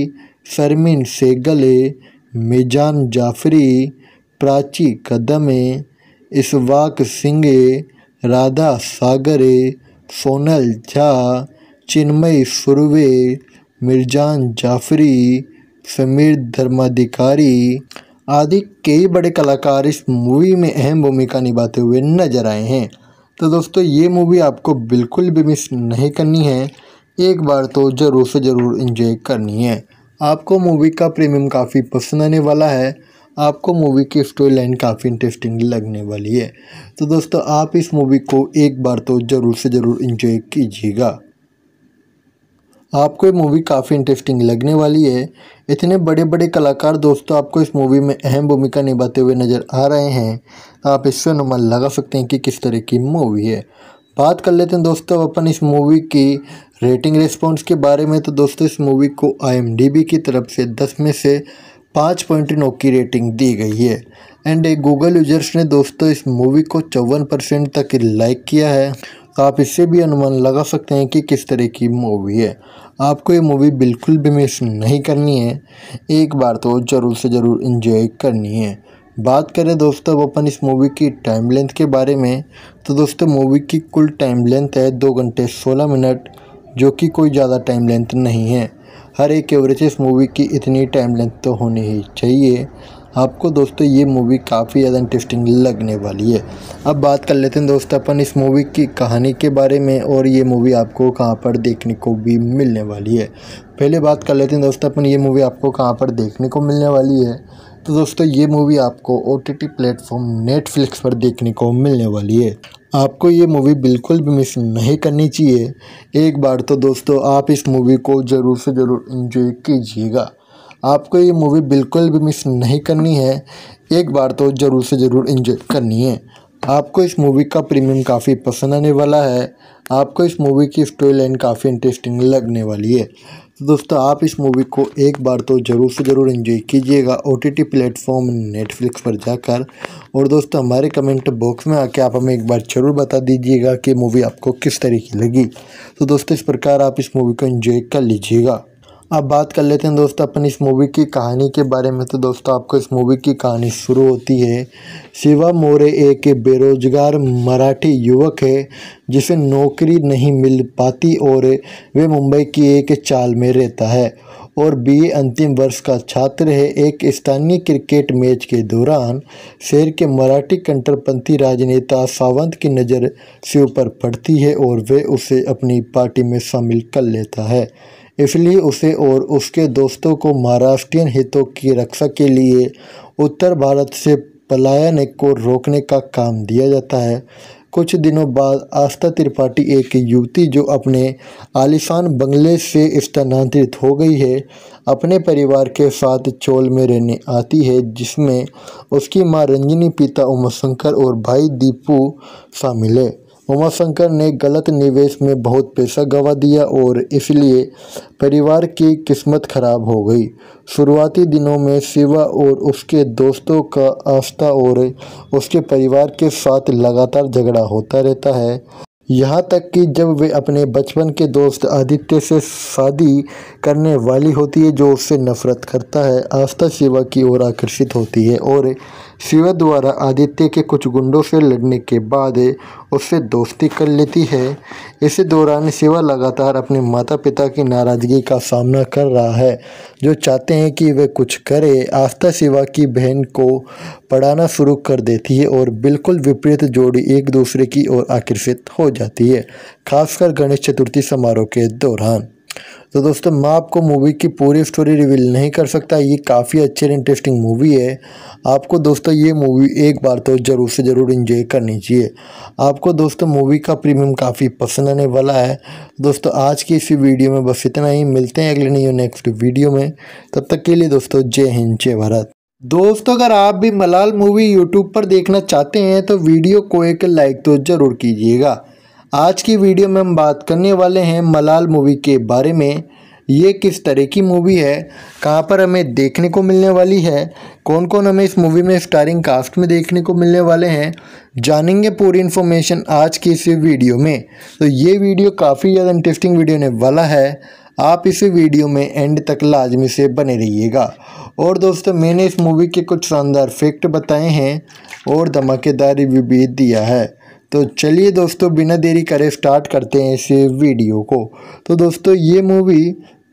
सरमिन सेगले मिजान जाफरी प्राची कदमे इसवाक सिंगे राधा सागरे सोनल झा चिन्मय सुरवे मिर्जान जाफरी समीर धर्माधिकारी आदि कई बड़े कलाकार इस मूवी में अहम भूमिका निभाते हुए नजर आए हैं तो दोस्तों ये मूवी आपको बिल्कुल भी मिस नहीं करनी है एक बार तो ज़रूर से ज़रूर इन्जॉय करनी है आपको मूवी का प्रीमियम काफ़ी पसंद आने वाला है आपको मूवी की स्टोरी लाइन काफ़ी इंटरेस्टिंग लगने वाली है तो दोस्तों आप इस मूवी को एक बार तो ज़रूर से ज़रूर इन्जॉय कीजिएगा आपको ये मूवी काफ़ी इंटरेस्टिंग लगने वाली है इतने बड़े बड़े कलाकार दोस्तों आपको इस मूवी में अहम भूमिका निभाते हुए नज़र आ रहे हैं आप इससे अनुमान लगा सकते हैं कि किस तरह की मूवी है बात कर लेते हैं दोस्तों अपन इस मूवी की रेटिंग रिस्पॉन्स के बारे में तो दोस्तों इस मूवी को आई की तरफ से दस में से पाँच पॉइंट नौ की रेटिंग दी गई है एंड गूगल यूजर्स ने दोस्तों इस मूवी को चौवन परसेंट तक लाइक किया है तो आप इससे भी अनुमान लगा सकते हैं कि किस तरह की मूवी है आपको ये मूवी बिल्कुल भी मिस नहीं करनी है एक बार तो ज़रूर से ज़रूर इन्जॉय करनी है बात करें दोस्तों अब अपन इस मूवी की टाइम लेंथ के बारे में तो दोस्तों मूवी की कुल टाइम लेंथ है दो घंटे सोलह मिनट जो कि कोई ज़्यादा टाइम लेंथ नहीं है हर एक एवरेज इस मूवी की इतनी टाइम लेंथ तो होनी ही चाहिए आपको दोस्तों ये मूवी काफ़ी ज़्यादा इंटरेस्टिंग लगने वाली है अब बात कर लेते हैं दोस्तों अपन इस मूवी की कहानी के बारे में और ये मूवी आपको कहाँ पर देखने को भी मिलने वाली है पहले बात कर लेते हैं दोस्तों अपन ये मूवी आपको कहाँ पर देखने को मिलने वाली है तो दोस्तों ये मूवी आपको O T T platform Netflix पर देखने को मिलने वाली है आपको ये मूवी बिल्कुल भी मिस नहीं करनी चाहिए एक बार तो दोस्तों आप इस मूवी को ज़रूर से ज़रूर इन्जॉय कीजिएगा आपको ये मूवी बिल्कुल भी मिस नहीं करनी है एक बार तो ज़रूर से ज़रूर इंजॉय करनी है आपको इस मूवी का प्रीमियम काफ़ी पसंद आने वाला है आपको इस मूवी की स्टोरी लाइन काफ़ी इंटरेस्टिंग लगने वाली है तो दोस्तों आप इस मूवी को एक बार तो ज़रूर से ज़रूर इन्जॉय कीजिएगा O T T platform Netflix पर जाकर और दोस्तों हमारे कमेंट बॉक्स में आके आप हमें एक बार ज़रूर बता दीजिएगा कि मूवी आपको किस तरह की लगी तो दोस्तों इस प्रकार आप इस मूवी को इन्जॉय कर लीजिएगा अब बात कर लेते हैं दोस्तों अपन इस मूवी की कहानी के बारे में तो दोस्तों आपको इस मूवी की कहानी शुरू होती है शिवा मोरे एक बेरोजगार मराठी युवक है जिसे नौकरी नहीं मिल पाती और वे मुंबई की एक चाल में रहता है और बीए अंतिम वर्ष का छात्र है एक स्थानीय क्रिकेट मैच के दौरान शहर के मराठी कंटरपंथी राजनेता सावंत की नज़र शिव पर पड़ती है और वे उसे अपनी पार्टी में शामिल कर लेता है इसलिए उसे और उसके दोस्तों को महाराष्ट्रीय हितों की रक्षा के लिए उत्तर भारत से पलायन को रोकने का काम दिया जाता है कुछ दिनों बाद आस्था त्रिपाठी एक युवती जो अपने आलिशान बंगले से स्थानांतरित हो गई है अपने परिवार के साथ चोल में रहने आती है जिसमें उसकी माँ रंजनी पिता उमाशंकर और भाई दीपू शामिल है उमाशंकर ने गलत निवेश में बहुत पैसा गंवा दिया और इसलिए परिवार की किस्मत खराब हो गई शुरुआती दिनों में शिवा और उसके दोस्तों का आस्था और उसके परिवार के साथ लगातार झगड़ा होता रहता है यहाँ तक कि जब वे अपने बचपन के दोस्त आदित्य से शादी करने वाली होती है जो उससे नफरत करता है आस्था शिवा की ओर आकर्षित होती है और शिवा द्वारा आदित्य के कुछ गुंडों से लड़ने के बाद उससे दोस्ती कर लेती है इसी दौरान शिवा लगातार अपने माता पिता की नाराज़गी का सामना कर रहा है जो चाहते हैं कि वे कुछ करे आस्था शिवा की बहन को पढ़ाना शुरू कर देती है और बिल्कुल विपरीत जोड़ी एक दूसरे की ओर आकर्षित हो जाती है खासकर गणेश चतुर्थी समारोह के दौरान तो दोस्तों मैं आपको मूवी की पूरी स्टोरी रिवील नहीं कर सकता ये काफ़ी अच्छी और इंटरेस्टिंग मूवी है आपको दोस्तों ये मूवी एक बार तो ज़रूर से ज़रूर इन्जॉय करनी चाहिए आपको दोस्तों मूवी का प्रीमियम काफ़ी पसंद आने वाला है दोस्तों आज की इसी वीडियो में बस इतना ही मिलते हैं अगले नहीं नेक्स्ट वीडियो में तब तक के लिए दोस्तों जय हिंद जय भारत दोस्तों अगर आप भी मलाल मूवी यूट्यूब पर देखना चाहते हैं तो वीडियो को एक लाइक तो ज़रूर कीजिएगा आज की वीडियो में हम बात करने वाले हैं मलाल मूवी के बारे में ये किस तरह की मूवी है कहाँ पर हमें देखने को मिलने वाली है कौन कौन हमें इस मूवी में स्टारिंग कास्ट में देखने को मिलने वाले हैं जानेंगे पूरी इन्फॉर्मेशन आज की इस वीडियो में तो ये वीडियो काफ़ी ज़्यादा इंटरेस्टिंग वीडियो होने वाला है आप इस वीडियो में एंड तक लाजमी से बने रहिएगा और दोस्तों मैंने इस मूवी के कुछ शानदार फैक्ट बताए हैं और धमाकेदार रिव्यू भी दिया है तो चलिए दोस्तों बिना देरी करे स्टार्ट करते हैं इस वीडियो को तो दोस्तों ये मूवी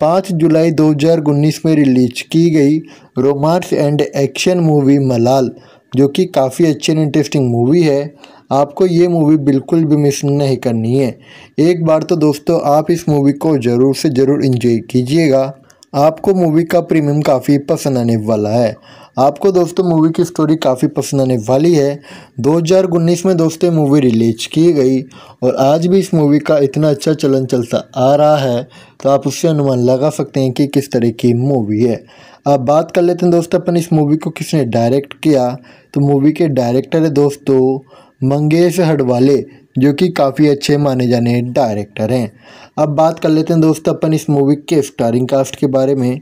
पाँच जुलाई 2019 में रिलीज की गई रोमांस एंड एक्शन मूवी मलाल जो कि काफ़ी अच्छी एंड इंटरेस्टिंग मूवी है आपको ये मूवी बिल्कुल भी मिस नहीं करनी है एक बार तो दोस्तों आप इस मूवी को ज़रूर से ज़रूर इन्जॉय कीजिएगा आपको मूवी का प्रीमियम काफ़ी पसंद आने वाला है आपको दोस्तों मूवी की स्टोरी काफ़ी पसंद आने वाली है 2019 में दोस्तों मूवी रिलीज की गई और आज भी इस मूवी का इतना अच्छा चलन चलता आ रहा है तो आप उससे अनुमान लगा सकते हैं कि किस तरह की मूवी है अब बात कर लेते हैं दोस्तों अपन इस मूवी को किसने डायरेक्ट किया तो मूवी के डायरेक्टर है दोस्तों मंगेश हडवाले जो कि काफ़ी अच्छे माने जाने डायरेक्टर हैं अब बात कर लेते हैं दोस्तों अपन इस मूवी के स्टारिंग कास्ट के बारे में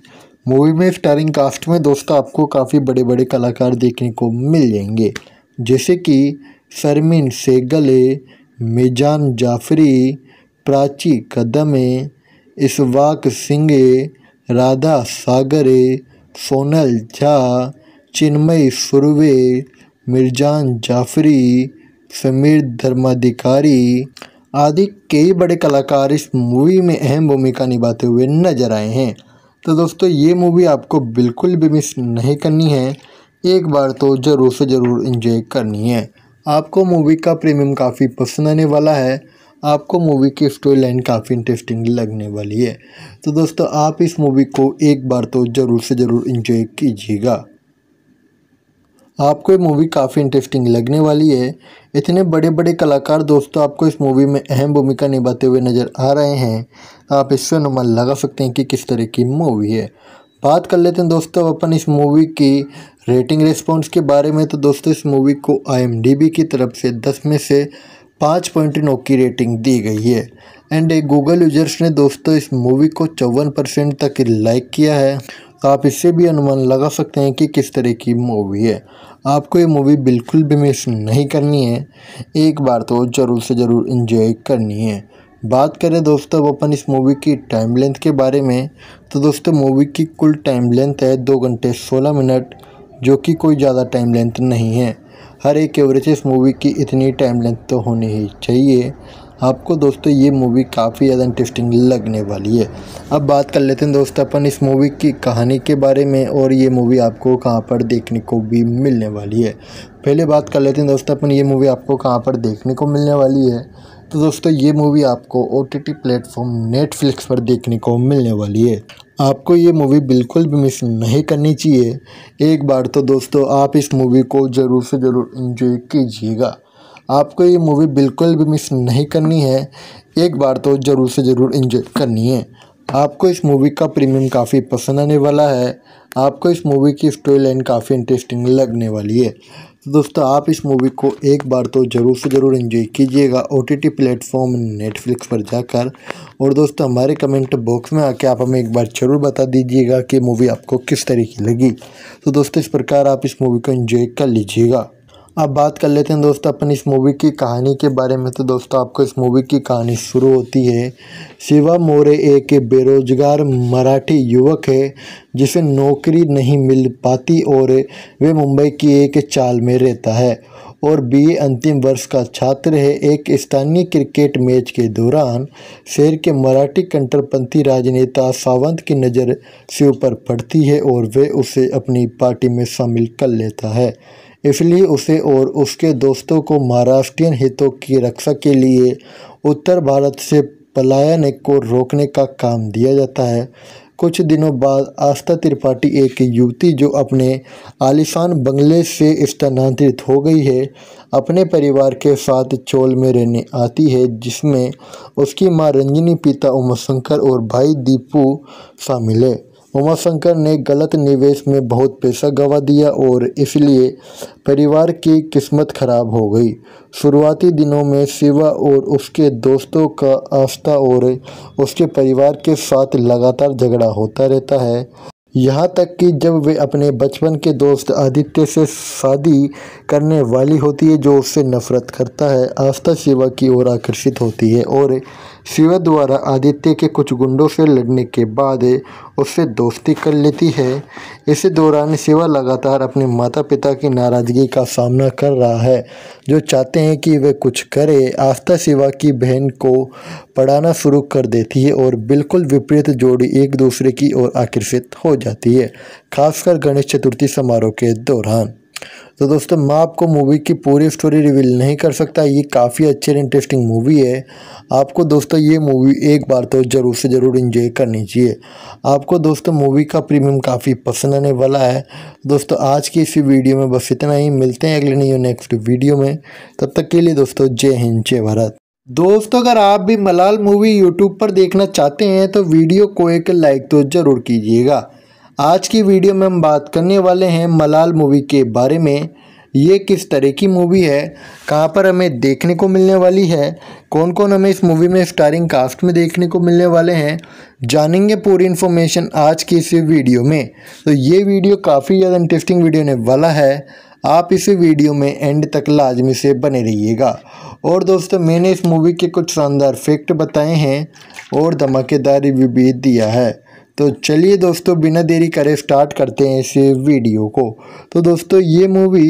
मूवी में स्टारिंग कास्ट में दोस्तों आपको काफ़ी बड़े बड़े कलाकार देखने को मिल जाएंगे जैसे कि सरमिन सेगले मिजान जाफरी प्राची कदमे इसवाक सिंगे राधा सागरे सोनल झा चिन्मय सुरवे मिर्जान जाफरी समीर धर्माधिकारी आदि कई बड़े कलाकार इस मूवी में अहम भूमिका निभाते हुए नजर आए हैं तो दोस्तों ये मूवी आपको बिल्कुल भी मिस नहीं करनी है एक बार तो ज़रूर से ज़रूर इन्जॉय करनी है आपको मूवी का प्रीमियम काफ़ी पसंद आने वाला है आपको मूवी की स्टोरी लाइन काफ़ी इंटरेस्टिंग लगने वाली है तो दोस्तों आप इस मूवी को एक बार तो ज़रूर से ज़रूर इन्जॉय कीजिएगा आपको ये मूवी काफ़ी इंटरेस्टिंग लगने वाली है इतने बड़े बड़े कलाकार दोस्तों आपको इस मूवी में अहम भूमिका निभाते हुए नज़र आ रहे हैं आप इससे अनुमान लगा सकते हैं कि किस तरह की मूवी है बात कर लेते हैं दोस्तों अपन इस मूवी की रेटिंग रिस्पॉन्स के बारे में तो दोस्तों इस मूवी को आई की तरफ से दस में से पाँच पॉइंट नौ की रेटिंग दी गई है एंड गूगल यूजर्स ने दोस्तों इस मूवी को चौवन परसेंट तक लाइक किया है तो आप इससे भी अनुमान लगा सकते हैं कि किस तरह की मूवी है आपको ये मूवी बिल्कुल भी मिस नहीं करनी है एक बार तो ज़रूर से ज़रूर इन्जॉय करनी है बात करें दोस्तों अब अपन इस मूवी की टाइम लेंथ के बारे में तो दोस्तों मूवी की कुल टाइम लेंथ है दो घंटे सोलह मिनट जो कि कोई ज़्यादा टाइम लेंथ नहीं है हर एक एवरेज इस मूवी की इतनी टाइम लेंथ तो होनी ही चाहिए आपको दोस्तों ये मूवी काफ़ी ज़्यादा इंटरेस्टिंग लगने वाली है अब बात कर लेते हैं दोस्तों अपन इस मूवी की कहानी के बारे में और ये मूवी आपको कहाँ पर देखने को भी मिलने वाली है पहले बात कर लेते हैं दोस्तों अपन ये मूवी आपको कहाँ पर देखने को मिलने वाली है तो दोस्तों ये मूवी आपको O T T platform Netflix पर देखने को मिलने वाली है आपको ये मूवी बिल्कुल भी मिस नहीं करनी चाहिए एक बार तो दोस्तों आप इस मूवी को ज़रूर से ज़रूर इन्जॉय कीजिएगा आपको ये मूवी बिल्कुल भी मिस नहीं करनी है एक बार तो ज़रूर से ज़रूर इंजॉय करनी है आपको इस मूवी का प्रीमियम काफ़ी पसंद आने वाला है आपको इस मूवी की स्टोरी लाइन काफ़ी इंटरेस्टिंग लगने वाली है तो दोस्तों आप इस मूवी को एक बार तो ज़रूर से ज़रूर इंजॉय कीजिएगा O T T platform Netflix पर जाकर और दोस्तों हमारे कमेंट बॉक्स में आके आप हमें एक बार ज़रूर बता दीजिएगा कि मूवी आपको किस तरह की लगी तो दोस्तों इस प्रकार आप इस मूवी को इन्जॉय कर लीजिएगा अब बात कर लेते हैं दोस्तों अपन इस मूवी की कहानी के बारे में तो दोस्तों आपको इस मूवी की कहानी शुरू होती है शिवा मोरे एक बेरोजगार मराठी युवक है जिसे नौकरी नहीं मिल पाती और वे मुंबई की एक चाल में रहता है और बीए अंतिम वर्ष का छात्र है एक स्थानीय क्रिकेट मैच के दौरान शहर के मराठी कंटरपंथी राजनेता सावंत की नज़र शिव पर पड़ती है और वे उसे अपनी पार्टी में शामिल कर लेता है इसलिए उसे और उसके दोस्तों को महाराष्ट्रीय हितों की रक्षा के लिए उत्तर भारत से पलायन को रोकने का काम दिया जाता है कुछ दिनों बाद आस्था त्रिपाठी एक युवती जो अपने आलिशान बंगले से स्थानांतरित हो गई है अपने परिवार के साथ चोल में रहने आती है जिसमें उसकी माँ रंजनी पिता उमाशंकर और भाई दीपू शामिल है उमाशंकर ने गलत निवेश में बहुत पैसा गंवा दिया और इसलिए परिवार की किस्मत खराब हो गई शुरुआती दिनों में शिवा और उसके दोस्तों का आस्था और उसके परिवार के साथ लगातार झगड़ा होता रहता है यहाँ तक कि जब वे अपने बचपन के दोस्त आदित्य से शादी करने वाली होती है जो उससे नफरत करता है आस्था शिवा की ओर आकर्षित होती है और शिवा द्वारा आदित्य के कुछ गुंडों से लड़ने के बाद उससे दोस्ती कर लेती है इसी दौरान शिवा लगातार अपने माता पिता की नाराज़गी का सामना कर रहा है जो चाहते हैं कि वे कुछ करे आस्था शिवा की बहन को पढ़ाना शुरू कर देती है और बिल्कुल विपरीत जोड़ी एक दूसरे की ओर आकर्षित हो जाती है खासकर गणेश चतुर्थी समारोह के दौरान तो दोस्तों मैं आपको मूवी की पूरी स्टोरी रिवील नहीं कर सकता ये काफ़ी अच्छी और इंटरेस्टिंग मूवी है आपको दोस्तों ये मूवी एक बार तो ज़रूर से ज़रूर इन्जॉय करनी चाहिए आपको दोस्तों मूवी का प्रीमियम काफ़ी पसंद आने वाला है दोस्तों आज की इसी वीडियो में बस इतना ही मिलते हैं अगले नहीं नेक्स्ट वीडियो में तब तक के लिए दोस्तों जय हिंद जय भारत दोस्तों अगर आप भी मलाल मूवी यूट्यूब पर देखना चाहते हैं तो वीडियो को एक लाइक तो ज़रूर कीजिएगा आज की वीडियो में हम बात करने वाले हैं मलाल मूवी के बारे में ये किस तरह की मूवी है कहाँ पर हमें देखने को मिलने वाली है कौन कौन हमें इस मूवी में स्टारिंग कास्ट में देखने को मिलने वाले हैं जानेंगे पूरी इन्फॉर्मेशन आज की इस वीडियो में तो ये वीडियो काफ़ी ज़्यादा इंटरेस्टिंग वीडियो होने वाला है आप इस वीडियो में एंड तक लाजमी से बने रहिएगा और दोस्तों मैंने इस मूवी के कुछ शानदार फैक्ट बताए हैं और धमाकेदार रिव्यू भी दिया है तो चलिए दोस्तों बिना देरी करे स्टार्ट करते हैं इस वीडियो को तो दोस्तों ये मूवी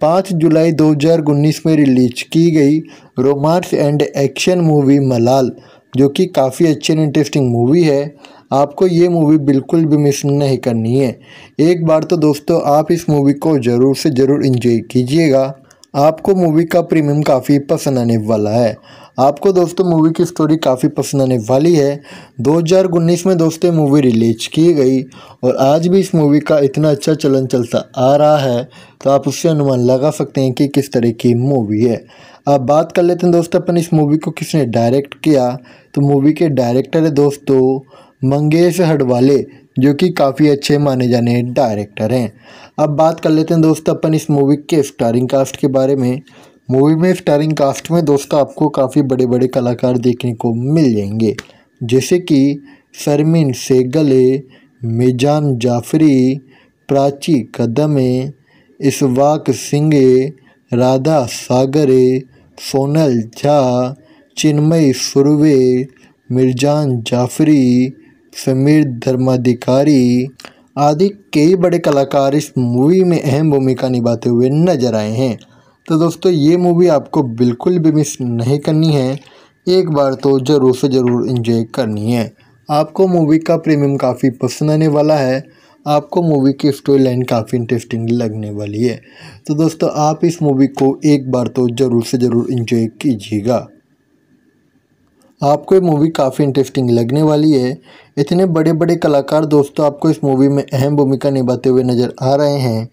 पाँच जुलाई 2019 में रिलीज की गई रोमांस एंड एक्शन मूवी मलाल जो कि काफ़ी अच्छी एंड इंटरेस्टिंग मूवी है आपको ये मूवी बिल्कुल भी मिस नहीं करनी है एक बार तो दोस्तों आप इस मूवी को ज़रूर से ज़रूर इन्जॉय कीजिएगा आपको मूवी का प्रीमियम काफ़ी पसंद आने वाला है आपको दोस्तों मूवी की स्टोरी काफ़ी पसंद आने वाली है 2019 में दोस्तों मूवी रिलीज की गई और आज भी इस मूवी का इतना अच्छा चलन चलता आ रहा है तो आप उससे अनुमान लगा सकते हैं कि किस तरह की मूवी है अब बात कर लेते हैं दोस्तों अपन इस मूवी को किसने डायरेक्ट किया तो मूवी के डायरेक्टर है दोस्तों मंगेश हडवाले जो कि काफ़ी अच्छे माने जाने डायरेक्टर हैं अब बात कर लेते हैं दोस्तों अपन इस मूवी के स्टारिंग कास्ट के बारे में मूवी में स्टारिंग कास्ट में दोस्तों आपको काफ़ी बड़े बड़े कलाकार देखने को मिल जाएंगे जैसे कि सरमिन सेगले मिजान जाफरी प्राची कदमे इसवाक सिंगे राधा सागरे सोनल झा चिन्मय सुरवे मिर्जान जाफरी समीर धर्माधिकारी आदि कई बड़े कलाकार इस मूवी में अहम भूमिका निभाते हुए नजर आए हैं तो दोस्तों ये मूवी आपको बिल्कुल भी मिस नहीं करनी है एक बार तो ज़रूर से ज़रूर इन्जॉय करनी है आपको मूवी का प्रीमियम काफ़ी पसंद आने वाला है आपको मूवी की स्टोरी लाइन काफ़ी इंटरेस्टिंग लगने वाली है तो दोस्तों आप इस मूवी को एक बार तो ज़रूर से ज़रूर इन्जॉय कीजिएगा आपको ये मूवी काफ़ी इंटरेस्टिंग लगने वाली है इतने बड़े बड़े कलाकार दोस्तों आपको इस मूवी में अहम भूमिका निभाते हुए नज़र आ रहे हैं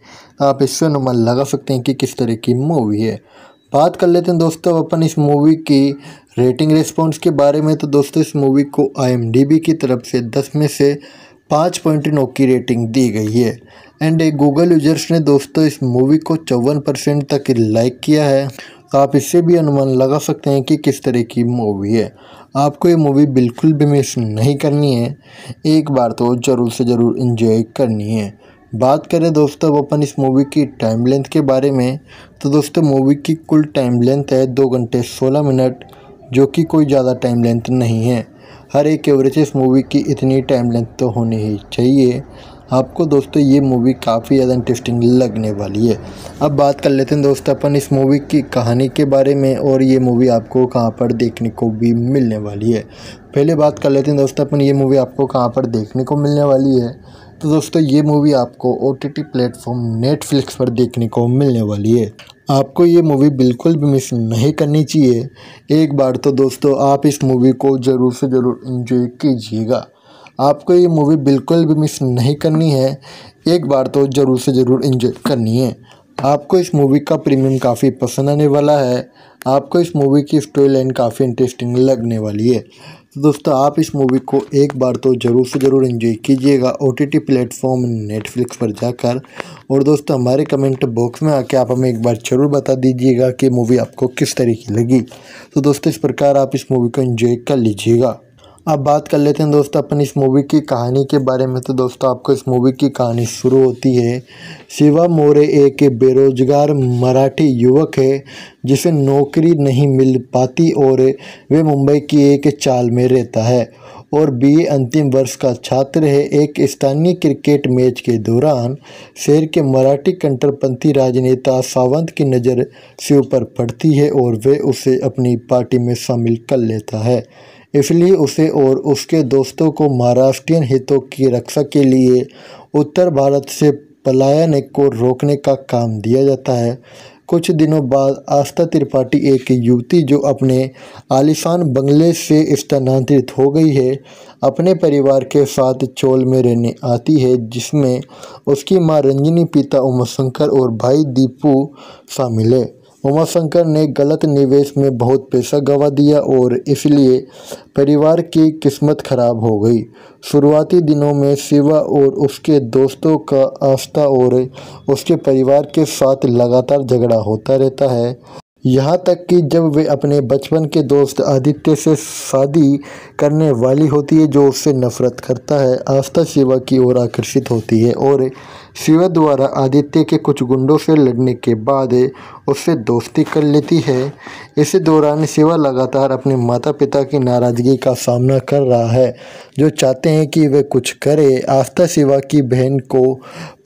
आप इससे अनुमान लगा सकते हैं कि किस तरह की मूवी है बात कर लेते हैं दोस्तों अपन इस मूवी की रेटिंग रिस्पॉन्स के बारे में तो दोस्तों इस मूवी को आई की तरफ से दस में से पाँच पॉइंट नौ की रेटिंग दी गई है एंड गूगल यूजर्स ने दोस्तों इस मूवी को चौवन परसेंट तक लाइक किया है आप इससे भी अनुमान लगा सकते हैं कि किस तरह की मूवी है आपको ये मूवी बिल्कुल भी मिस नहीं करनी है एक बार तो ज़रूर से ज़रूर इन्जॉय करनी है बात करें दोस्तों अब अपन इस मूवी की टाइम लेंथ के बारे में तो दोस्तों मूवी की कुल टाइम लेंथ है दो घंटे सोलह मिनट जो कि कोई ज़्यादा टाइम लेंथ नहीं है हर एक एवरेज इस मूवी की इतनी टाइम लेंथ तो होनी ही चाहिए आपको दोस्तों ये मूवी काफ़ी ज़्यादा इंटरेस्टिंग लगने वाली है अब बात कर लेते हैं दोस्तों अपन इस मूवी की कहानी के बारे में और ये मूवी आपको कहाँ पर देखने को भी मिलने वाली है पहले बात कर लेते हैं दोस्तों अपन ये मूवी आपको कहाँ पर देखने को मिलने वाली है तो दोस्तों ये मूवी आपको ओ टी प्लेटफॉर्म नेटफ्लिक्स पर देखने को मिलने वाली है आपको ये मूवी बिल्कुल भी मिस नहीं करनी चाहिए एक बार तो दोस्तों आप इस मूवी को ज़रूर से ज़रूर इन्जॉय कीजिएगा आपको ये मूवी बिल्कुल भी मिस नहीं करनी है एक बार तो ज़रूर से ज़रूर इंजॉय करनी है आपको इस मूवी का प्रीमियम काफ़ी पसंद आने वाला है आपको इस मूवी की स्टोरी लाइन काफ़ी इंटरेस्टिंग लगने वाली है तो दोस्तों आप इस मूवी को एक बार तो ज़रूर से ज़रूर इन्जॉय कीजिएगा O T T platform Netflix पर जाकर और दोस्तों हमारे कमेंट बॉक्स में आके आप हमें एक बार ज़रूर बता दीजिएगा कि मूवी आपको किस तरह की लगी तो दोस्तों इस प्रकार आप इस मूवी को इन्जॉय कर लीजिएगा अब बात कर लेते हैं दोस्तों अपन इस मूवी की कहानी के बारे में तो दोस्तों आपको इस मूवी की कहानी शुरू होती है शिवा मोरे एक बेरोजगार मराठी युवक है जिसे नौकरी नहीं मिल पाती और वे मुंबई की एक चाल में रहता है और बी अंतिम वर्ष का छात्र है एक स्थानीय क्रिकेट मैच के दौरान शहर के मराठी कंटरपंथी राजनेता सावंत की नज़र शिव पर पड़ती है और वे उसे अपनी पार्टी में शामिल कर लेता है इसलिए उसे और उसके दोस्तों को महाराष्ट्रियन हितों की रक्षा के लिए उत्तर भारत से पलायन को रोकने का काम दिया जाता है कुछ दिनों बाद आस्था त्रिपाठी एक युवती जो अपने आलिशान बंगले से स्थानांतरित हो गई है अपने परिवार के साथ चोल में रहने आती है जिसमें उसकी माँ रंजनी पिता उमाशंकर और भाई दीपू शामिल है उमाशंकर ने गलत निवेश में बहुत पैसा गंवा दिया और इसलिए परिवार की किस्मत खराब हो गई शुरुआती दिनों में शिवा और उसके दोस्तों का आस्था और उसके परिवार के साथ लगातार झगड़ा होता रहता है यहाँ तक कि जब वे अपने बचपन के दोस्त आदित्य से शादी करने वाली होती है जो उससे नफरत करता है आस्था शिवा की ओर आकर्षित होती है और शिवा द्वारा आदित्य के कुछ गुंडों से लड़ने के बाद उससे दोस्ती कर लेती है इसी दौरान शिवा लगातार अपने माता पिता की नाराज़गी का सामना कर रहा है जो चाहते हैं कि वह कुछ करे आस्था शिवा की बहन को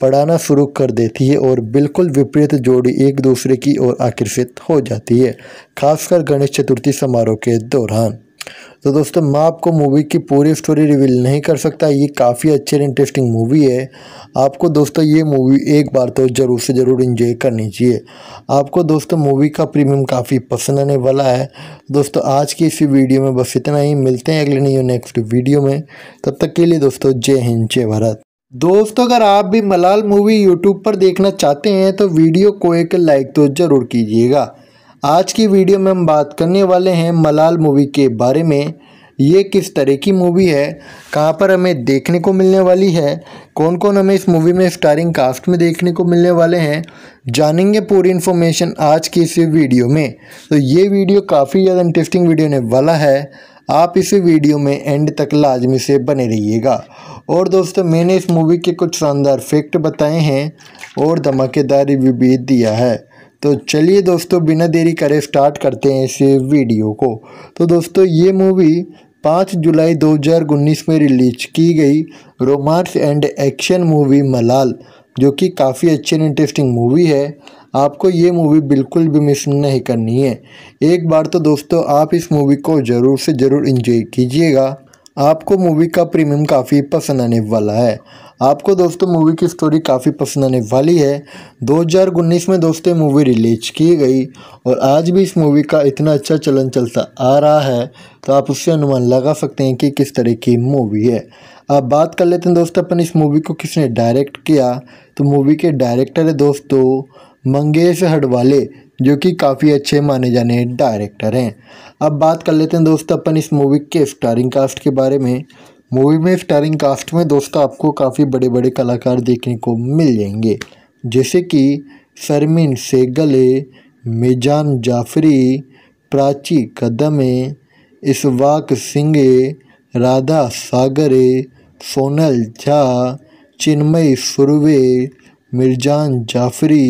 पढ़ाना शुरू कर देती है और बिल्कुल विपरीत जोड़ी एक दूसरे की ओर आकर्षित हो जाती है खासकर गणेश चतुर्थी समारोह के दौरान तो दोस्तों मैं आपको मूवी की पूरी स्टोरी रिवील नहीं कर सकता ये काफ़ी अच्छी और इंटरेस्टिंग मूवी है आपको दोस्तों ये मूवी एक बार तो ज़रूर से ज़रूर इन्जॉय करनी चाहिए आपको दोस्तों मूवी का प्रीमियम काफ़ी पसंद आने वाला है दोस्तों आज की इसी वीडियो में बस इतना ही मिलते हैं अगले नहीं नेक्स्ट वीडियो में तब तक के लिए दोस्तों जय हिंद जय भारत दोस्तों अगर आप भी मलाल मूवी यूट्यूब पर देखना चाहते हैं तो वीडियो को एक लाइक तो ज़रूर कीजिएगा आज की वीडियो में हम बात करने वाले हैं मलाल मूवी के बारे में ये किस तरह की मूवी है कहाँ पर हमें देखने को मिलने वाली है कौन कौन हमें इस मूवी में स्टारिंग कास्ट में देखने को मिलने वाले हैं जानेंगे पूरी इन्फॉर्मेशन आज की इस वीडियो में तो ये वीडियो काफ़ी ज़्यादा इंटरेस्टिंग वीडियो होने वाला है आप इस वीडियो में एंड तक लाजमी से बने रहिएगा और दोस्तों मैंने इस मूवी के कुछ शानदार फैक्ट बताए हैं और धमाकेदार रिव्यू भी दिया है तो चलिए दोस्तों बिना देरी करे स्टार्ट करते हैं इस वीडियो को तो दोस्तों ये मूवी पाँच जुलाई 2019 में रिलीज की गई रोमांस एंड एक्शन मूवी मलाल जो कि काफ़ी अच्छी एंड इंटरेस्टिंग मूवी है आपको ये मूवी बिल्कुल भी मिस नहीं करनी है एक बार तो दोस्तों आप इस मूवी को ज़रूर से ज़रूर इन्जॉय कीजिएगा आपको मूवी का प्रीमियम काफ़ी पसंद आने वाला है आपको दोस्तों मूवी की स्टोरी काफ़ी पसंद आने वाली है 2019 में दोस्तों मूवी रिलीज की गई और आज भी इस मूवी का इतना अच्छा चलन चलता आ रहा है तो आप उससे अनुमान लगा सकते हैं कि किस तरह की मूवी है अब बात कर लेते हैं दोस्तों अपन इस मूवी को किसने डायरेक्ट किया तो मूवी के डायरेक्टर है दोस्तों मंगेश हडवाले जो कि काफ़ी अच्छे माने जाने डायरेक्टर हैं अब बात कर लेते हैं दोस्तों अपन इस मूवी के स्टारिंग कास्ट के बारे में मूवी में स्टारिंग कास्ट में दोस्तों आपको काफ़ी बड़े बड़े कलाकार देखने को मिल जाएंगे जैसे कि सरमिन सेगले मिजान जाफरी प्राची कदमे इसवाक सिंगे राधा सागरे सोनल झा चिन्मय सुरवे मिर्जान जाफरी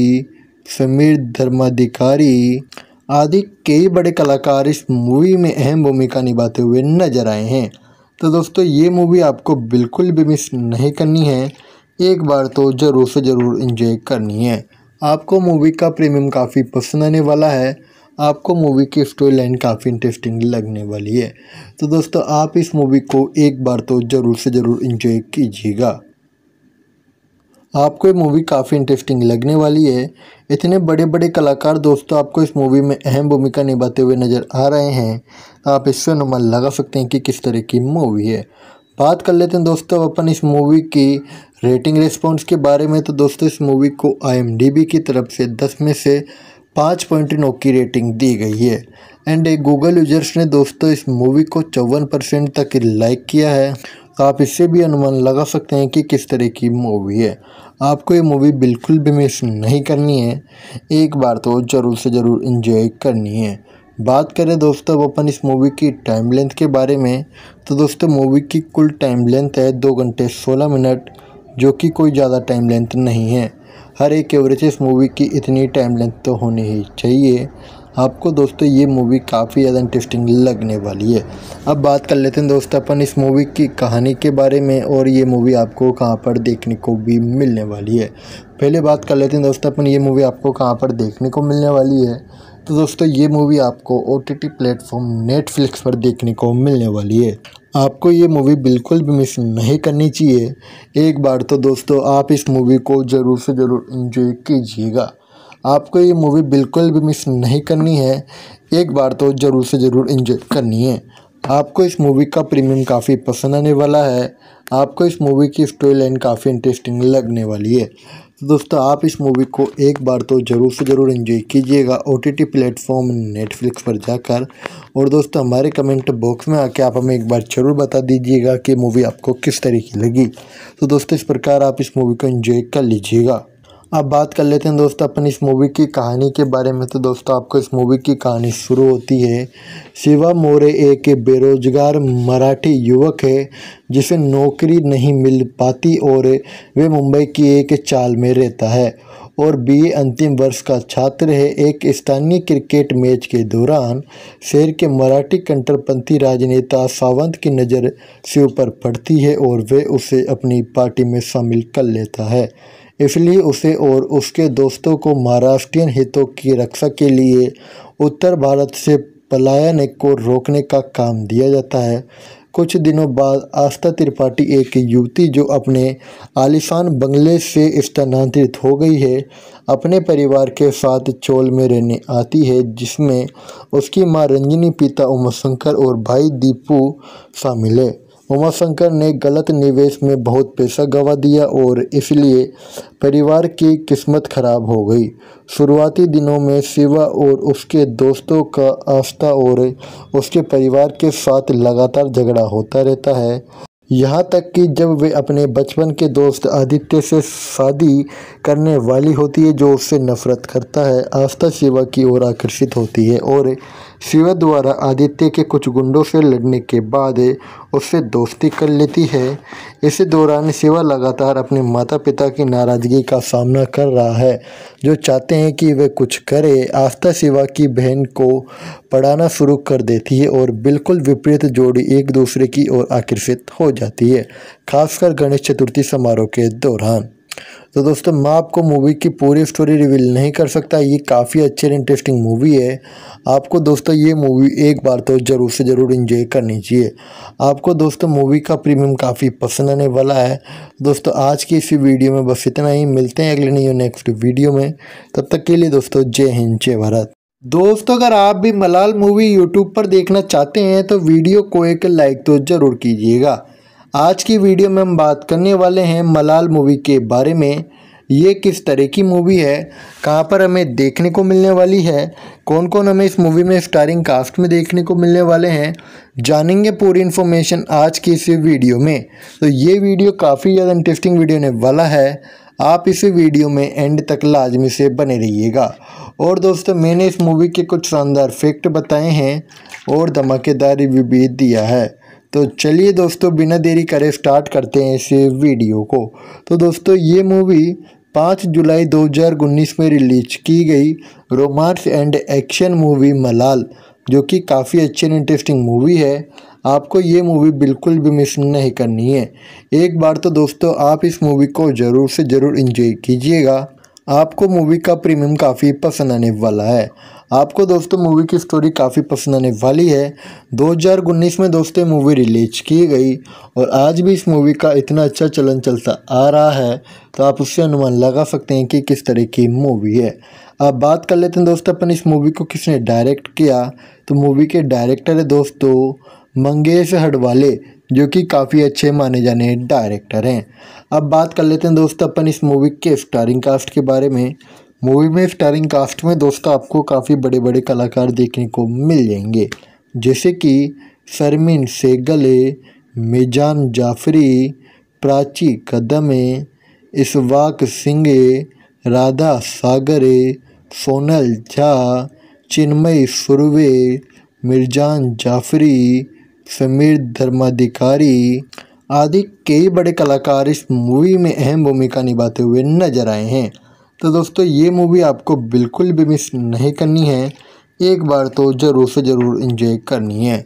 समीर धर्माधिकारी आदि कई बड़े कलाकार इस मूवी में अहम भूमिका निभाते हुए नजर आए हैं तो दोस्तों ये मूवी आपको बिल्कुल भी मिस नहीं करनी है एक बार तो ज़रूर से ज़रूर इंजॉय करनी है आपको मूवी का प्रीमियम काफ़ी पसंद आने वाला है आपको मूवी की स्टोरी लाइन काफ़ी इंटरेस्टिंग लगने वाली है तो दोस्तों आप इस मूवी को एक बार तो ज़रूर से ज़रूर इन्जॉय कीजिएगा आपको ये मूवी काफ़ी इंटरेस्टिंग लगने वाली है इतने बड़े बड़े कलाकार दोस्तों आपको इस मूवी में अहम भूमिका निभाते हुए नज़र आ रहे हैं आप इससे अनुमान लगा सकते हैं कि किस तरह की मूवी है बात कर लेते हैं दोस्तों अपन इस मूवी की रेटिंग रिस्पॉन्स के बारे में तो दोस्तों इस मूवी को आई की तरफ से दस में से पाँच पॉइंट नौ की रेटिंग दी गई है एंड गूगल यूजर्स ने दोस्तों इस मूवी को चौवन परसेंट तक लाइक किया है आप इससे भी अनुमान लगा सकते हैं कि किस तरह की मूवी है आपको ये मूवी बिल्कुल भी मिस नहीं करनी है एक बार तो ज़रूर से ज़रूर इन्जॉय करनी है बात करें दोस्तों अब अपन इस मूवी की टाइम लेंथ के बारे में तो दोस्तों मूवी की कुल टाइम लेंथ है दो घंटे सोलह मिनट जो कि कोई ज़्यादा टाइम लेंथ नहीं है हर एक एवरेज इस मूवी की इतनी टाइम लेंथ तो होनी ही चाहिए आपको दोस्तों ये मूवी काफ़ी ज़्यादा इंटरेस्टिंग लगने वाली है अब बात कर लेते हैं दोस्तों अपन इस मूवी की कहानी के बारे में और ये मूवी आपको कहाँ पर देखने को भी मिलने वाली है पहले बात कर लेते हैं दोस्तों अपन ये मूवी आपको कहाँ पर देखने को मिलने वाली है तो दोस्तों ये मूवी आपको O T T platform Netflix पर देखने को मिलने वाली है आपको ये मूवी बिल्कुल भी मिस नहीं करनी चाहिए एक बार तो दोस्तों आप इस मूवी को ज़रूर से ज़रूर इन्जॉय कीजिएगा आपको ये मूवी बिल्कुल भी मिस नहीं करनी है एक बार तो ज़रूर से ज़रूर इंजॉय करनी है आपको इस मूवी का प्रीमियम काफ़ी पसंद आने वाला है आपको इस मूवी की स्टोरी लाइन काफ़ी इंटरेस्टिंग लगने वाली है तो दोस्तों आप इस मूवी को एक बार तो ज़रूर से ज़रूर इंजॉय कीजिएगा O T T platform Netflix पर जाकर और दोस्तों हमारे कमेंट बॉक्स में आके आप हमें एक बार ज़रूर बता दीजिएगा कि मूवी आपको किस तरीके लगी तो दोस्तों इस प्रकार आप इस मूवी को इन्जॉय कर लीजिएगा अब बात कर लेते हैं दोस्तों अपन इस मूवी की कहानी के बारे में तो दोस्तों आपको इस मूवी की कहानी शुरू होती है शिवा मोरे एक बेरोजगार मराठी युवक है जिसे नौकरी नहीं मिल पाती और वे मुंबई की एक चाल में रहता है और बीए अंतिम वर्ष का छात्र है एक स्थानीय क्रिकेट मैच के दौरान शहर के मराठी कंटरपंथी राजनेता सावंत की नज़र शिव पर पड़ती है और वे उसे अपनी पार्टी में शामिल कर लेता है इसलिए उसे और उसके दोस्तों को महाराष्ट्रियन हितों की रक्षा के लिए उत्तर भारत से पलायन को रोकने का काम दिया जाता है कुछ दिनों बाद आस्था त्रिपाठी एक युवती जो अपने आलिशान बंगले से स्थानांतरित हो गई है अपने परिवार के साथ चोल में रहने आती है जिसमें उसकी माँ रंजनी पिता उमाशंकर और भाई दीपू शामिल है उमाशंकर ने गलत निवेश में बहुत पैसा गंवा दिया और इसलिए परिवार की किस्मत खराब हो गई शुरुआती दिनों में शिवा और उसके दोस्तों का आस्था और उसके परिवार के साथ लगातार झगड़ा होता रहता है यहाँ तक कि जब वे अपने बचपन के दोस्त आदित्य से शादी करने वाली होती है जो उससे नफरत करता है आस्था शिवा की ओर आकर्षित होती है और शिवा द्वारा आदित्य के कुछ गुंडों से लड़ने के बाद उससे दोस्ती कर लेती है इसी दौरान शिवा लगातार अपने माता पिता की नाराज़गी का सामना कर रहा है जो चाहते हैं कि वह कुछ करे आस्था शिवा की बहन को पढ़ाना शुरू कर देती है और बिल्कुल विपरीत जोड़ी एक दूसरे की ओर आकर्षित हो जाती है खासकर गणेश चतुर्थी समारोह के दौरान तो दोस्तों मैं आपको मूवी की पूरी स्टोरी रिवील नहीं कर सकता ये काफ़ी अच्छी और इंटरेस्टिंग मूवी है आपको दोस्तों ये मूवी एक बार तो ज़रूर से ज़रूर इन्जॉय करनी चाहिए आपको दोस्तों मूवी का प्रीमियम काफ़ी पसंद आने वाला है दोस्तों आज की इसी वीडियो में बस इतना ही मिलते हैं अगले नहीं नेक्स्ट वीडियो में तब तक के लिए दोस्तों जय हिंद जय भारत दोस्तों अगर आप भी मलाल मूवी यूट्यूब पर देखना चाहते हैं तो वीडियो को एक लाइक तो ज़रूर कीजिएगा आज की वीडियो में हम बात करने वाले हैं मलाल मूवी के बारे में ये किस तरह की मूवी है कहाँ पर हमें देखने को मिलने वाली है कौन कौन हमें इस मूवी में स्टारिंग कास्ट में देखने को मिलने वाले हैं जानेंगे पूरी इन्फॉर्मेशन आज की इस वीडियो में तो ये वीडियो काफ़ी ज़्यादा इंटरेस्टिंग वीडियो ने वाला है आप इस वीडियो में एंड तक लाजमी से बने रहिएगा और दोस्तों मैंने इस मूवी के कुछ शानदार फैक्ट बताए हैं और धमाकेदार रिव्यू भी दिया है तो चलिए दोस्तों बिना देरी करे स्टार्ट करते हैं इस वीडियो को तो दोस्तों ये मूवी पाँच जुलाई 2019 में रिलीज की गई रोमांस एंड एक्शन मूवी मलाल जो कि काफ़ी अच्छी एंड इंटरेस्टिंग मूवी है आपको ये मूवी बिल्कुल भी मिस नहीं करनी है एक बार तो दोस्तों आप इस मूवी को ज़रूर से ज़रूर इन्जॉय कीजिएगा आपको मूवी का प्रीमियम काफ़ी पसंद आने वाला है आपको दोस्तों मूवी की स्टोरी काफ़ी पसंद आने वाली है 2019 में दोस्तों मूवी रिलीज की गई और आज भी इस मूवी का इतना अच्छा चलन चलता आ रहा है तो आप उससे अनुमान लगा सकते हैं कि किस तरह की मूवी है अब बात कर लेते हैं दोस्तों अपन इस मूवी को किसने डायरेक्ट किया तो मूवी के डायरेक्टर है दोस्तों मंगेश हडवाले जो कि काफ़ी अच्छे माने जाने डायरेक्टर हैं अब बात कर लेते हैं दोस्तों अपन इस मूवी के स्टारिंग कास्ट के बारे में मूवी में स्टारिंग कास्ट में दोस्तों आपको काफ़ी बड़े बड़े कलाकार देखने को मिल जाएंगे जैसे कि सरमिन सेगले मिजान जाफरी प्राची कदमे इसवाक सिंगे राधा सागरे सोनल झा चिन्मय सुरवे मिर्जान जाफरी समीर धर्माधिकारी आदि कई बड़े कलाकार इस मूवी में अहम भूमिका निभाते हुए नजर आए हैं तो दोस्तों ये मूवी आपको बिल्कुल भी मिस नहीं करनी है एक बार तो ज़रूर से ज़रूर इंजॉय करनी है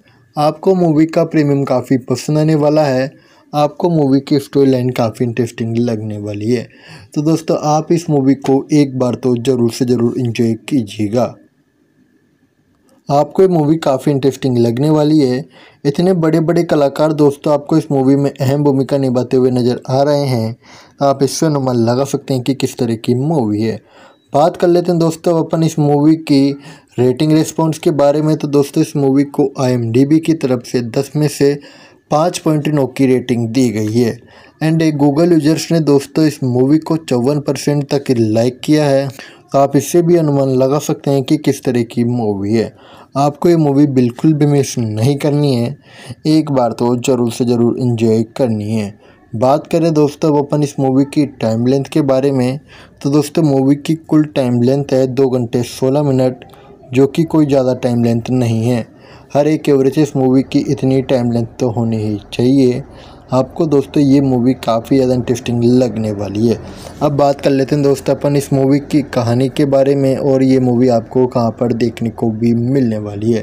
आपको मूवी का प्रीमियम काफ़ी पसंद आने वाला है आपको मूवी की स्टोरी लाइन काफ़ी इंटरेस्टिंग लगने वाली है तो दोस्तों आप इस मूवी को एक बार तो ज़रूर से ज़रूर इन्जॉय कीजिएगा आपको ये मूवी काफ़ी इंटरेस्टिंग लगने वाली है इतने बड़े बड़े कलाकार दोस्तों आपको इस मूवी में अहम भूमिका निभाते हुए नज़र आ रहे हैं आप इससे अनुमान लगा सकते हैं कि किस तरह की मूवी है बात कर लेते हैं दोस्तों अपन इस मूवी की रेटिंग रिस्पॉन्स के बारे में तो दोस्तों इस मूवी को आई की तरफ से दस में से पाँच पॉइंट नौ की रेटिंग दी गई है एंड गूगल यूजर्स ने दोस्तों इस मूवी को चौवन परसेंट तक लाइक किया है आप इससे भी अनुमान लगा सकते हैं कि किस तरह की मूवी है आपको ये मूवी बिल्कुल भी मिस नहीं करनी है एक बार तो ज़रूर से ज़रूर इन्जॉय करनी है बात करें दोस्तों अब अपन इस मूवी की टाइम लेंथ के बारे में तो दोस्तों मूवी की कुल टाइम लेंथ है दो घंटे सोलह मिनट जो कि कोई ज़्यादा टाइम लेंथ नहीं है हर एक एवरेज इस मूवी की इतनी टाइम लेंथ तो होनी ही चाहिए आपको दोस्तों ये मूवी काफ़ी ज़्यादा इंटरेस्टिंग लगने वाली है अब बात कर लेते हैं दोस्तों अपन इस मूवी की कहानी के बारे में और ये मूवी आपको कहाँ पर देखने को भी मिलने वाली है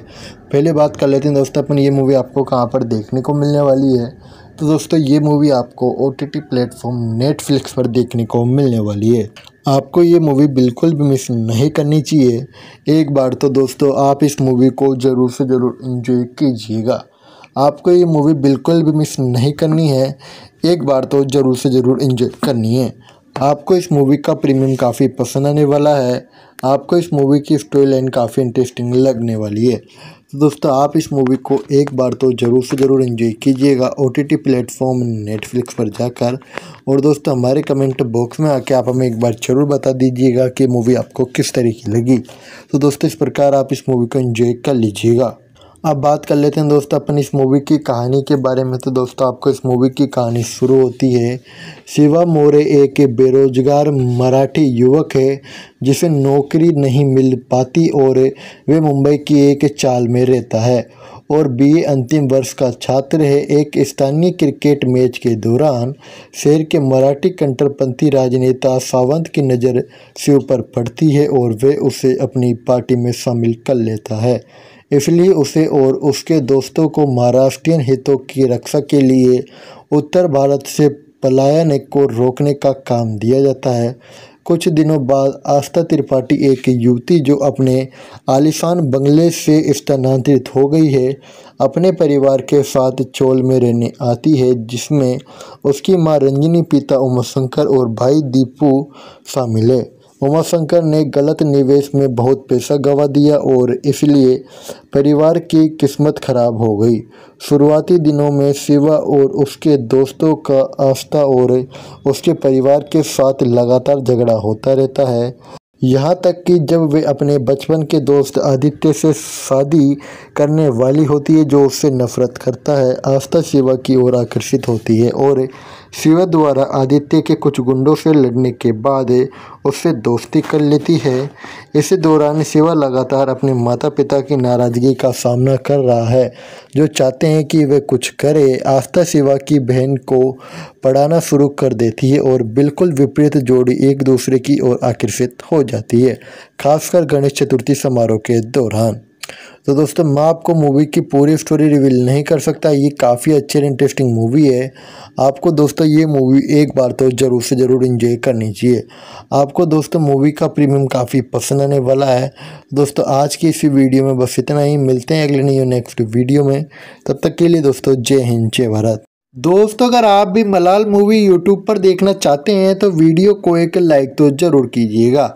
पहले बात कर लेते हैं दोस्तों अपन ये मूवी आपको कहाँ पर देखने को मिलने वाली है तो दोस्तों ये मूवी आपको O T T platform Netflix पर देखने को मिलने वाली है आपको ये मूवी बिल्कुल भी मिस नहीं करनी चाहिए एक बार तो दोस्तों आप इस मूवी को ज़रूर से ज़रूर इन्जॉय कीजिएगा आपको ये मूवी बिल्कुल भी मिस नहीं करनी है एक बार तो ज़रूर से ज़रूर इन्जॉय करनी है आपको इस मूवी का प्रीमियम काफ़ी पसंद आने वाला है आपको इस मूवी की स्टोरी लाइन काफ़ी इंटरेस्टिंग लगने वाली है तो दोस्तों आप इस मूवी को एक बार तो ज़रूर से ज़रूर इन्जॉय कीजिएगा O T T platform Netflix पर जाकर और दोस्तों हमारे कमेंट बॉक्स में आके आप हमें एक बार ज़रूर बता दीजिएगा कि मूवी आपको किस तरीके लगी तो दोस्तों इस प्रकार आप इस मूवी को इन्जॉय कर लीजिएगा अब बात कर लेते हैं दोस्तों अपन इस मूवी की कहानी के बारे में तो दोस्तों आपको इस मूवी की कहानी शुरू होती है शिवा मोरे एक बेरोजगार मराठी युवक है जिसे नौकरी नहीं मिल पाती और वे मुंबई की एक चाल में रहता है और बीए अंतिम वर्ष का छात्र है एक स्थानीय क्रिकेट मैच के दौरान शहर के मराठी कंटरपंथी राजनेता सावंत की नज़र शिव पर पड़ती है और वे उसे अपनी पार्टी में शामिल कर लेता है इसलिए उसे और उसके दोस्तों को महाराष्ट्रीय हितों की रक्षा के लिए उत्तर भारत से पलायन को रोकने का काम दिया जाता है कुछ दिनों बाद आस्था त्रिपाठी एक युवती जो अपने आलिशान बंगले से स्थानांतरित हो गई है अपने परिवार के साथ चोल में रहने आती है जिसमें उसकी माँ रंजनी पिता उमाशंकर और भाई दीपू शामिल है उमाशंकर ने गलत निवेश में बहुत पैसा गंवा दिया और इसलिए परिवार की किस्मत खराब हो गई शुरुआती दिनों में शिवा और उसके दोस्तों का आस्था और उसके परिवार के साथ लगातार झगड़ा होता रहता है यहाँ तक कि जब वे अपने बचपन के दोस्त आदित्य से शादी करने वाली होती है जो उससे नफरत करता है आस्था शिवा की ओर आकर्षित होती है और शिवा द्वारा आदित्य के कुछ गुंडों से लड़ने के बाद उससे दोस्ती कर लेती है इसी दौरान शिवा लगातार अपने माता पिता की नाराज़गी का सामना कर रहा है जो चाहते हैं कि वे कुछ करे आस्था शिवा की बहन को पढ़ाना शुरू कर देती है और बिल्कुल विपरीत जोड़ी एक दूसरे की ओर आकर्षित हो जाती है खासकर गणेश चतुर्थी समारोह के दौरान तो दोस्तों मैं आपको मूवी की पूरी स्टोरी रिवील नहीं कर सकता ये काफ़ी अच्छी और इंटरेस्टिंग मूवी है आपको दोस्तों ये मूवी एक बार तो ज़रूर से ज़रूर इन्जॉय करनी चाहिए आपको दोस्तों मूवी का प्रीमियम काफ़ी पसंद आने वाला है दोस्तों आज की इसी वीडियो में बस इतना ही मिलते हैं अगले नहीं नेक्स्ट वीडियो में तब तक के लिए दोस्तों जय हिंद जय भारत दोस्तों अगर आप भी मलाल मूवी यूट्यूब पर देखना चाहते हैं तो वीडियो को एक लाइक तो ज़रूर कीजिएगा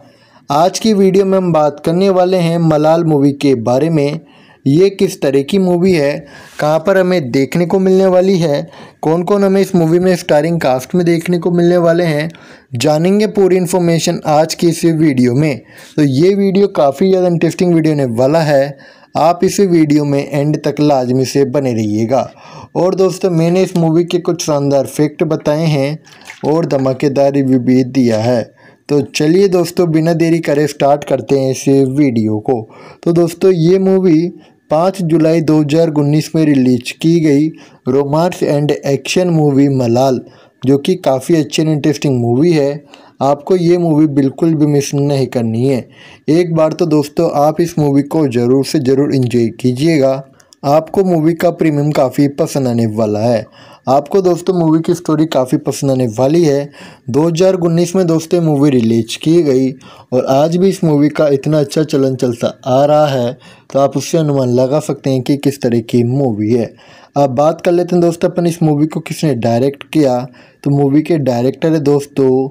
आज की वीडियो में हम बात करने वाले हैं मलाल मूवी के बारे में ये किस तरह की मूवी है कहाँ पर हमें देखने को मिलने वाली है कौन कौन हमें इस मूवी में स्टारिंग कास्ट में देखने को मिलने वाले हैं जानेंगे पूरी इन्फॉर्मेशन आज की इस वीडियो में तो ये वीडियो काफ़ी ज़्यादा इंटरेस्टिंग वीडियो होने वाला है आप इस वीडियो में एंड तक लाजमी से बने रहिएगा और दोस्तों मैंने इस मूवी के कुछ शानदार फैक्ट बताए हैं और धमाकेदार रिव्यू भी दिया है तो चलिए दोस्तों बिना देरी करे स्टार्ट करते हैं इस वीडियो को तो दोस्तों ये मूवी पाँच जुलाई 2019 में रिलीज की गई रोमांस एंड एक्शन मूवी मलाल जो कि काफ़ी अच्छी एंड इंटरेस्टिंग मूवी है आपको ये मूवी बिल्कुल भी मिस नहीं करनी है एक बार तो दोस्तों आप इस मूवी को ज़रूर से ज़रूर इन्जॉय कीजिएगा आपको मूवी का प्रीमियम काफ़ी पसंद आने वाला है आपको दोस्तों मूवी की स्टोरी काफ़ी पसंद आने वाली है 2019 में दोस्तों मूवी रिलीज की गई और आज भी इस मूवी का इतना अच्छा चलन चलता आ रहा है तो आप उससे अनुमान लगा सकते हैं कि किस तरह की मूवी है अब बात कर लेते हैं दोस्तों अपन इस मूवी को किसने डायरेक्ट किया तो मूवी के डायरेक्टर है दोस्तों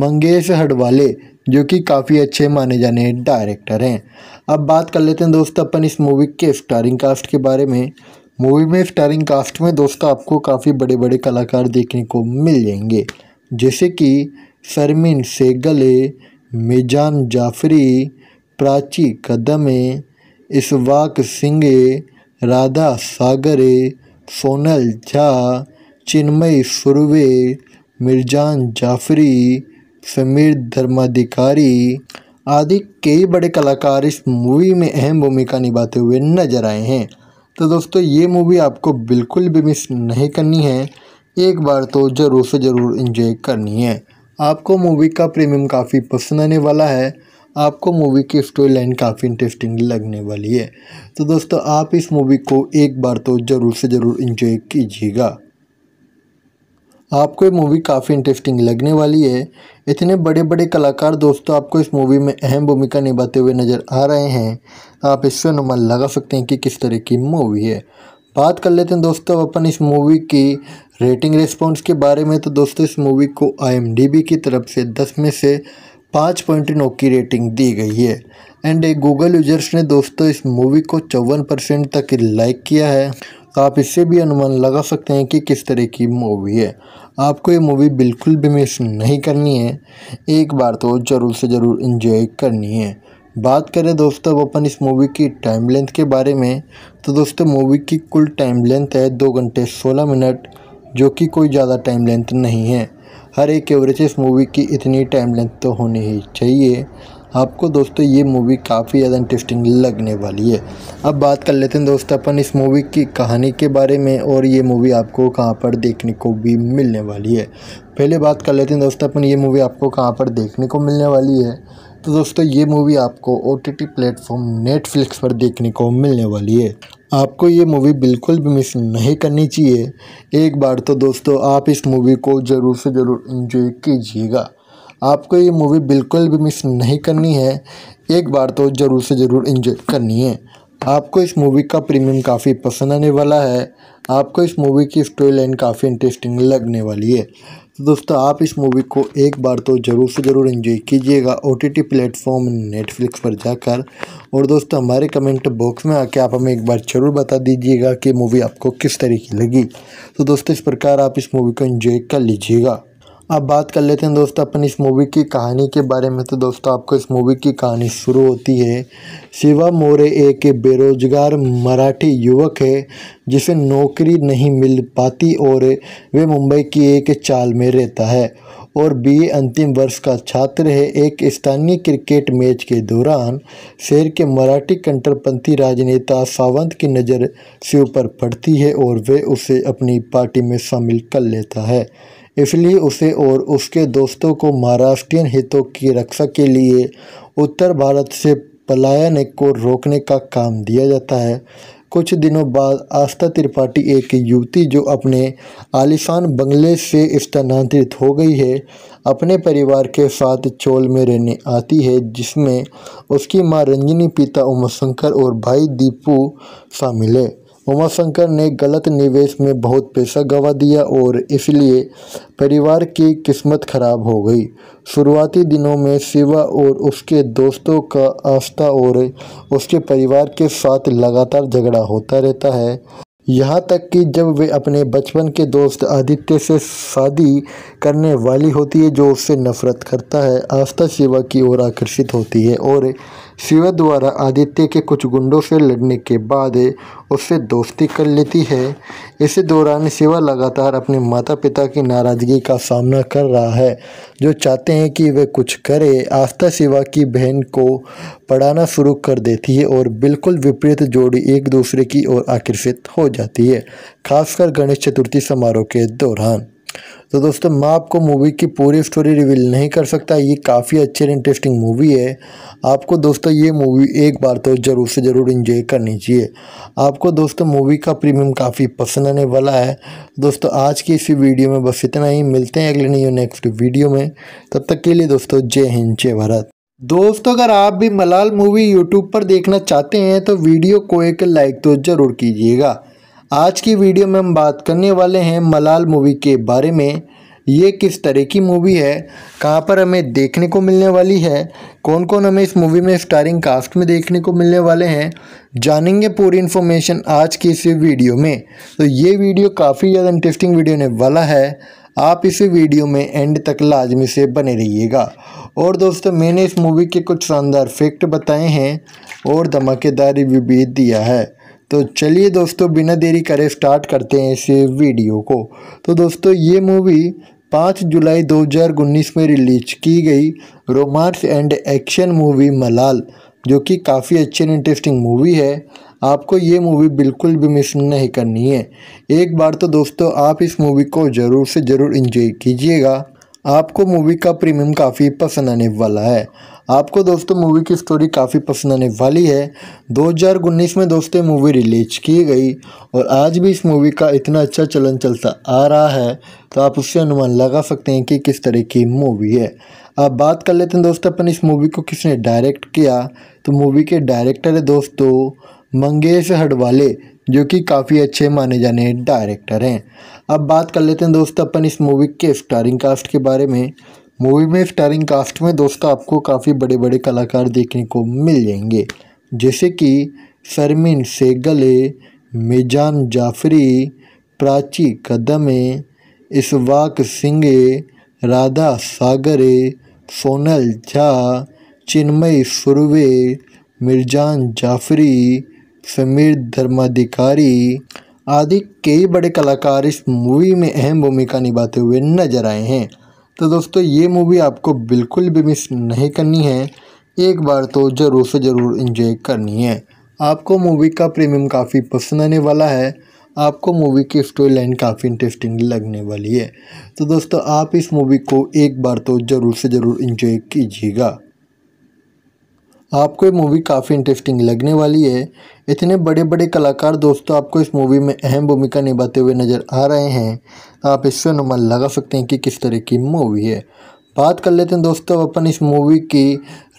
मंगेश हडवाले जो कि काफ़ी अच्छे माने जाने डायरेक्टर हैं अब बात कर लेते हैं दोस्तों अपन इस मूवी के स्टारिंग कास्ट के बारे में मूवी में स्टारिंग कास्ट में दोस्तों आपको काफ़ी बड़े बड़े कलाकार देखने को मिल जाएंगे जैसे कि सरमीन सेगले मिजान जाफरी प्राची कदमे इसवाक सिंगे राधा सागरे सोनल झा चिन्मय सुरवे मिर्जान जाफरी समीर धर्माधिकारी आदि कई बड़े कलाकार इस मूवी में अहम भूमिका निभाते हुए नजर आए हैं तो दोस्तों ये मूवी आपको बिल्कुल भी मिस नहीं करनी है एक बार तो ज़रूर से ज़रूर इंजॉय करनी है आपको मूवी का प्रीमियम काफ़ी पसंद आने वाला है आपको मूवी की स्टोरी लाइन काफ़ी इंटरेस्टिंग लगने वाली है तो दोस्तों आप इस मूवी को एक बार तो ज़रूर से ज़रूर इन्जॉय कीजिएगा आपको ये मूवी काफ़ी इंटरेस्टिंग लगने वाली है इतने बड़े बड़े कलाकार दोस्तों आपको इस मूवी में अहम भूमिका निभाते हुए नज़र आ रहे हैं आप इससे अनुमान लगा सकते हैं कि किस तरह की मूवी है बात कर लेते हैं दोस्तों अपन इस मूवी की रेटिंग रिस्पॉन्स के बारे में तो दोस्तों इस मूवी को आई की तरफ से दस में से पाँच पॉइंट नौ की रेटिंग दी गई है एंड गूगल यूजर्स ने दोस्तों इस मूवी को चौवन परसेंट तक लाइक किया है तो आप इससे भी अनुमान लगा सकते हैं कि किस तरह की मूवी है आपको ये मूवी बिल्कुल भी मिस नहीं करनी है एक बार तो ज़रूर से ज़रूर इन्जॉय करनी है बात करें दोस्तों अब अपन इस मूवी की टाइम लेंथ के बारे में तो दोस्तों मूवी की कुल टाइम लेंथ है दो घंटे सोलह मिनट जो कि कोई ज़्यादा टाइम लेंथ नहीं है हर एक एवरेज इस मूवी की इतनी टाइम लेंथ तो होनी ही चाहिए आपको दोस्तों ये मूवी काफ़ी ज़्यादा इंटरेस्टिंग लगने वाली है अब बात कर लेते हैं दोस्तों अपन इस मूवी की कहानी के बारे में और ये मूवी आपको कहाँ पर देखने को भी मिलने वाली है पहले बात कर लेते हैं दोस्तों अपन ये मूवी आपको कहाँ पर देखने को मिलने वाली है तो दोस्तों ये मूवी आपको O T T platform Netflix पर देखने को मिलने वाली है आपको ये मूवी बिल्कुल भी मिस नहीं करनी चाहिए एक बार तो दोस्तों आप इस मूवी को ज़रूर से ज़रूर इन्जॉय कीजिएगा आपको ये मूवी बिल्कुल भी मिस नहीं करनी है एक बार तो ज़रूर से ज़रूर इंजॉय करनी है आपको इस मूवी का प्रीमियम काफ़ी पसंद आने वाला है आपको इस मूवी की स्टोरी लाइन काफ़ी इंटरेस्टिंग लगने वाली है तो दोस्तों आप इस मूवी को एक बार तो ज़रूर से ज़रूर इन्जॉय कीजिएगा O T T platform Netflix पर जाकर और दोस्तों हमारे कमेंट बॉक्स में आके आप हमें एक बार ज़रूर बता दीजिएगा कि मूवी आपको किस तरीके लगी तो दोस्तों इस प्रकार आप इस मूवी को इन्जॉय कर लीजिएगा अब बात कर लेते हैं दोस्तों अपन इस मूवी की कहानी के बारे में तो दोस्तों आपको इस मूवी की कहानी शुरू होती है शिवा मोरे एक बेरोजगार मराठी युवक है जिसे नौकरी नहीं मिल पाती और वे मुंबई की एक चाल में रहता है और बीए अंतिम वर्ष का छात्र है एक स्थानीय क्रिकेट मैच के दौरान शहर के मराठी कंटरपंथी राजनेता सावंत की नज़र शिव पर पड़ती है और वे उसे अपनी पार्टी में शामिल कर लेता है इसलिए उसे और उसके दोस्तों को महाराष्ट्रीय हितों की रक्षा के लिए उत्तर भारत से पलायन को रोकने का काम दिया जाता है कुछ दिनों बाद आस्था त्रिपाठी एक युवती जो अपने आलिशान बंगले से स्थानांतरित हो गई है अपने परिवार के साथ चोल में रहने आती है जिसमें उसकी माँ रंजनी पिता उमाशंकर और भाई दीपू शामिल है उमाशंकर ने गलत निवेश में बहुत पैसा गंवा दिया और इसलिए परिवार की किस्मत खराब हो गई शुरुआती दिनों में शिवा और उसके दोस्तों का आस्था और उसके परिवार के साथ लगातार झगड़ा होता रहता है यहाँ तक कि जब वे अपने बचपन के दोस्त आदित्य से शादी करने वाली होती है जो उससे नफरत करता है आस्था शिवा की ओर आकर्षित होती है और शिवा द्वारा आदित्य के कुछ गुंडों से लड़ने के बाद उससे दोस्ती कर लेती है इसी दौरान शिवा लगातार अपने माता पिता की नाराज़गी का सामना कर रहा है जो चाहते हैं कि वह कुछ करे आस्था शिवा की बहन को पढ़ाना शुरू कर देती है और बिल्कुल विपरीत जोड़ी एक दूसरे की ओर आकर्षित हो जाती है खासकर गणेश चतुर्थी समारोह के दौरान तो दोस्तों मैं आपको मूवी की पूरी स्टोरी रिवील नहीं कर सकता ये काफ़ी अच्छी और इंटरेस्टिंग मूवी है आपको दोस्तों ये मूवी एक बार तो ज़रूर से ज़रूर इन्जॉय करनी चाहिए आपको दोस्तों मूवी का प्रीमियम काफ़ी पसंद आने वाला है दोस्तों आज की इसी वीडियो में बस इतना ही मिलते हैं अगले नहीं नेक्स्ट वीडियो में तब तक के लिए दोस्तों जय हिंद जय भारत दोस्तों अगर आप भी मलाल मूवी यूट्यूब पर देखना चाहते हैं तो वीडियो को एक लाइक तो ज़रूर कीजिएगा आज की वीडियो में हम बात करने वाले हैं मलाल मूवी के बारे में ये किस तरह की मूवी है कहाँ पर हमें देखने को मिलने वाली है कौन कौन हमें इस मूवी में स्टारिंग कास्ट में देखने को मिलने वाले हैं जानेंगे पूरी इन्फॉर्मेशन आज की इस वीडियो में तो ये वीडियो काफ़ी ज़्यादा इंटरेस्टिंग वीडियो होने वाला है आप इस वीडियो में एंड तक लाजमी से बने रहिएगा और दोस्तों मैंने इस मूवी के कुछ शानदार फैक्ट बताए हैं और धमाकेदार रिव्यू भी दिया है तो चलिए दोस्तों बिना देरी करे स्टार्ट करते हैं इस वीडियो को तो दोस्तों ये मूवी पाँच जुलाई 2019 में रिलीज की गई रोमांस एंड एक्शन मूवी मलाल जो कि काफ़ी अच्छी एंड इंटरेस्टिंग मूवी है आपको ये मूवी बिल्कुल भी मिस नहीं करनी है एक बार तो दोस्तों आप इस मूवी को ज़रूर से ज़रूर इन्जॉय कीजिएगा आपको मूवी का प्रीमियम काफ़ी पसंद आने वाला है आपको दोस्तों मूवी की स्टोरी काफ़ी पसंद आने वाली है 2019 में दोस्तों मूवी रिलीज की गई और आज भी इस मूवी का इतना अच्छा चलन चलता आ रहा है तो आप उससे अनुमान लगा सकते हैं कि किस तरह की मूवी है अब बात कर लेते हैं दोस्तों अपन इस मूवी को किसने डायरेक्ट किया तो मूवी के डायरेक्टर है दोस्तों मंगेश हडवाले जो कि काफ़ी अच्छे माने जाने डायरेक्टर हैं अब बात कर लेते हैं दोस्तों अपन इस मूवी के स्टारिंग कास्ट के बारे में मूवी में स्टारिंग कास्ट में दोस्तों आपको काफ़ी बड़े बड़े कलाकार देखने को मिल जाएंगे जैसे कि सरमीन सेगले मिजान जाफरी प्राची कदमे इसवाक सिंगे राधा सागरे सोनल झा चिन्मय सुरवे मिर्जान जाफरी समीर धर्माधिकारी आदि कई बड़े कलाकार इस मूवी में अहम भूमिका निभाते हुए नजर आए हैं तो दोस्तों ये मूवी आपको बिल्कुल भी मिस नहीं करनी है एक बार तो ज़रूर से ज़रूर इंजॉय करनी है आपको मूवी का प्रीमियम काफ़ी पसंद आने वाला है आपको मूवी की स्टोरी लाइन काफ़ी इंटरेस्टिंग लगने वाली है तो दोस्तों आप इस मूवी को एक बार तो ज़रूर से ज़रूर इन्जॉय कीजिएगा आपको ये मूवी काफ़ी इंटरेस्टिंग लगने वाली है इतने बड़े बड़े कलाकार दोस्तों आपको इस मूवी में अहम भूमिका निभाते हुए नज़र आ रहे हैं आप इससे अनुमान लगा सकते हैं कि किस तरह की मूवी है बात कर लेते हैं दोस्तों अपन इस मूवी की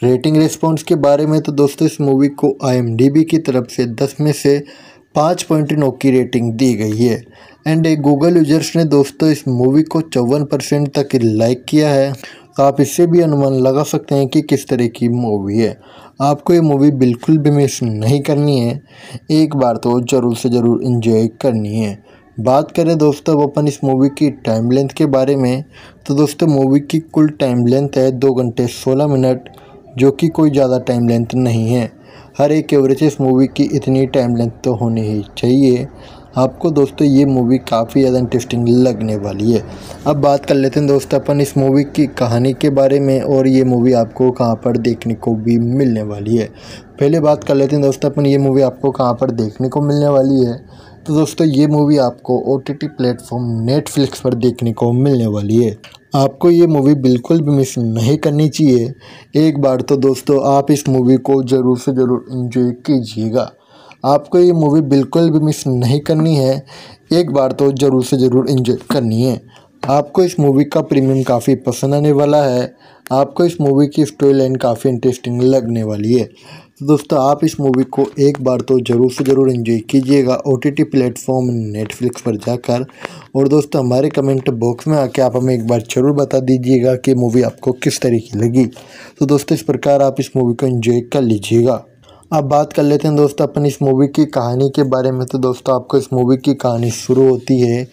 रेटिंग रिस्पॉन्स के बारे में तो दोस्तों इस मूवी को आई की तरफ से दस में से पाँच पॉइंट नौ की रेटिंग दी गई है एंड गूगल यूजर्स ने दोस्तों इस मूवी को चौवन परसेंट तक लाइक किया है आप इससे भी अनुमान लगा सकते हैं कि किस तरह की मूवी है आपको ये मूवी बिल्कुल भी मिस नहीं करनी है एक बार तो ज़रूर से ज़रूर इन्जॉय करनी है बात करें दोस्तों अब अपन इस मूवी की टाइम लेंथ के बारे में तो दोस्तों मूवी की कुल टाइम लेंथ है दो घंटे सोलह मिनट जो कि कोई ज़्यादा टाइम लेंथ नहीं है हर एक एवरेज इस मूवी की इतनी टाइम लेंथ तो होनी ही चाहिए आपको दोस्तों ये मूवी काफ़ी ज़्यादा इंटरेस्टिंग लगने वाली है अब बात कर लेते हैं दोस्तों अपन इस मूवी की कहानी के बारे में और ये मूवी आपको कहाँ पर देखने को भी मिलने वाली है पहले बात कर लेते हैं दोस्तों अपन ये मूवी आपको कहाँ पर देखने को मिलने वाली है तो दोस्तों ये मूवी आपको O T T platform Netflix पर देखने को मिलने वाली है आपको ये मूवी बिल्कुल भी मिस नहीं करनी चाहिए एक बार तो दोस्तों आप इस मूवी को ज़रूर से ज़रूर इन्जॉय कीजिएगा आपको ये मूवी बिल्कुल भी मिस नहीं करनी है एक बार तो ज़रूर से ज़रूर इंजॉय करनी है आपको इस मूवी का प्रीमियम काफ़ी पसंद आने वाला है आपको इस मूवी की स्टोरी लाइन काफ़ी इंटरेस्टिंग लगने वाली है तो दोस्तों आप इस मूवी को एक बार तो ज़रूर से ज़रूर इन्जॉय कीजिएगा O T T platform Netflix पर जाकर और दोस्तों हमारे कमेंट बॉक्स में आके आप हमें एक बार ज़रूर बता दीजिएगा कि मूवी आपको किस तरीके लगी तो दोस्तों इस प्रकार आप इस मूवी को इन्जॉय कर लीजिएगा अब बात कर लेते हैं दोस्तों अपन इस मूवी की कहानी के बारे में तो दोस्तों आपको इस मूवी की कहानी शुरू होती है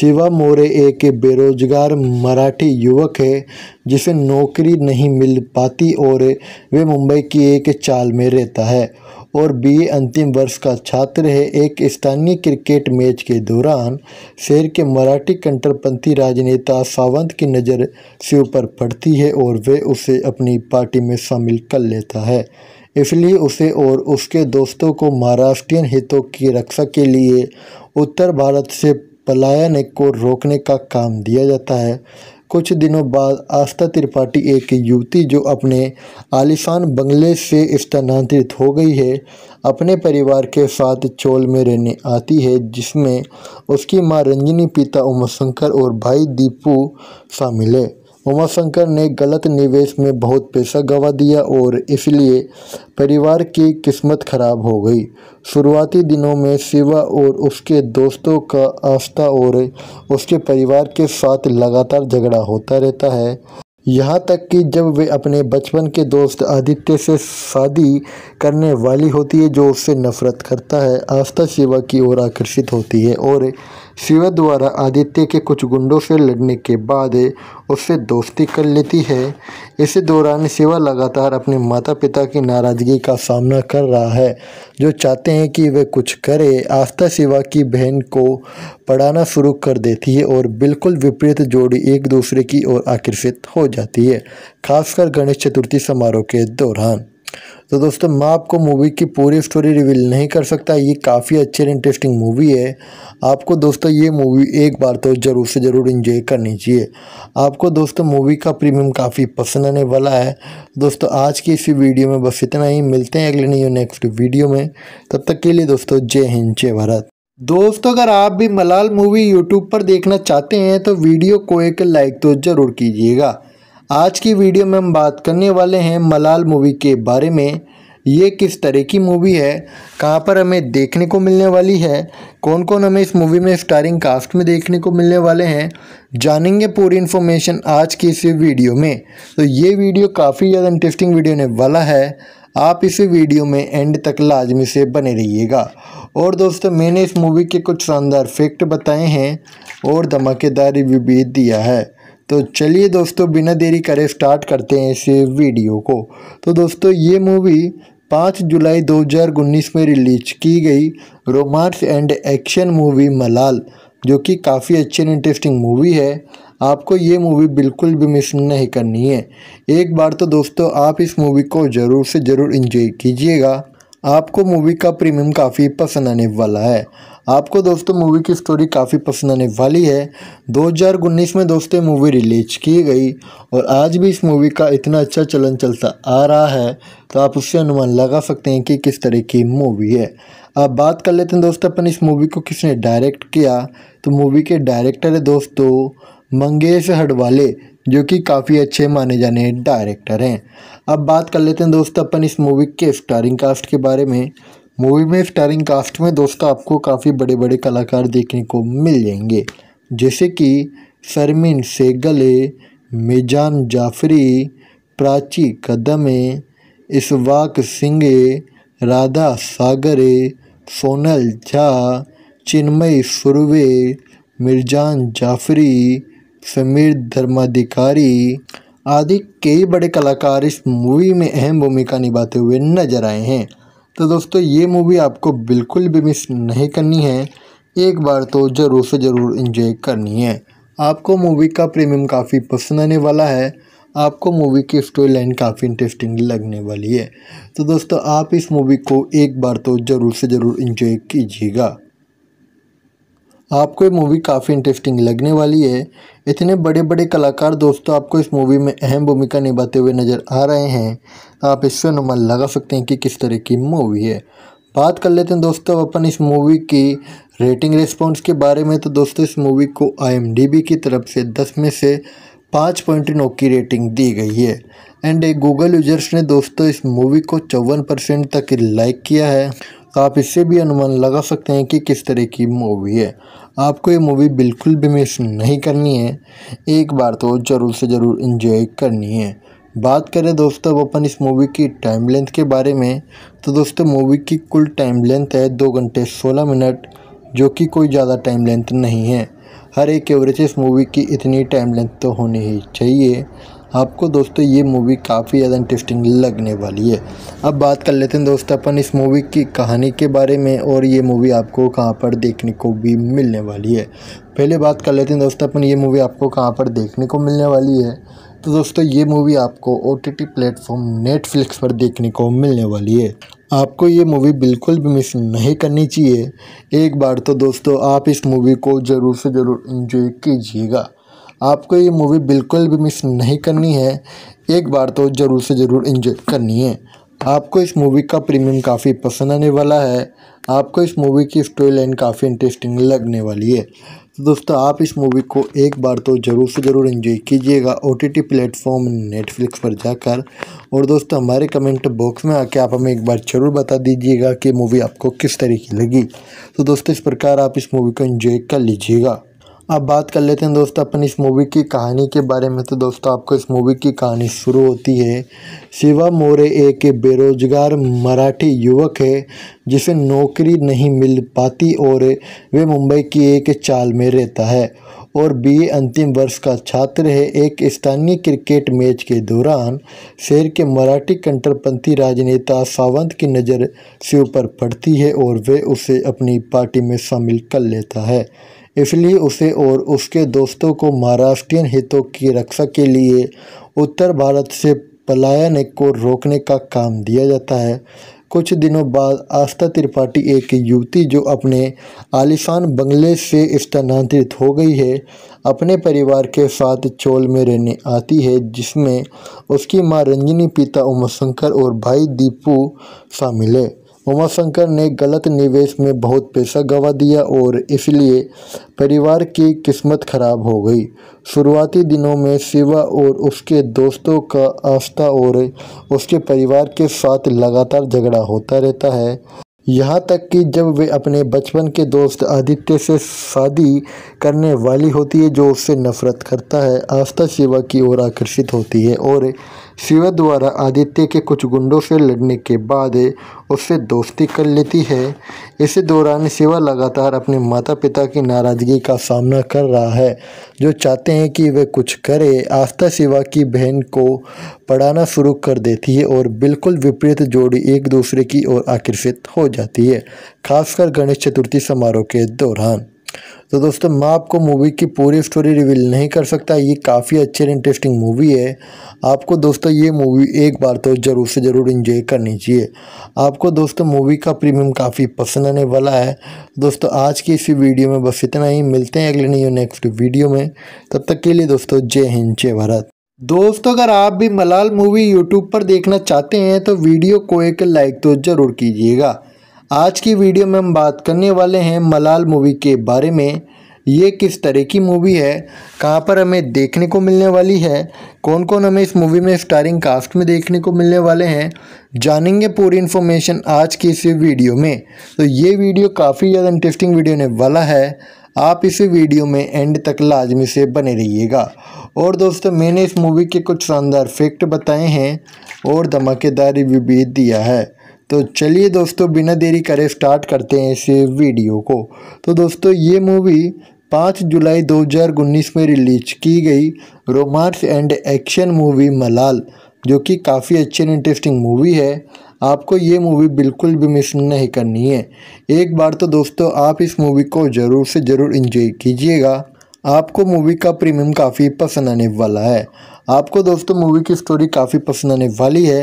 शिवा मोरे एक बेरोजगार मराठी युवक है जिसे नौकरी नहीं मिल पाती और वे मुंबई की एक चाल में रहता है और बीए अंतिम वर्ष का छात्र है एक स्थानीय क्रिकेट मैच के दौरान शहर के मराठी कंटरपंथी राजनेता सावंत की नज़र शिव पर पड़ती है और वे उसे अपनी पार्टी में शामिल कर लेता है इसलिए उसे और उसके दोस्तों को महाराष्ट्रीय हितों की रक्षा के लिए उत्तर भारत से पलायन को रोकने का काम दिया जाता है कुछ दिनों बाद आस्था त्रिपाठी एक युवती जो अपने आलिशान बंगले से स्थानांतरित हो गई है अपने परिवार के साथ चोल में रहने आती है जिसमें उसकी माँ रंजनी पिता उमाशंकर और भाई दीपू शामिल है उमाशंकर ने गलत निवेश में बहुत पैसा गंवा दिया और इसलिए परिवार की किस्मत खराब हो गई शुरुआती दिनों में शिवा और उसके दोस्तों का आस्था और उसके परिवार के साथ लगातार झगड़ा होता रहता है यहाँ तक कि जब वे अपने बचपन के दोस्त आदित्य से शादी करने वाली होती है जो उससे नफरत करता है आस्था शिवा की ओर आकर्षित होती है और शिवा द्वारा आदित्य के कुछ गुंडों से लड़ने के बाद उससे दोस्ती कर लेती है इसी दौरान शिवा लगातार अपने माता पिता की नाराज़गी का सामना कर रहा है जो चाहते हैं कि वह कुछ करे आस्था शिवा की बहन को पढ़ाना शुरू कर देती है और बिल्कुल विपरीत जोड़ी एक दूसरे की ओर आकर्षित हो जाती है खासकर गणेश चतुर्थी समारोह के दौरान तो दोस्तों मैं आपको मूवी की पूरी स्टोरी रिवील नहीं कर सकता ये काफ़ी अच्छी और इंटरेस्टिंग मूवी है आपको दोस्तों ये मूवी एक बार तो ज़रूर से ज़रूर इन्जॉय करनी चाहिए आपको दोस्तों मूवी का प्रीमियम काफ़ी पसंद आने वाला है दोस्तों आज की इसी वीडियो में बस इतना ही मिलते हैं अगले नहीं नेक्स्ट वीडियो में तब तक के लिए दोस्तों जय हिंद जय भारत दोस्तों अगर आप भी मलाल मूवी यूट्यूब पर देखना चाहते हैं तो वीडियो को एक लाइक तो ज़रूर कीजिएगा आज की वीडियो में हम बात करने वाले हैं मलाल मूवी के बारे में ये किस तरह की मूवी है कहाँ पर हमें देखने को मिलने वाली है कौन कौन हमें इस मूवी में स्टारिंग कास्ट में देखने को मिलने वाले हैं जानेंगे पूरी इन्फॉर्मेशन आज की इस वीडियो में तो ये वीडियो काफ़ी ज़्यादा इंटरेस्टिंग वीडियो होने वाला है आप इस वीडियो में एंड तक लाजमी से बने रहिएगा और दोस्तों मैंने इस मूवी के कुछ शानदार फैक्ट बताए हैं और धमाकेदार रिव्यू भी दिया है तो चलिए दोस्तों बिना देरी करे स्टार्ट करते हैं इस वीडियो को तो दोस्तों ये मूवी पाँच जुलाई 2019 में रिलीज की गई रोमांस एंड एक्शन मूवी मलाल जो कि काफ़ी अच्छी एंड इंटरेस्टिंग मूवी है आपको ये मूवी बिल्कुल भी मिस नहीं करनी है एक बार तो दोस्तों आप इस मूवी को ज़रूर से ज़रूर इंजॉय कीजिएगा आपको मूवी का प्रीमियम काफ़ी पसंद आने वाला है आपको दोस्तों मूवी की स्टोरी काफ़ी पसंद आने वाली है 2019 में दोस्तों मूवी रिलीज की गई और आज भी इस मूवी का इतना अच्छा चलन चलता आ रहा है तो आप उससे अनुमान लगा सकते हैं कि किस तरह की मूवी है अब बात कर लेते हैं दोस्तों अपन इस मूवी को किसने डायरेक्ट किया तो मूवी के डायरेक्टर है दोस्तों मंगेश हडवाले जो कि काफ़ी अच्छे माने जाने डायरेक्टर हैं अब बात कर लेते हैं दोस्तों अपन इस मूवी के स्टारिंग कास्ट के बारे में मूवी में स्टारिंग कास्ट में दोस्तों आपको काफ़ी बड़े बड़े कलाकार देखने को मिल जाएंगे जैसे कि सरमीन सेगले मिजान जाफरी प्राची कदमे इसवाक सिंगे राधा सागरे सोनल झा चिन्मय सुरवे मिर्जान जाफरी समीर धर्माधिकारी आदि कई बड़े कलाकार इस मूवी में अहम भूमिका निभाते हुए नजर आए हैं तो दोस्तों ये मूवी आपको बिल्कुल भी मिस नहीं करनी है एक बार तो ज़रूर से ज़रूर इंजॉय करनी है आपको मूवी का प्रीमियम काफ़ी पसंद आने वाला है आपको मूवी की स्टोरी लाइन काफ़ी इंटरेस्टिंग लगने वाली है तो दोस्तों आप इस मूवी को एक बार तो ज़रूर से ज़रूर इन्जॉय कीजिएगा आपको ये मूवी काफ़ी इंटरेस्टिंग लगने वाली है इतने बड़े बड़े कलाकार दोस्तों आपको इस मूवी में अहम भूमिका निभाते हुए नज़र आ रहे हैं आप इससे अनुमान लगा सकते हैं कि किस तरह की मूवी है बात कर लेते हैं दोस्तों अपन इस मूवी की रेटिंग रिस्पॉन्स के बारे में तो दोस्तों इस मूवी को आई की तरफ से दस में से पाँच पॉइंट नौ की रेटिंग दी गई है एंड गूगल यूजर्स ने दोस्तों इस मूवी को चौवन परसेंट तक लाइक किया है तो आप इससे भी अनुमान लगा सकते हैं कि किस तरह की मूवी है आपको ये मूवी बिल्कुल भी मिस नहीं करनी है एक बार तो ज़रूर से ज़रूर इन्जॉय करनी है बात करें दोस्तों अब अपन इस मूवी की टाइम लेंथ के बारे में तो दोस्तों मूवी की कुल टाइम लेंथ है दो घंटे सोलह मिनट जो कि कोई ज़्यादा टाइम लेंथ नहीं है हर एक एवरेज इस मूवी की इतनी टाइम लेंथ तो होनी ही चाहिए आपको दोस्तों ये मूवी काफ़ी ज़्यादा इंटरेस्टिंग लगने वाली है अब बात कर लेते हैं दोस्तों अपन इस मूवी की कहानी के बारे में और ये मूवी आपको कहाँ पर देखने को भी मिलने वाली है पहले बात कर लेते हैं दोस्तों अपन ये मूवी आपको कहाँ पर देखने को मिलने वाली है तो दोस्तों ये मूवी आपको O T T platform Netflix पर देखने को मिलने वाली है आपको ये मूवी बिल्कुल भी मिस नहीं करनी चाहिए एक बार तो दोस्तों आप इस मूवी को ज़रूर से ज़रूर इन्जॉय कीजिएगा आपको ये मूवी बिल्कुल भी मिस नहीं करनी है एक बार तो ज़रूर से ज़रूर इंजॉय करनी है आपको इस मूवी का प्रीमियम काफ़ी पसंद आने वाला है आपको इस मूवी की स्टोरी लाइन काफ़ी इंटरेस्टिंग लगने वाली है तो दोस्तों आप इस मूवी को एक बार तो ज़रूर से ज़रूर इन्जॉय कीजिएगा O T T platform Netflix पर जाकर और दोस्तों हमारे कमेंट बॉक्स में आके आप हमें एक बार ज़रूर बता दीजिएगा कि मूवी आपको किस तरीके लगी तो दोस्तों इस प्रकार आप इस मूवी को इन्जॉय कर लीजिएगा अब बात कर लेते हैं दोस्तों अपन इस मूवी की कहानी के बारे में तो दोस्तों आपको इस मूवी की कहानी शुरू होती है शिवा मोरे एक बेरोजगार मराठी युवक है जिसे नौकरी नहीं मिल पाती और वे मुंबई की एक चाल में रहता है और बी अंतिम वर्ष का छात्र है एक स्थानीय क्रिकेट मैच के दौरान शहर के मराठी कंटरपंथी राजनेता सावंत की नज़र शिव पर पड़ती है और वे उसे अपनी पार्टी में शामिल कर लेता है इसलिए उसे और उसके दोस्तों को महाराष्ट्रीयन हितों की रक्षा के लिए उत्तर भारत से पलायन को रोकने का काम दिया जाता है कुछ दिनों बाद आस्था त्रिपाठी एक युवती जो अपने आलिशान बंगले से स्थानांतरित हो गई है अपने परिवार के साथ चोल में रहने आती है जिसमें उसकी माँ रंजनी पिता उमाशंकर और भाई दीपू शामिल है उमाशंकर ने गलत निवेश में बहुत पैसा गंवा दिया और इसलिए परिवार की किस्मत खराब हो गई शुरुआती दिनों में शिवा और उसके दोस्तों का आस्था और उसके परिवार के साथ लगातार झगड़ा होता रहता है यहाँ तक कि जब वे अपने बचपन के दोस्त आदित्य से शादी करने वाली होती है जो उससे नफरत करता है आस्था शिवा की ओर आकर्षित होती है और शिवा द्वारा आदित्य के कुछ गुंडों से लड़ने के बाद उससे दोस्ती कर लेती है इसी दौरान शिवा लगातार अपने माता पिता की नाराज़गी का सामना कर रहा है जो चाहते हैं कि वे कुछ करे आस्था शिवा की बहन को पढ़ाना शुरू कर देती है और बिल्कुल विपरीत जोड़ी एक दूसरे की ओर आकर्षित हो जाती है खासकर गणेश चतुर्थी समारोह के दौरान तो दोस्तों मैं आपको मूवी की पूरी स्टोरी रिवील नहीं कर सकता ये काफ़ी अच्छी और इंटरेस्टिंग मूवी है आपको दोस्तों ये मूवी एक बार तो ज़रूर से ज़रूर इन्जॉय करनी चाहिए आपको दोस्तों मूवी का प्रीमियम काफ़ी पसंद आने वाला है दोस्तों आज की इसी वीडियो में बस इतना ही मिलते हैं अगले नहीं नेक्स्ट वीडियो में तब तक के लिए दोस्तों जय हिंद जय भारत दोस्तों अगर आप भी मलाल मूवी यूट्यूब पर देखना चाहते हैं तो वीडियो को एक लाइक तो ज़रूर कीजिएगा आज की वीडियो में हम बात करने वाले हैं मलाल मूवी के बारे में ये किस तरह की मूवी है कहाँ पर हमें देखने को मिलने वाली है कौन कौन हमें इस मूवी में स्टारिंग कास्ट में देखने को मिलने वाले हैं जानेंगे पूरी इन्फॉर्मेशन आज की इस वीडियो में तो ये वीडियो काफ़ी ज़्यादा इंटरेस्टिंग वीडियो होने वाला है आप इस वीडियो में एंड तक लाजमी से बने रहिएगा और दोस्तों मैंने इस मूवी के कुछ शानदार फैक्ट बताए हैं और धमाकेदार रिव्यू भी दिया है तो चलिए दोस्तों बिना देरी करे स्टार्ट करते हैं इस वीडियो को तो दोस्तों ये मूवी पाँच जुलाई 2019 में रिलीज की गई रोमांस एंड एक्शन मूवी मलाल जो कि काफ़ी अच्छी एंड इंटरेस्टिंग मूवी है आपको ये मूवी बिल्कुल भी मिस नहीं करनी है एक बार तो दोस्तों आप इस मूवी को ज़रूर से ज़रूर इन्जॉय कीजिएगा आपको मूवी का प्रीमियम काफ़ी पसंद आने वाला है आपको दोस्तों मूवी की स्टोरी काफ़ी पसंद आने वाली है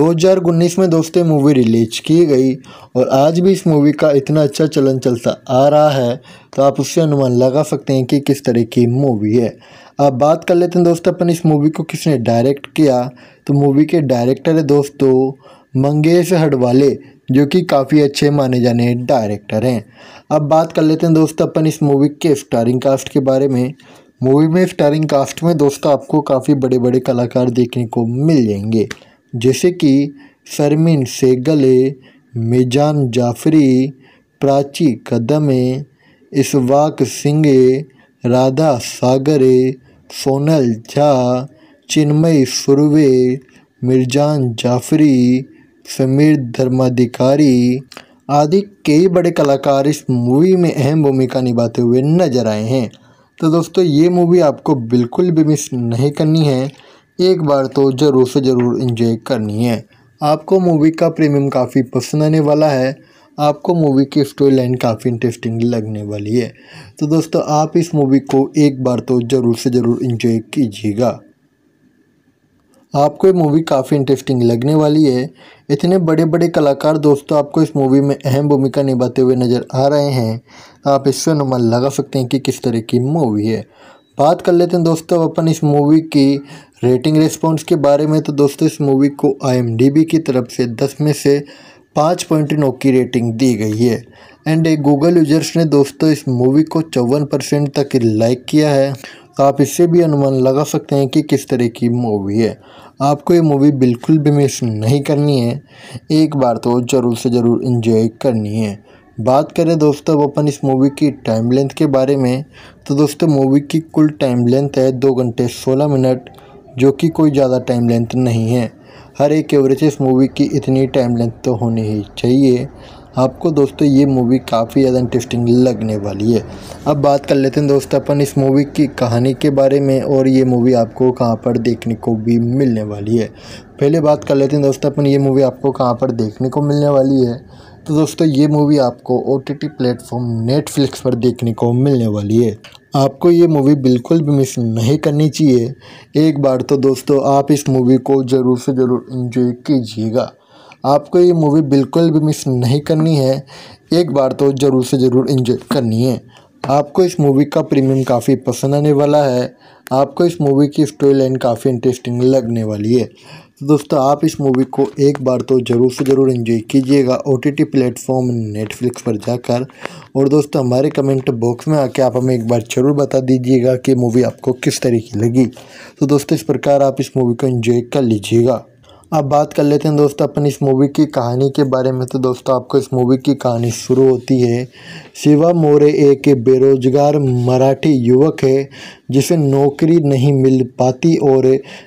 2019 में दोस्तों मूवी रिलीज की गई और आज भी इस मूवी का इतना अच्छा चलन चलता आ रहा है तो आप उससे अनुमान लगा सकते हैं कि किस तरह की मूवी है अब बात कर लेते हैं दोस्तों अपन इस मूवी को किसने डायरेक्ट किया तो मूवी के डायरेक्टर है दोस्तों मंगेश हडवाले जो कि काफ़ी अच्छे माने जाने डायरेक्टर हैं अब बात कर लेते हैं दोस्तों अपन इस मूवी के स्टारिंग कास्ट के बारे में मूवी में स्टारिंग कास्ट में दोस्तों आपको काफ़ी बड़े बड़े कलाकार देखने को मिल जाएंगे जैसे कि सरमिन सेगले मिजान जाफरी प्राची कदमे इसवाक सिंगे राधा सागरे सोनल झा चिन्मय सुरवे मिर्जान जाफरी समीर धर्माधिकारी आदि कई बड़े कलाकार इस मूवी में अहम भूमिका निभाते हुए नजर आए हैं तो दोस्तों ये मूवी आपको बिल्कुल भी मिस नहीं करनी है एक बार तो ज़रूर से ज़रूर इंजॉय करनी है आपको मूवी का प्रीमियम काफ़ी पसंद आने वाला है आपको मूवी की स्टोरी लाइन काफ़ी इंटरेस्टिंग लगने वाली है तो दोस्तों आप इस मूवी को एक बार तो ज़रूर से ज़रूर इंजॉय कीजिएगा आपको ये मूवी काफ़ी इंटरेस्टिंग लगने वाली है इतने बड़े बड़े कलाकार दोस्तों आपको इस मूवी में अहम भूमिका निभाते हुए नज़र आ रहे हैं आप इससे अनुमान लगा सकते हैं कि किस तरह की मूवी है बात कर लेते हैं दोस्तों अपन इस मूवी की रेटिंग रिस्पॉन्स के बारे में तो दोस्तों इस मूवी को आई की तरफ से दस में से पाँच पॉइंट नौ की रेटिंग दी गई है एंड गूगल यूजर्स ने दोस्तों इस मूवी को चौवन परसेंट तक लाइक किया है आप इससे भी अनुमान लगा सकते हैं कि किस तरह की मूवी है आपको ये मूवी बिल्कुल भी मिस नहीं करनी है एक बार तो ज़रूर से ज़रूर इन्जॉय करनी है बात करें दोस्तों अब अपन इस मूवी की टाइम लेंथ के बारे में तो दोस्तों मूवी की कुल टाइम लेंथ है दो घंटे सोलह मिनट जो कि कोई ज़्यादा टाइम लेंथ नहीं है हर एक एवरेज इस मूवी की इतनी टाइम लेंथ तो होनी ही चाहिए आपको दोस्तों ये मूवी काफ़ी ज़्यादा इंटरेस्टिंग लगने वाली है अब बात कर लेते हैं दोस्तों अपन इस मूवी की कहानी के बारे में और ये मूवी आपको कहाँ पर देखने को भी मिलने वाली है पहले बात कर लेते हैं दोस्तों अपन ये मूवी आपको कहाँ पर देखने को मिलने वाली है तो दोस्तों ये मूवी आपको O T T platform Netflix पर देखने को मिलने वाली है आपको ये मूवी बिल्कुल भी मिस नहीं करनी चाहिए एक बार तो दोस्तों आप इस मूवी को ज़रूर से ज़रूर इन्जॉय कीजिएगा आपको ये मूवी बिल्कुल भी मिस नहीं करनी है एक बार तो ज़रूर से ज़रूर इंजॉय करनी है आपको इस मूवी का प्रीमियम काफ़ी पसंद आने वाला है आपको इस मूवी की स्टोरी लाइन काफ़ी इंटरेस्टिंग लगने वाली है तो दोस्तों आप इस मूवी को एक बार तो ज़रूर से ज़रूर इन्जॉय कीजिएगा O T T platform Netflix पर जाकर और दोस्तों हमारे कमेंट बॉक्स में आके आप हमें एक बार ज़रूर बता दीजिएगा कि मूवी आपको किस तरीके लगी तो दोस्तों इस प्रकार आप इस मूवी को इन्जॉय कर लीजिएगा अब बात कर लेते हैं दोस्तों अपन इस मूवी की कहानी के बारे में तो दोस्तों आपको इस मूवी की कहानी शुरू होती है शिवा मोरे एक बेरोजगार मराठी युवक है जिसे नौकरी नहीं मिल पाती और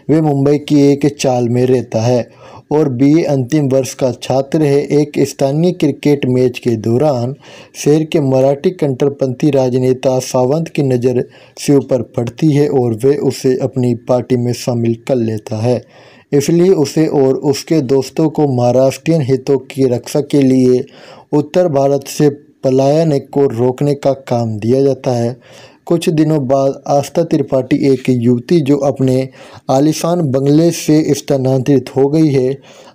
वे मुंबई की एक चाल में रहता है और बी अंतिम वर्ष का छात्र है एक स्थानीय क्रिकेट मैच के दौरान शहर के मराठी कंटरपंथी राजनेता सावंत की नज़र शिव पर पड़ती है और वे उसे अपनी पार्टी में शामिल कर लेता है इसलिए उसे और उसके दोस्तों को महाराष्ट्रीय हितों की रक्षा के लिए उत्तर भारत से पलायन को रोकने का काम दिया जाता है कुछ दिनों बाद आस्था त्रिपाठी एक युवती जो अपने आलिशान बंगले से स्थानांतरित हो गई है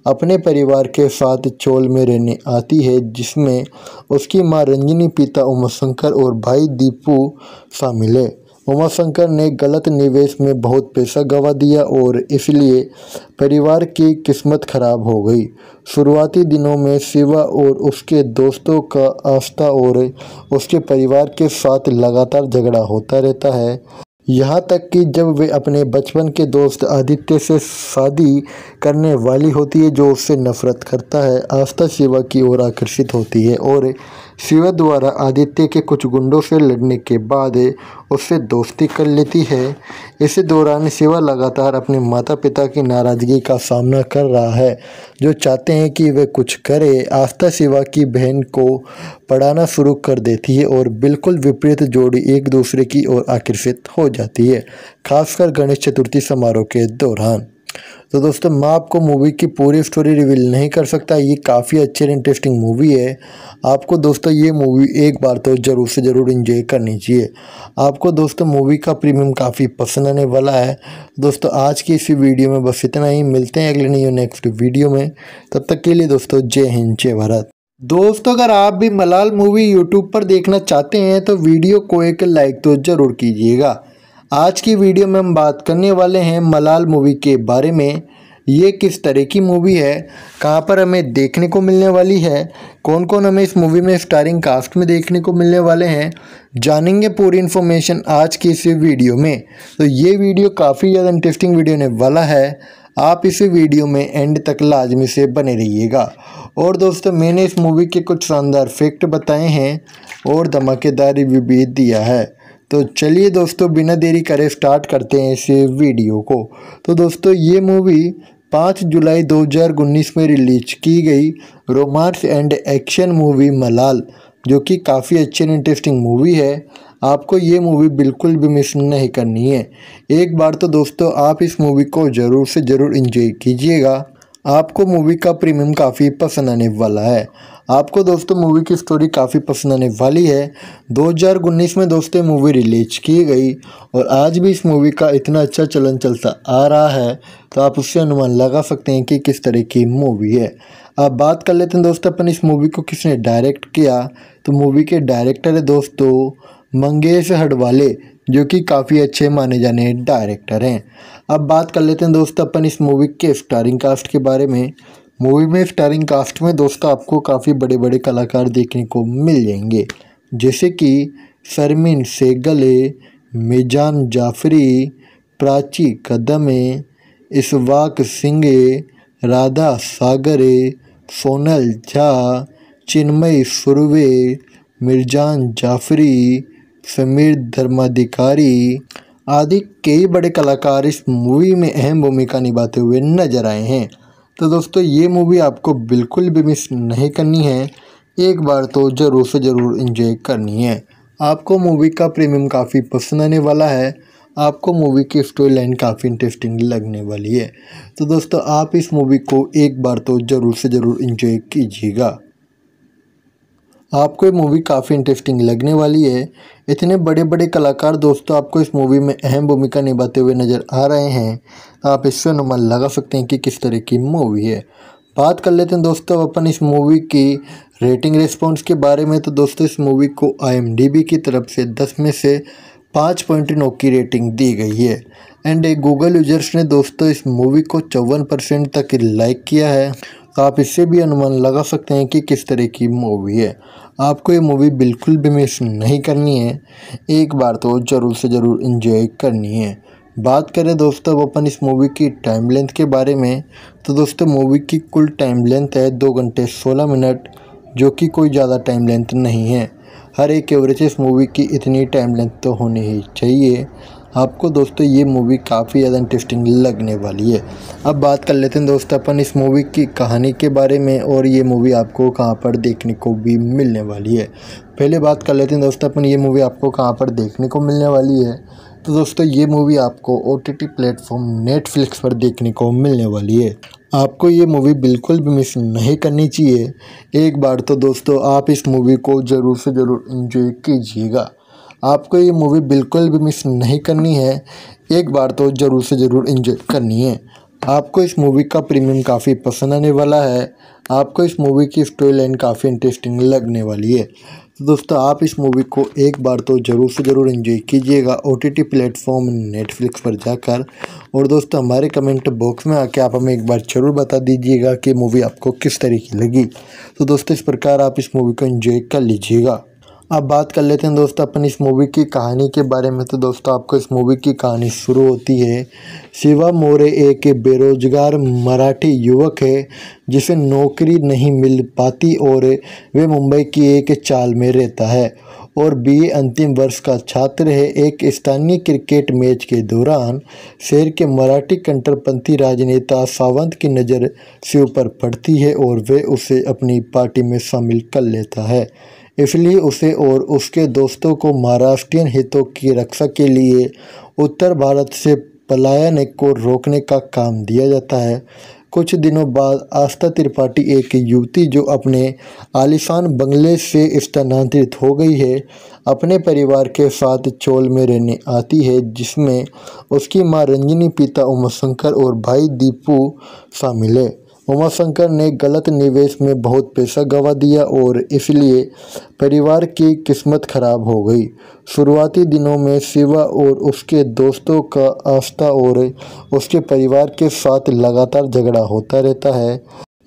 अपने परिवार के साथ चोल में रहने आती है जिसमें उसकी माँ रंजनी पिता उमाशंकर और भाई दीपू शामिल है उमाशंकर ने गलत निवेश में बहुत पैसा गंवा दिया और इसलिए परिवार की किस्मत खराब हो गई शुरुआती दिनों में शिवा और उसके दोस्तों का आस्था और उसके परिवार के साथ लगातार झगड़ा होता रहता है यहाँ तक कि जब वे अपने बचपन के दोस्त आदित्य से शादी करने वाली होती है जो उससे नफरत करता है आस्था शिवा की ओर आकर्षित होती है और शिवा द्वारा आदित्य के कुछ गुंडों से लड़ने के बाद उससे दोस्ती कर लेती है इसी दौरान शिवा लगातार अपने माता पिता की नाराज़गी का सामना कर रहा है जो चाहते हैं कि वह कुछ करे आस्था शिवा की बहन को पढ़ाना शुरू कर देती है और बिल्कुल विपरीत जोड़ी एक दूसरे की ओर आकर्षित हो जाती है खासकर गणेश चतुर्थी समारोह के दौरान तो दोस्तों मैं आपको मूवी की पूरी स्टोरी रिवील नहीं कर सकता ये काफ़ी अच्छी और इंटरेस्टिंग मूवी है आपको दोस्तों ये मूवी एक बार तो ज़रूर से ज़रूर इन्जॉय करनी चाहिए आपको दोस्तों मूवी का प्रीमियम काफ़ी पसंद आने वाला है दोस्तों आज की इसी वीडियो में बस इतना ही मिलते हैं अगले नहीं नेक्स्ट वीडियो में तब तक के लिए दोस्तों जय हिंद जय भारत दोस्तों अगर आप भी मलाल मूवी यूट्यूब पर देखना चाहते हैं तो वीडियो को एक लाइक तो ज़रूर कीजिएगा आज की वीडियो में हम बात करने वाले हैं मलाल मूवी के बारे में ये किस तरह की मूवी है कहाँ पर हमें देखने को मिलने वाली है कौन कौन हमें इस मूवी में स्टारिंग कास्ट में देखने को मिलने वाले हैं जानेंगे पूरी इन्फॉर्मेशन आज की इस वीडियो में तो ये वीडियो काफ़ी ज़्यादा इंटरेस्टिंग वीडियो ने वाला है आप इस वीडियो में एंड तक लाजमी से बने रहिएगा और दोस्तों मैंने इस मूवी के कुछ शानदार फैक्ट बताए हैं और धमाकेदार रिव्यू भी दिया है तो चलिए दोस्तों बिना देरी करे स्टार्ट करते हैं इस वीडियो को तो दोस्तों ये मूवी पाँच जुलाई 2019 में रिलीज की गई रोमांस एंड एक्शन मूवी मलाल जो कि काफ़ी अच्छी एंड इंटरेस्टिंग मूवी है आपको ये मूवी बिल्कुल भी मिस नहीं करनी है एक बार तो दोस्तों आप इस मूवी को ज़रूर से ज़रूर इन्जॉय कीजिएगा आपको मूवी का प्रीमियम काफ़ी पसंद आने वाला है आपको दोस्तों मूवी की स्टोरी काफ़ी पसंद आने वाली है 2019 में दोस्तों मूवी रिलीज की गई और आज भी इस मूवी का इतना अच्छा चलन चलता आ रहा है तो आप उससे अनुमान लगा सकते हैं कि किस तरह की मूवी है अब बात कर लेते हैं दोस्तों अपन इस मूवी को किसने डायरेक्ट किया तो मूवी के डायरेक्टर है दोस्तों मंगेश हडवाले जो कि काफ़ी अच्छे माने जाने डायरेक्टर हैं अब बात कर लेते हैं दोस्तों अपन इस मूवी के स्टारिंग कास्ट के बारे में मूवी में स्टारिंग कास्ट में दोस्तों आपको काफ़ी बड़े बड़े कलाकार देखने को मिल जाएंगे जैसे कि सरमिन सेगले मिजान जाफरी प्राची कदमे इसवाक सिंगे राधा सागरे सोनल झा चिन्मय सुरवे मिर्जान जाफरी समीर धर्माधिकारी आदि कई बड़े कलाकार इस मूवी में अहम भूमिका निभाते हुए नजर आए हैं तो दोस्तों ये मूवी आपको बिल्कुल भी मिस नहीं करनी है एक बार तो ज़रूर से ज़रूर इन्जॉय करनी है आपको मूवी का प्रीमियम काफ़ी पसंद आने वाला है आपको मूवी की स्टोरी लाइन काफ़ी इंटरेस्टिंग लगने वाली है तो दोस्तों आप इस मूवी को एक बार तो ज़रूर से ज़रूर इन्जॉय कीजिएगा आपको ये मूवी काफ़ी इंटरेस्टिंग लगने वाली है इतने बड़े बड़े कलाकार दोस्तों आपको इस मूवी में अहम भूमिका निभाते हुए नज़र आ रहे हैं आप इससे अनुमान लगा सकते हैं कि किस तरह की मूवी है बात कर लेते हैं दोस्तों अपन इस मूवी की रेटिंग रिस्पॉन्स के बारे में तो दोस्तों इस मूवी को आई की तरफ से दस में से पाँच पॉइंट नौ की रेटिंग दी गई है एंड एक गूगल यूजर्स ने दोस्तों इस मूवी को चौवन परसेंट तक लाइक किया है तो आप इससे भी अनुमान लगा सकते हैं कि किस तरह की मूवी है आपको ये मूवी बिल्कुल भी मिस नहीं करनी है एक बार तो ज़रूर से ज़रूर इन्जॉय करनी है बात करें दोस्तों अब अपन इस मूवी की टाइम लेंथ के बारे में तो दोस्तों मूवी की कुल टाइम लेंथ है दो घंटे सोलह मिनट जो कि कोई ज़्यादा टाइम लेंथ नहीं है हर एक एवरेज इस मूवी की इतनी टाइम लेंथ तो होनी ही चाहिए आपको दोस्तों ये मूवी काफ़ी ज़्यादा इंटरेस्टिंग लगने वाली है अब बात कर लेते हैं दोस्तों अपन इस मूवी की कहानी के बारे में और ये मूवी आपको कहाँ पर देखने को भी मिलने वाली है पहले बात कर लेते हैं दोस्तों अपन ये मूवी आपको कहाँ पर देखने को मिलने वाली है तो दोस्तों ये मूवी आपको O T T platform Netflix पर देखने को मिलने वाली है आपको ये मूवी बिल्कुल भी मिस नहीं करनी चाहिए एक बार तो दोस्तों आप इस मूवी को ज़रूर से ज़रूर इन्जॉय कीजिएगा आपको ये मूवी बिल्कुल भी मिस नहीं करनी है एक बार तो ज़रूर से ज़रूर इन्जॉय करनी है आपको इस मूवी का प्रीमियम काफ़ी पसंद आने वाला है आपको इस मूवी की स्टोरी लाइन काफ़ी इंटरेस्टिंग लगने वाली है तो दोस्तों आप इस मूवी को एक बार तो ज़रूर से ज़रूर एंजॉय कीजिएगा O T T platform Netflix पर जाकर और दोस्तों हमारे कमेंट बॉक्स में आके आप हमें एक बार ज़रूर बता दीजिएगा कि मूवी आपको किस तरह की लगी तो दोस्तों इस प्रकार आप इस मूवी को इन्जॉय कर लीजिएगा अब बात कर लेते हैं दोस्तों अपन इस मूवी की कहानी के बारे में तो दोस्तों आपको इस मूवी की कहानी शुरू होती है शिवा मोरे एक बेरोजगार मराठी युवक है जिसे नौकरी नहीं मिल पाती और वे मुंबई की एक चाल में रहता है और बी अंतिम वर्ष का छात्र है एक स्थानीय क्रिकेट मैच के दौरान शहर के मराठी कंटरपंथी राजनेता सावंत की नज़र शिव पर पड़ती है और वे उसे अपनी पार्टी में शामिल कर लेता है इसलिए उसे और उसके दोस्तों को महाराष्ट्रीय हितों की रक्षा के लिए उत्तर भारत से पलायन को रोकने का काम दिया जाता है कुछ दिनों बाद आस्था त्रिपाठी एक युवती जो अपने आलिशान बंगले से स्थानांतरित हो गई है अपने परिवार के साथ चोल में रहने आती है जिसमें उसकी माँ रंजनी पिता उमाशंकर और भाई दीपू शामिल है उमाशंकर ने गलत निवेश में बहुत पैसा गंवा दिया और इसलिए परिवार की किस्मत खराब हो गई शुरुआती दिनों में शिवा और उसके दोस्तों का आस्था और उसके परिवार के साथ लगातार झगड़ा होता रहता है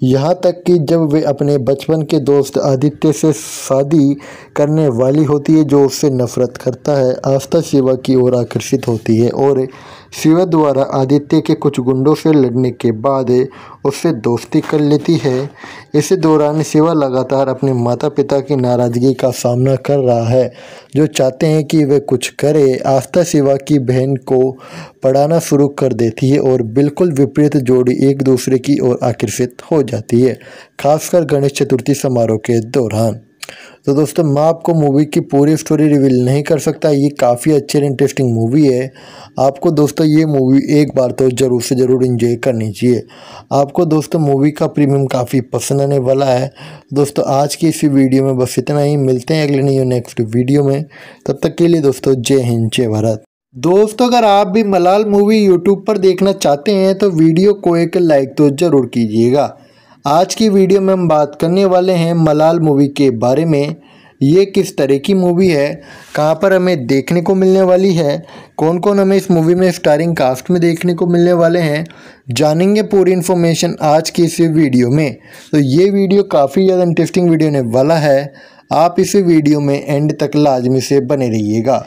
यहाँ तक कि जब वे अपने बचपन के दोस्त आदित्य से शादी करने वाली होती है जो उससे नफरत करता है आस्था शिवा की ओर आकर्षित होती है और शिवा द्वारा आदित्य के कुछ गुंडों से लड़ने के बाद उससे दोस्ती कर लेती है इसी दौरान शिवा लगातार अपने माता पिता की नाराज़गी का सामना कर रहा है जो चाहते हैं कि वे कुछ करे आस्था शिवा की बहन को पढ़ाना शुरू कर देती है और बिल्कुल विपरीत जोड़ी एक दूसरे की ओर आकर्षित हो जाती है खासकर गणेश चतुर्थी समारोह के दौरान तो दोस्तों मैं आपको मूवी की पूरी स्टोरी रिवील नहीं कर सकता ये काफ़ी अच्छी और इंटरेस्टिंग मूवी है आपको दोस्तों ये मूवी एक बार तो ज़रूर से ज़रूर इन्जॉय करनी चाहिए आपको दोस्तों मूवी का प्रीमियम काफ़ी पसंद आने वाला है दोस्तों आज की इसी वीडियो में बस इतना ही मिलते हैं अगले नहीं नेक्स्ट वीडियो में तब तक के लिए दोस्तों जय हिंद जय भारत दोस्तों अगर आप भी मलाल मूवी यूट्यूब पर देखना चाहते हैं तो वीडियो को एक लाइक तो ज़रूर कीजिएगा आज की वीडियो में हम बात करने वाले हैं मलाल मूवी के बारे में ये किस तरह की मूवी है कहाँ पर हमें देखने को मिलने वाली है कौन कौन हमें इस मूवी में स्टारिंग कास्ट में देखने को मिलने वाले हैं जानेंगे पूरी इन्फॉर्मेशन आज की इस वीडियो में तो ये वीडियो काफ़ी ज़्यादा इंटरेस्टिंग वीडियो ने वाला है आप इस वीडियो में एंड तक लाजमी से बने रहिएगा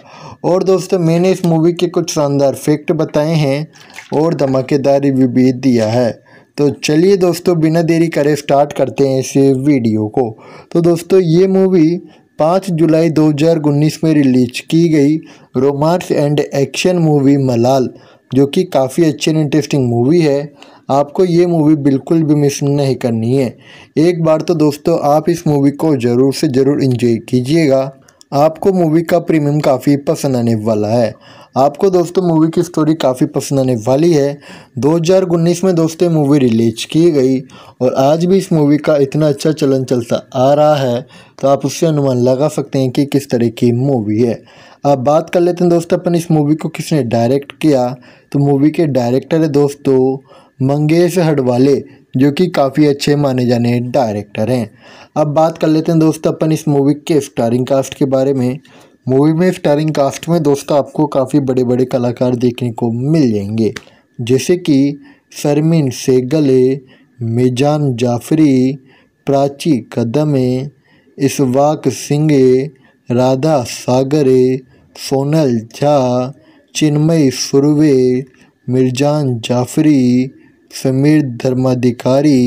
और दोस्तों मैंने इस मूवी के कुछ शानदार फैक्ट बताए हैं और धमाकेदार रिव्यू भी दिया है तो चलिए दोस्तों बिना देरी करे स्टार्ट करते हैं इस वीडियो को तो दोस्तों ये मूवी पाँच जुलाई 2019 में रिलीज की गई रोमांस एंड एक्शन मूवी मलाल जो कि काफ़ी अच्छी एंड इंटरेस्टिंग मूवी है आपको ये मूवी बिल्कुल भी मिस नहीं करनी है एक बार तो दोस्तों आप इस मूवी को ज़रूर से ज़रूर इन्जॉय कीजिएगा आपको मूवी का प्रीमियम काफ़ी पसंद आने वाला है आपको दोस्तों मूवी की स्टोरी काफ़ी पसंद आने वाली है 2019 में दोस्तों मूवी रिलीज की गई और आज भी इस मूवी का इतना अच्छा चलन चलता आ रहा है तो आप उससे अनुमान लगा सकते हैं कि किस तरह की मूवी है अब बात कर लेते हैं दोस्तों अपन इस मूवी को किसने डायरेक्ट किया तो मूवी के डायरेक्टर है दोस्तों मंगेश हडवाले जो कि काफ़ी अच्छे माने जाने डायरेक्टर हैं अब बात कर लेते हैं दोस्तों अपन इस मूवी के स्टारिंग कास्ट के बारे में मूवी में स्टारिंग कास्ट में दोस्तों आपको काफ़ी बड़े बड़े कलाकार देखने को मिल जाएंगे जैसे कि सरमिन सेगले मिजान जाफरी प्राची कदमे इसवाक सिंगे राधा सागरे सोनल झा चिन्मय सुरवे मिर्जान जाफरी समीर धर्माधिकारी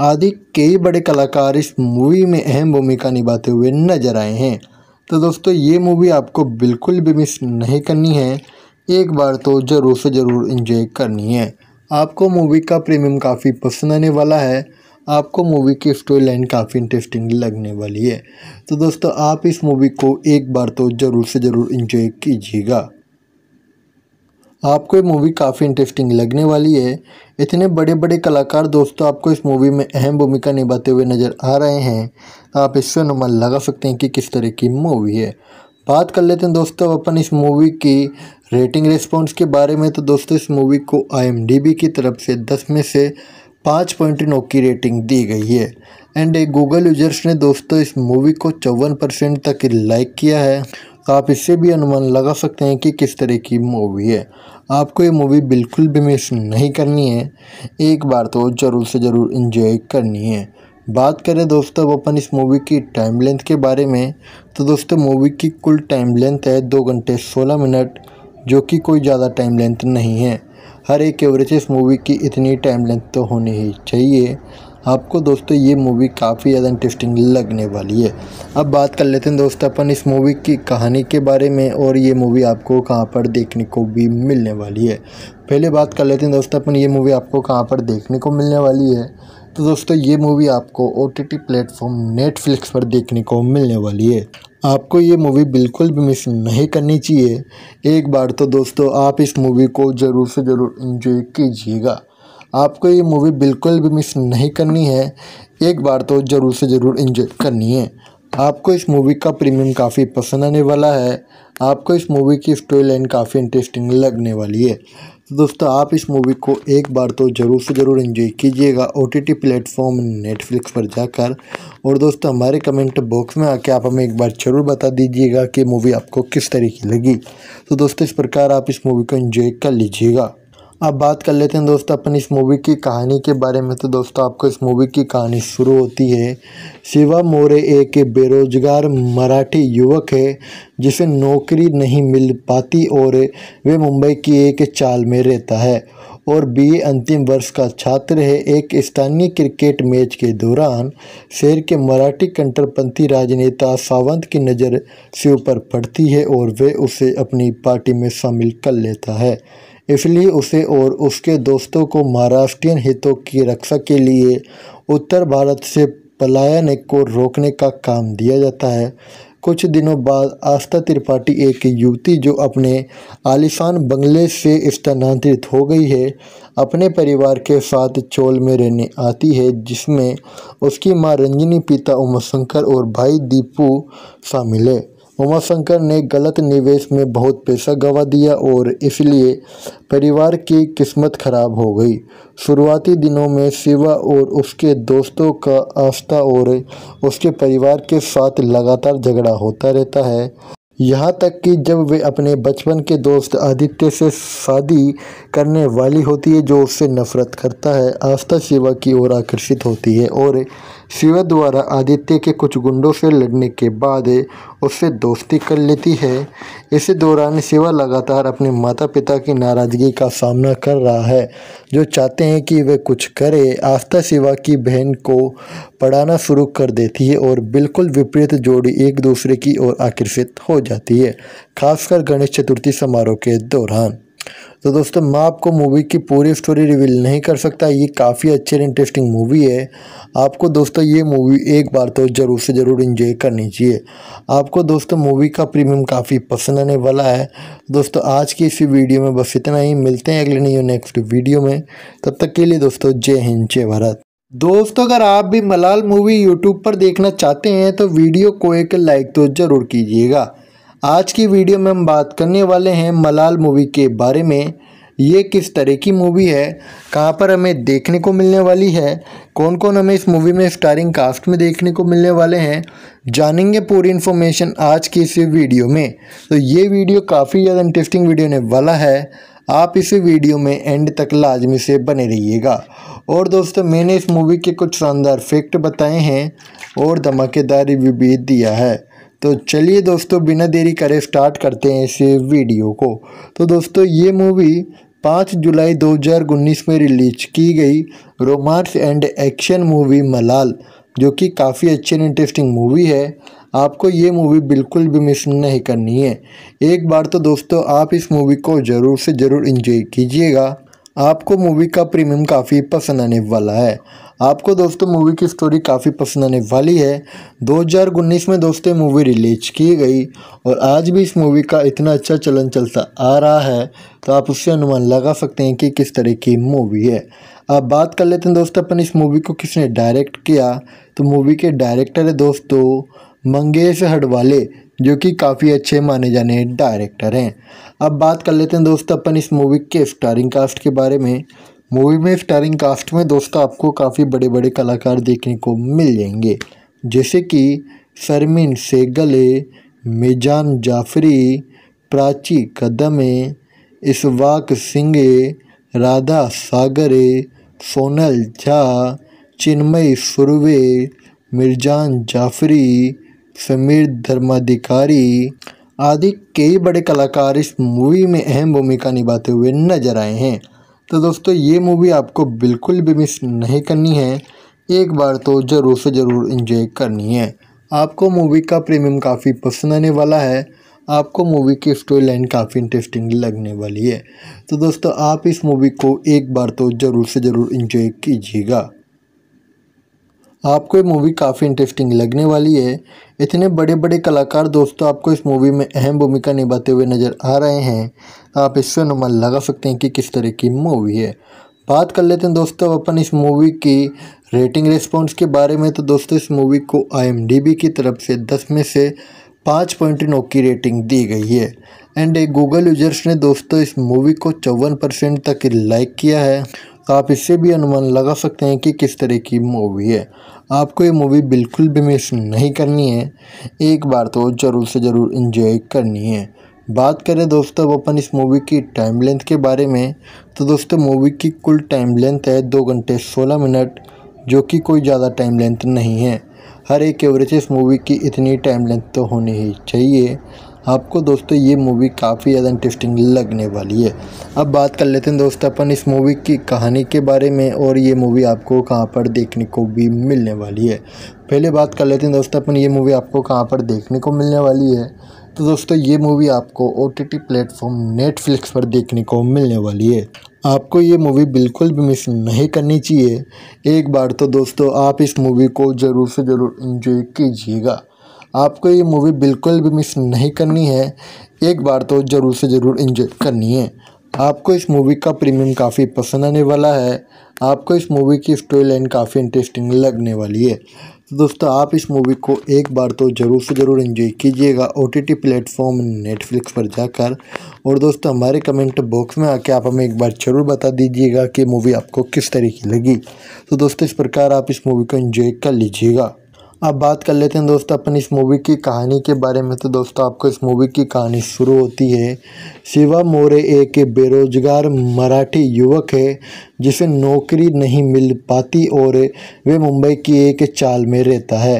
आदि कई बड़े कलाकार इस मूवी में अहम भूमिका निभाते हुए नजर आए हैं तो दोस्तों ये मूवी आपको बिल्कुल भी मिस नहीं करनी है एक बार तो ज़रूर से ज़रूर इन्जॉय करनी है आपको मूवी का प्रीमियम काफ़ी पसंद आने वाला है आपको मूवी की स्टोरी लाइन काफ़ी इंटरेस्टिंग लगने वाली है तो दोस्तों आप इस मूवी को एक बार तो ज़रूर से ज़रूर इन्जॉय कीजिएगा आपको ये मूवी काफ़ी इंटरेस्टिंग लगने वाली है इतने बड़े बड़े कलाकार दोस्तों आपको इस मूवी में अहम भूमिका निभाते हुए नज़र आ रहे हैं आप इससे अनुमान लगा सकते हैं कि किस तरह की मूवी है बात कर लेते हैं दोस्तों अपन इस मूवी की रेटिंग रिस्पॉन्स के बारे में तो दोस्तों इस मूवी को आई की तरफ से दस में से पाँच पॉइंट नौ की रेटिंग दी गई है एंड गूगल यूजर्स ने दोस्तों इस मूवी को चौवन परसेंट तक लाइक किया है आप इससे भी अनुमान लगा सकते हैं कि किस तरह की मूवी है आपको ये मूवी बिल्कुल भी मिस नहीं करनी है एक बार तो ज़रूर से ज़रूर इन्जॉय करनी है बात करें दोस्तों अब अपन इस मूवी की टाइम लेंथ के बारे में तो दोस्तों मूवी की कुल टाइम लेंथ है दो घंटे सोलह मिनट जो कि कोई ज़्यादा टाइम लेंथ नहीं है हर एक एवरेज इस मूवी की इतनी टाइम लेंथ तो होनी ही चाहिए आपको दोस्तों ये मूवी काफ़ी ज़्यादा इंटरेस्टिंग लगने वाली है अब बात कर लेते हैं दोस्तों अपन इस मूवी की कहानी के बारे में और ये मूवी आपको कहाँ पर देखने को भी मिलने वाली है पहले बात कर लेते हैं दोस्तों अपन ये मूवी आपको कहाँ पर देखने को मिलने वाली है तो दोस्तों ये मूवी आपको O T T platform Netflix पर देखने को मिलने वाली है आपको ये मूवी बिल्कुल भी मिस नहीं करनी चाहिए एक बार तो दोस्तों आप इस मूवी को ज़रूर से ज़रूर इन्जॉय कीजिएगा आपको ये मूवी बिल्कुल भी मिस नहीं करनी है एक बार तो ज़रूर से ज़रूर इन्जॉय करनी है आपको इस मूवी का प्रीमियम काफ़ी पसंद आने वाला है आपको इस मूवी की स्टोरी लाइन काफ़ी इंटरेस्टिंग लगने वाली है तो दोस्तों आप इस मूवी को एक बार तो ज़रूर से ज़रूर इन्जॉय कीजिएगा O T T platform Netflix पर जाकर और दोस्तों हमारे कमेंट बॉक्स में आके आप हमें एक बार ज़रूर बता दीजिएगा कि मूवी आपको किस तरीके लगी तो दोस्तों इस प्रकार आप इस मूवी को इन्जॉय कर लीजिएगा अब बात कर लेते हैं दोस्तों अपन इस मूवी की कहानी के बारे में तो दोस्तों आपको इस मूवी की कहानी शुरू होती है शिवा मोरे एक बेरोजगार मराठी युवक है जिसे नौकरी नहीं मिल पाती और वे मुंबई की एक चाल में रहता है और बीए अंतिम वर्ष का छात्र है एक स्थानीय क्रिकेट मैच के दौरान शहर के मराठी कंटरपंथी राजनेता सावंत की नज़र शिव पर पड़ती है और वे उसे अपनी पार्टी में शामिल कर लेता है इसलिए उसे और उसके दोस्तों को महाराष्ट्रीय हितों की रक्षा के लिए उत्तर भारत से पलायन को रोकने का काम दिया जाता है कुछ दिनों बाद आस्था त्रिपाठी एक युवती जो अपने आलिशान बंगले से स्थानांतरित हो गई है अपने परिवार के साथ चोल में रहने आती है जिसमें उसकी माँ रंजनी पिता उमाशंकर और भाई दीपू शामिल है उमाशंकर ने गलत निवेश में बहुत पैसा गंवा दिया और इसलिए परिवार की किस्मत खराब हो गई शुरुआती दिनों में शिवा और उसके दोस्तों का आस्था और उसके परिवार के साथ लगातार झगड़ा होता रहता है यहाँ तक कि जब वे अपने बचपन के दोस्त आदित्य से शादी करने वाली होती है जो उससे नफरत करता है आस्था शिवा की ओर आकर्षित होती है और शिवा द्वारा आदित्य के कुछ गुंडों से लड़ने के बाद उससे दोस्ती कर लेती है इसी दौरान शिवा लगातार अपने माता पिता की नाराज़गी का सामना कर रहा है जो चाहते हैं कि वे कुछ करे आस्था शिवा की बहन को पढ़ाना शुरू कर देती है और बिल्कुल विपरीत जोड़ी एक दूसरे की ओर आकर्षित हो जाती है खासकर गणेश चतुर्थी समारोह के दौरान तो दोस्तों मैं आपको मूवी की पूरी स्टोरी रिवील नहीं कर सकता ये काफ़ी अच्छी और इंटरेस्टिंग मूवी है आपको दोस्तों ये मूवी एक बार तो ज़रूर से ज़रूर इन्जॉय करनी चाहिए आपको दोस्तों मूवी का प्रीमियम काफ़ी पसंद आने वाला है दोस्तों आज की इसी वीडियो में बस इतना ही मिलते हैं अगले नहीं नेक्स्ट वीडियो में तब तक के लिए दोस्तों जय हिंद जय भारत दोस्तों अगर आप भी मलाल मूवी यूट्यूब पर देखना चाहते हैं तो वीडियो को एक लाइक तो ज़रूर कीजिएगा आज की वीडियो में हम बात करने वाले हैं मलाल मूवी के बारे में ये किस तरह की मूवी है कहाँ पर हमें देखने को मिलने वाली है कौन कौन हमें इस मूवी में स्टारिंग कास्ट में देखने को मिलने वाले हैं जानेंगे पूरी इन्फॉर्मेशन आज की इस वीडियो में तो ये वीडियो काफ़ी ज़्यादा इंटरेस्टिंग वीडियो ने वाला है आप इस वीडियो में एंड तक लाजमी से बने रहिएगा और दोस्तों मैंने इस मूवी के कुछ शानदार फैक्ट बताए हैं और धमाकेदार रिव्यू भी दिया है तो चलिए दोस्तों बिना देरी करे स्टार्ट करते हैं इस वीडियो को तो दोस्तों ये मूवी पाँच जुलाई 2019 में रिलीज की गई रोमांस एंड एक्शन मूवी मलाल जो कि काफ़ी अच्छी एंड इंटरेस्टिंग मूवी है आपको ये मूवी बिल्कुल भी मिस नहीं करनी है एक बार तो दोस्तों आप इस मूवी को ज़रूर से ज़रूर इन्जॉय कीजिएगा आपको मूवी का प्रीमियम काफ़ी पसंद आने वाला है आपको दोस्तों मूवी की स्टोरी काफ़ी पसंद आने वाली है 2019 में दोस्तों मूवी रिलीज की गई और आज भी इस मूवी का इतना अच्छा चलन चलता आ रहा है तो आप उससे अनुमान लगा सकते हैं कि किस तरह की मूवी है अब बात कर लेते हैं दोस्तों अपन इस मूवी को किसने डायरेक्ट किया तो मूवी के डायरेक्टर है दोस्तों मंगेश हडवाले जो कि काफ़ी अच्छे माने जाने डायरेक्टर हैं अब बात कर लेते हैं दोस्तों अपन इस मूवी के स्टारिंग कास्ट के बारे में मूवी में स्टारिंग कास्ट में दोस्तों आपको काफ़ी बड़े बड़े कलाकार देखने को मिल जाएंगे जैसे कि शर्मिन सेगले मिजान जाफरी प्राची कदमे इसवाक सिंगे राधा सागरे सोनल झा चिन्मय सुरवे मिर्जान जाफरी समीर धर्माधिकारी आदि कई बड़े कलाकार इस मूवी में अहम भूमिका निभाते हुए नजर आए हैं तो दोस्तों ये मूवी आपको बिल्कुल भी मिस नहीं करनी है एक बार तो ज़रूर से ज़रूर इन्जॉय करनी है आपको मूवी का प्रीमियम काफ़ी पसंद आने वाला है आपको मूवी की स्टोरी लाइन काफ़ी इंटरेस्टिंग लगने वाली है तो दोस्तों आप इस मूवी को एक बार तो ज़रूर से ज़रूर इंजॉय कीजिएगा आपको ये मूवी काफ़ी इंटरेस्टिंग लगने वाली है इतने बड़े बड़े कलाकार दोस्तों आपको इस मूवी में अहम भूमिका निभाते हुए नज़र आ रहे हैं आप इससे अनुमान लगा सकते हैं कि किस तरह की मूवी है बात कर लेते हैं दोस्तों अपन इस मूवी की रेटिंग रिस्पॉन्स के बारे में तो दोस्तों इस मूवी को आई की तरफ से दस में से पाँच पॉइंट नौ की रेटिंग दी गई है एंड एक गूगल यूजर्स ने दोस्तों इस मूवी को चौवन परसेंट तक लाइक किया है तो आप इससे भी अनुमान लगा सकते हैं कि किस तरह की मूवी है आपको ये मूवी बिल्कुल भी मिस नहीं करनी है एक बार तो ज़रूर से ज़रूर इन्जॉय करनी है बात करें दोस्तों अब अपन इस मूवी की टाइम लेंथ के बारे में तो दोस्तों मूवी की कुल टाइम लेंथ है दो घंटे सोलह मिनट जो कि कोई ज़्यादा टाइम लेंथ नहीं है हर एक एवरेज इस मूवी की इतनी टाइम लेंथ तो होनी ही चाहिए आपको दोस्तों ये मूवी काफ़ी ज़्यादा इंटरेस्टिंग लगने वाली है अब बात कर लेते हैं दोस्तों अपन इस मूवी की कहानी के बारे में और ये मूवी आपको कहाँ पर देखने को भी मिलने वाली है पहले बात कर लेते हैं दोस्तों अपन ये मूवी आपको कहाँ पर देखने को मिलने वाली है तो दोस्तों ये मूवी आपको O T T platform Netflix पर देखने को मिलने वाली है आपको ये मूवी बिल्कुल भी मिस नहीं करनी चाहिए एक बार तो दोस्तों आप इस मूवी को ज़रूर से ज़रूर इन्जॉय कीजिएगा आपको ये मूवी बिल्कुल भी मिस नहीं करनी है एक बार तो ज़रूर से ज़रूर इन्जॉय करनी है आपको इस मूवी का प्रीमियम काफ़ी पसंद आने वाला है आपको इस मूवी की स्टोरी लाइन काफ़ी इंटरेस्टिंग लगने वाली है तो दोस्तों आप इस मूवी को एक बार तो ज़रूर से ज़रूर इन्जॉय कीजिएगा O T T platform Netflix पर जाकर और दोस्तों हमारे कमेंट बॉक्स में आके आप हमें एक बार ज़रूर बता दीजिएगा कि मूवी आपको किस तरह की लगी तो दोस्तों इस प्रकार आप इस मूवी को इन्जॉय कर लीजिएगा अब बात कर लेते हैं दोस्तों अपन इस मूवी की कहानी के बारे में तो दोस्तों आपको इस मूवी की कहानी शुरू होती है शिवा मोरे एक बेरोजगार मराठी युवक है जिसे नौकरी नहीं मिल पाती और वे मुंबई की एक चाल में रहता है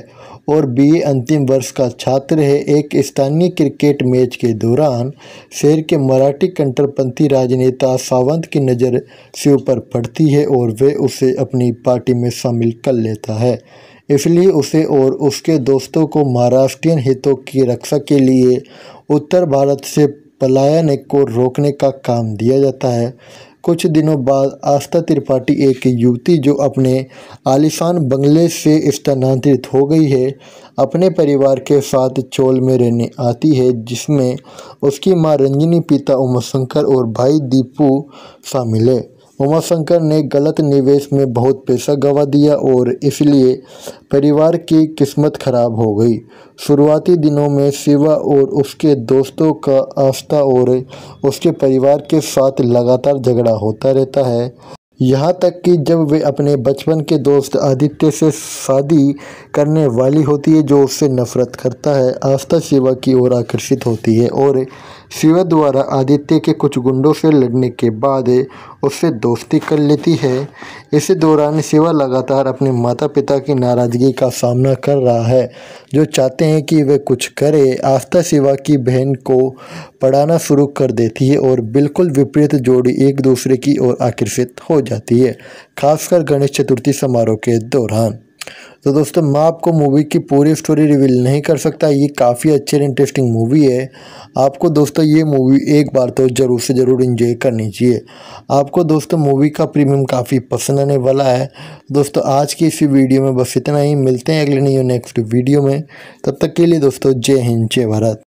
और बीए अंतिम वर्ष का छात्र है एक स्थानीय क्रिकेट मैच के दौरान शहर के मराठी कंटरपंथी राजनेता सावंत की नज़र शिव पर पड़ती है और वे उसे अपनी पार्टी में शामिल कर लेता है इसलिए उसे और उसके दोस्तों को महाराष्ट्रीय हितों की रक्षा के लिए उत्तर भारत से पलायन को रोकने का काम दिया जाता है कुछ दिनों बाद आस्था त्रिपाठी एक युवती जो अपने आलिशान बंगले से स्थानांतरित हो गई है अपने परिवार के साथ चोल में रहने आती है जिसमें उसकी माँ रंजनी पिता उमाशंकर और भाई दीपू शामिल है उमाशंकर ने गलत निवेश में बहुत पैसा गंवा दिया और इसलिए परिवार की किस्मत खराब हो गई शुरुआती दिनों में शिवा और उसके दोस्तों का आस्था और उसके परिवार के साथ लगातार झगड़ा होता रहता है यहाँ तक कि जब वे अपने बचपन के दोस्त आदित्य से शादी करने वाली होती है जो उससे नफरत करता है आस्था शिवा की ओर आकर्षित होती है और शिवा द्वारा आदित्य के कुछ गुंडों से लड़ने के बाद उससे दोस्ती कर लेती है इसी दौरान शिवा लगातार अपने माता पिता की नाराज़गी का सामना कर रहा है जो चाहते हैं कि वह कुछ करे आस्था शिवा की बहन को पढ़ाना शुरू कर देती है और बिल्कुल विपरीत जोड़ी एक दूसरे की ओर आकर्षित हो जाती है खासकर गणेश चतुर्थी समारोह के दौरान तो दोस्तों मैं आपको मूवी की पूरी स्टोरी रिवील नहीं कर सकता ये काफ़ी अच्छी और इंटरेस्टिंग मूवी है आपको दोस्तों ये मूवी एक बार तो ज़रूर से ज़रूर इन्जॉय करनी चाहिए आपको दोस्तों मूवी का प्रीमियम काफ़ी पसंद आने वाला है दोस्तों आज की इसी वीडियो में बस इतना ही मिलते हैं अगले नहीं नेक्स्ट वीडियो में तब तक के लिए दोस्तों जय हिंद जय भारत